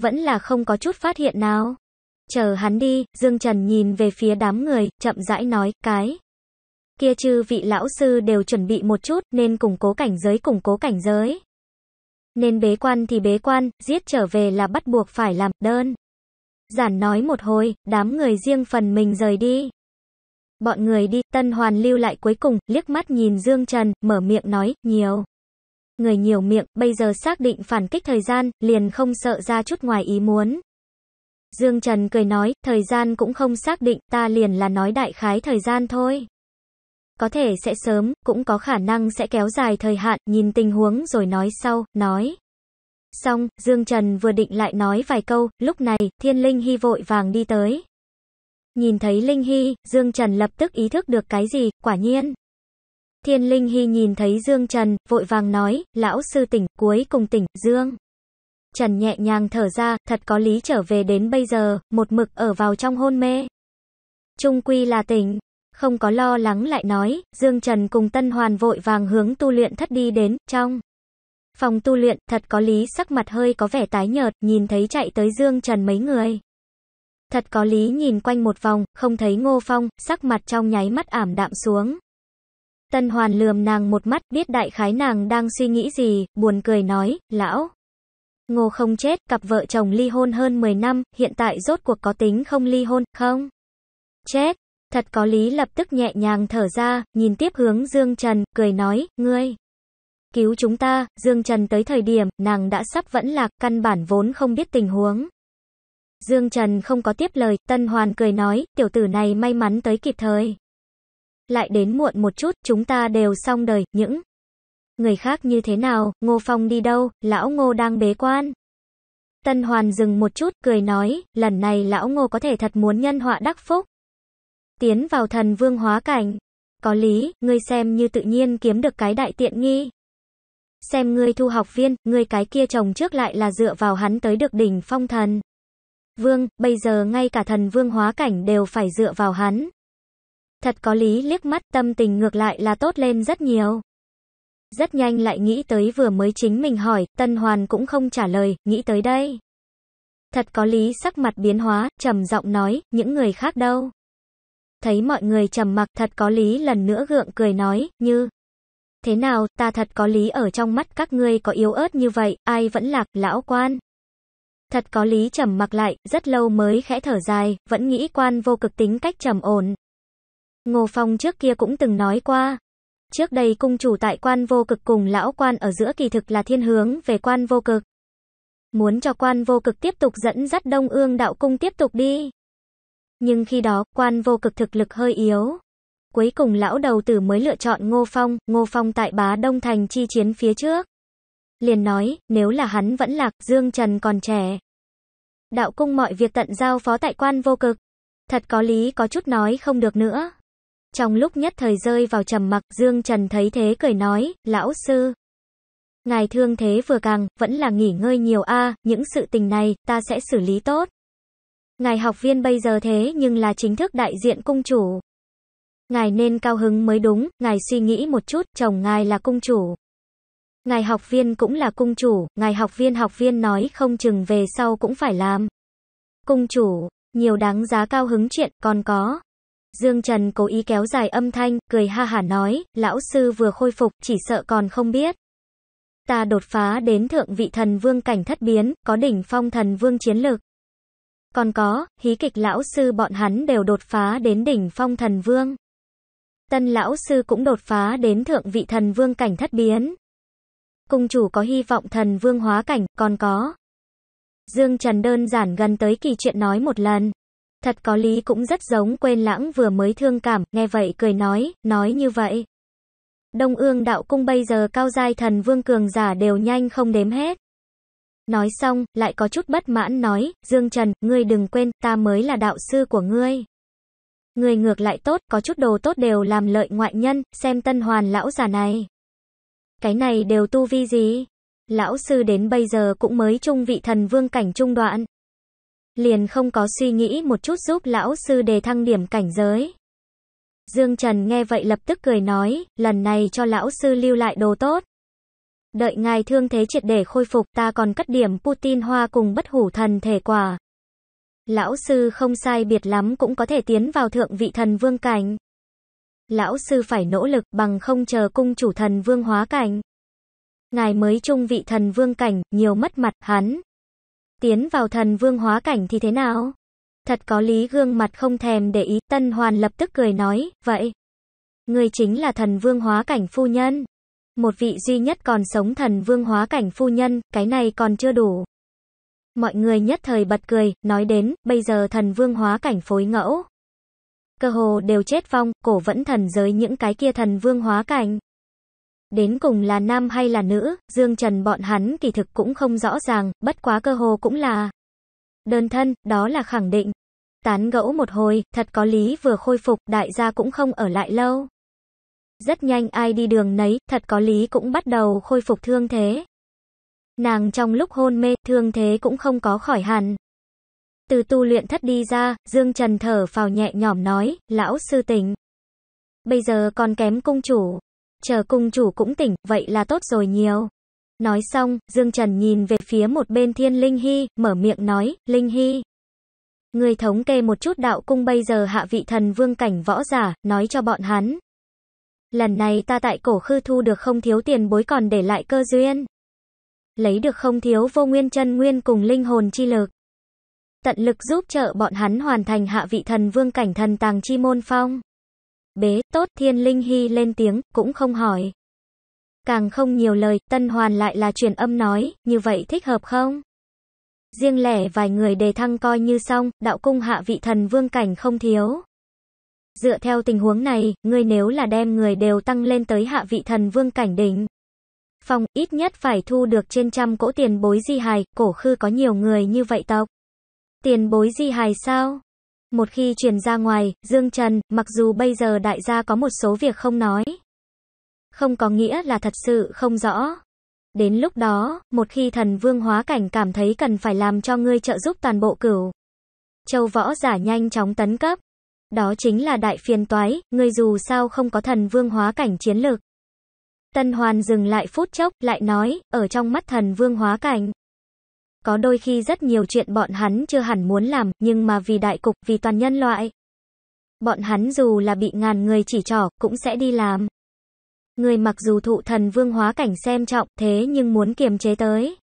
Vẫn là không có chút phát hiện nào. Chờ hắn đi, Dương Trần nhìn về phía đám người, chậm rãi nói, cái. Kia chư vị lão sư đều chuẩn bị một chút, nên củng cố cảnh giới củng cố cảnh giới. Nên bế quan thì bế quan, giết trở về là bắt buộc phải làm, đơn. Giản nói một hồi, đám người riêng phần mình rời đi. Bọn người đi, Tân Hoàn lưu lại cuối cùng, liếc mắt nhìn Dương Trần, mở miệng nói, nhiều. Người nhiều miệng, bây giờ xác định phản kích thời gian, liền không sợ ra chút ngoài ý muốn. Dương Trần cười nói, thời gian cũng không xác định, ta liền là nói đại khái thời gian thôi. Có thể sẽ sớm, cũng có khả năng sẽ kéo dài thời hạn, nhìn tình huống rồi nói sau, nói. Xong, Dương Trần vừa định lại nói vài câu, lúc này, Thiên Linh Hy vội vàng đi tới. Nhìn thấy Linh Hy, Dương Trần lập tức ý thức được cái gì, quả nhiên. Thiên Linh Hy nhìn thấy Dương Trần, vội vàng nói, lão sư tỉnh, cuối cùng tỉnh, Dương. Trần nhẹ nhàng thở ra, thật có lý trở về đến bây giờ, một mực ở vào trong hôn mê. Trung quy là tỉnh, không có lo lắng lại nói, Dương Trần cùng Tân Hoàn vội vàng hướng tu luyện thất đi đến, trong. Phòng tu luyện, thật có lý, sắc mặt hơi có vẻ tái nhợt, nhìn thấy chạy tới Dương Trần mấy người. Thật có lý nhìn quanh một vòng, không thấy Ngô Phong, sắc mặt trong nháy mắt ảm đạm xuống. Tân Hoàn lườm nàng một mắt, biết đại khái nàng đang suy nghĩ gì, buồn cười nói, lão. Ngô không chết, cặp vợ chồng ly hôn hơn 10 năm, hiện tại rốt cuộc có tính không ly hôn, không? Chết, thật có lý lập tức nhẹ nhàng thở ra, nhìn tiếp hướng Dương Trần, cười nói, ngươi cứu chúng ta, Dương Trần tới thời điểm, nàng đã sắp vẫn lạc, căn bản vốn không biết tình huống. Dương Trần không có tiếp lời, Tân Hoàn cười nói, tiểu tử này may mắn tới kịp thời. Lại đến muộn một chút, chúng ta đều xong đời, những người khác như thế nào, Ngô Phong đi đâu, lão Ngô đang bế quan. Tân Hoàn dừng một chút, cười nói, lần này lão Ngô có thể thật muốn nhân họa đắc phúc. Tiến vào thần vương hóa cảnh. Có lý, ngươi xem như tự nhiên kiếm được cái đại tiện nghi xem ngươi thu học viên, ngươi cái kia chồng trước lại là dựa vào hắn tới được đỉnh phong thần. Vương, bây giờ ngay cả thần vương hóa cảnh đều phải dựa vào hắn. Thật có lý liếc mắt tâm tình ngược lại là tốt lên rất nhiều. Rất nhanh lại nghĩ tới vừa mới chính mình hỏi, Tân Hoàn cũng không trả lời, nghĩ tới đây. Thật có lý sắc mặt biến hóa, trầm giọng nói, những người khác đâu. Thấy mọi người trầm mặc thật có lý lần nữa gượng cười nói, như, Thế nào, ta thật có lý ở trong mắt các ngươi có yếu ớt như vậy, ai vẫn lạc, lão quan. Thật có lý trầm mặc lại, rất lâu mới khẽ thở dài, vẫn nghĩ quan vô cực tính cách trầm ổn. Ngô Phong trước kia cũng từng nói qua. Trước đây cung chủ tại quan vô cực cùng lão quan ở giữa kỳ thực là thiên hướng về quan vô cực. Muốn cho quan vô cực tiếp tục dẫn dắt đông ương đạo cung tiếp tục đi. Nhưng khi đó, quan vô cực thực lực hơi yếu cuối cùng lão đầu tử mới lựa chọn Ngô Phong, Ngô Phong tại bá Đông Thành chi chiến phía trước. Liền nói, nếu là hắn vẫn lạc, Dương Trần còn trẻ. Đạo cung mọi việc tận giao phó tại quan vô cực. Thật có lý có chút nói không được nữa. Trong lúc nhất thời rơi vào trầm mặc, Dương Trần thấy thế cười nói, lão sư. Ngài thương thế vừa càng, vẫn là nghỉ ngơi nhiều a những sự tình này, ta sẽ xử lý tốt. Ngài học viên bây giờ thế nhưng là chính thức đại diện cung chủ. Ngài nên cao hứng mới đúng, ngài suy nghĩ một chút, chồng ngài là cung chủ. Ngài học viên cũng là cung chủ, ngài học viên học viên nói không chừng về sau cũng phải làm. Cung chủ, nhiều đáng giá cao hứng chuyện, còn có. Dương Trần cố ý kéo dài âm thanh, cười ha hả nói, lão sư vừa khôi phục, chỉ sợ còn không biết. Ta đột phá đến thượng vị thần vương cảnh thất biến, có đỉnh phong thần vương chiến lực. Còn có, hí kịch lão sư bọn hắn đều đột phá đến đỉnh phong thần vương. Tân lão sư cũng đột phá đến thượng vị thần vương cảnh thất biến. Cung chủ có hy vọng thần vương hóa cảnh, còn có. Dương Trần đơn giản gần tới kỳ chuyện nói một lần. Thật có lý cũng rất giống quên lãng vừa mới thương cảm, nghe vậy cười nói, nói như vậy. Đông ương đạo cung bây giờ cao giai thần vương cường giả đều nhanh không đếm hết. Nói xong, lại có chút bất mãn nói, Dương Trần, ngươi đừng quên, ta mới là đạo sư của ngươi. Người ngược lại tốt, có chút đồ tốt đều làm lợi ngoại nhân, xem tân hoàn lão già này. Cái này đều tu vi gì? Lão sư đến bây giờ cũng mới trung vị thần vương cảnh trung đoạn. Liền không có suy nghĩ một chút giúp lão sư đề thăng điểm cảnh giới. Dương Trần nghe vậy lập tức cười nói, lần này cho lão sư lưu lại đồ tốt. Đợi ngài thương thế triệt để khôi phục ta còn cắt điểm Putin hoa cùng bất hủ thần thể quả. Lão sư không sai biệt lắm cũng có thể tiến vào thượng vị thần vương cảnh. Lão sư phải nỗ lực bằng không chờ cung chủ thần vương hóa cảnh. Ngài mới trung vị thần vương cảnh, nhiều mất mặt hắn. Tiến vào thần vương hóa cảnh thì thế nào? Thật có lý gương mặt không thèm để ý, Tân Hoàn lập tức cười nói, vậy. Người chính là thần vương hóa cảnh phu nhân. Một vị duy nhất còn sống thần vương hóa cảnh phu nhân, cái này còn chưa đủ. Mọi người nhất thời bật cười, nói đến, bây giờ thần vương hóa cảnh phối ngẫu. Cơ hồ đều chết vong, cổ vẫn thần giới những cái kia thần vương hóa cảnh. Đến cùng là nam hay là nữ, Dương Trần bọn hắn kỳ thực cũng không rõ ràng, bất quá cơ hồ cũng là đơn thân, đó là khẳng định. Tán gẫu một hồi, thật có lý vừa khôi phục, đại gia cũng không ở lại lâu. Rất nhanh ai đi đường nấy, thật có lý cũng bắt đầu khôi phục thương thế. Nàng trong lúc hôn mê, thương thế cũng không có khỏi hẳn. Từ tu luyện thất đi ra, Dương Trần thở phào nhẹ nhõm nói, lão sư tỉnh. Bây giờ còn kém cung chủ. Chờ cung chủ cũng tỉnh, vậy là tốt rồi nhiều. Nói xong, Dương Trần nhìn về phía một bên thiên Linh Hy, mở miệng nói, Linh Hy. Người thống kê một chút đạo cung bây giờ hạ vị thần vương cảnh võ giả, nói cho bọn hắn. Lần này ta tại cổ khư thu được không thiếu tiền bối còn để lại cơ duyên lấy được không thiếu vô nguyên chân nguyên cùng linh hồn chi lực. Tận lực giúp trợ bọn hắn hoàn thành hạ vị thần vương cảnh thần tàng chi môn phong. Bế, tốt, thiên linh hy lên tiếng, cũng không hỏi. Càng không nhiều lời, tân hoàn lại là truyền âm nói, như vậy thích hợp không? Riêng lẻ vài người đề thăng coi như xong, đạo cung hạ vị thần vương cảnh không thiếu. Dựa theo tình huống này, ngươi nếu là đem người đều tăng lên tới hạ vị thần vương cảnh đỉnh, phong ít nhất phải thu được trên trăm cỗ tiền bối di hài, cổ khư có nhiều người như vậy tộc. Tiền bối di hài sao? Một khi truyền ra ngoài, Dương Trần, mặc dù bây giờ đại gia có một số việc không nói, không có nghĩa là thật sự không rõ. Đến lúc đó, một khi thần vương hóa cảnh cảm thấy cần phải làm cho ngươi trợ giúp toàn bộ cửu. Châu võ giả nhanh chóng tấn cấp. Đó chính là đại phiền toái, ngươi dù sao không có thần vương hóa cảnh chiến lược Tân Hoàn dừng lại phút chốc, lại nói, ở trong mắt thần vương hóa cảnh. Có đôi khi rất nhiều chuyện bọn hắn chưa hẳn muốn làm, nhưng mà vì đại cục, vì toàn nhân loại. Bọn hắn dù là bị ngàn người chỉ trỏ, cũng sẽ đi làm. Người mặc dù thụ thần vương hóa cảnh xem trọng, thế nhưng muốn kiềm chế tới.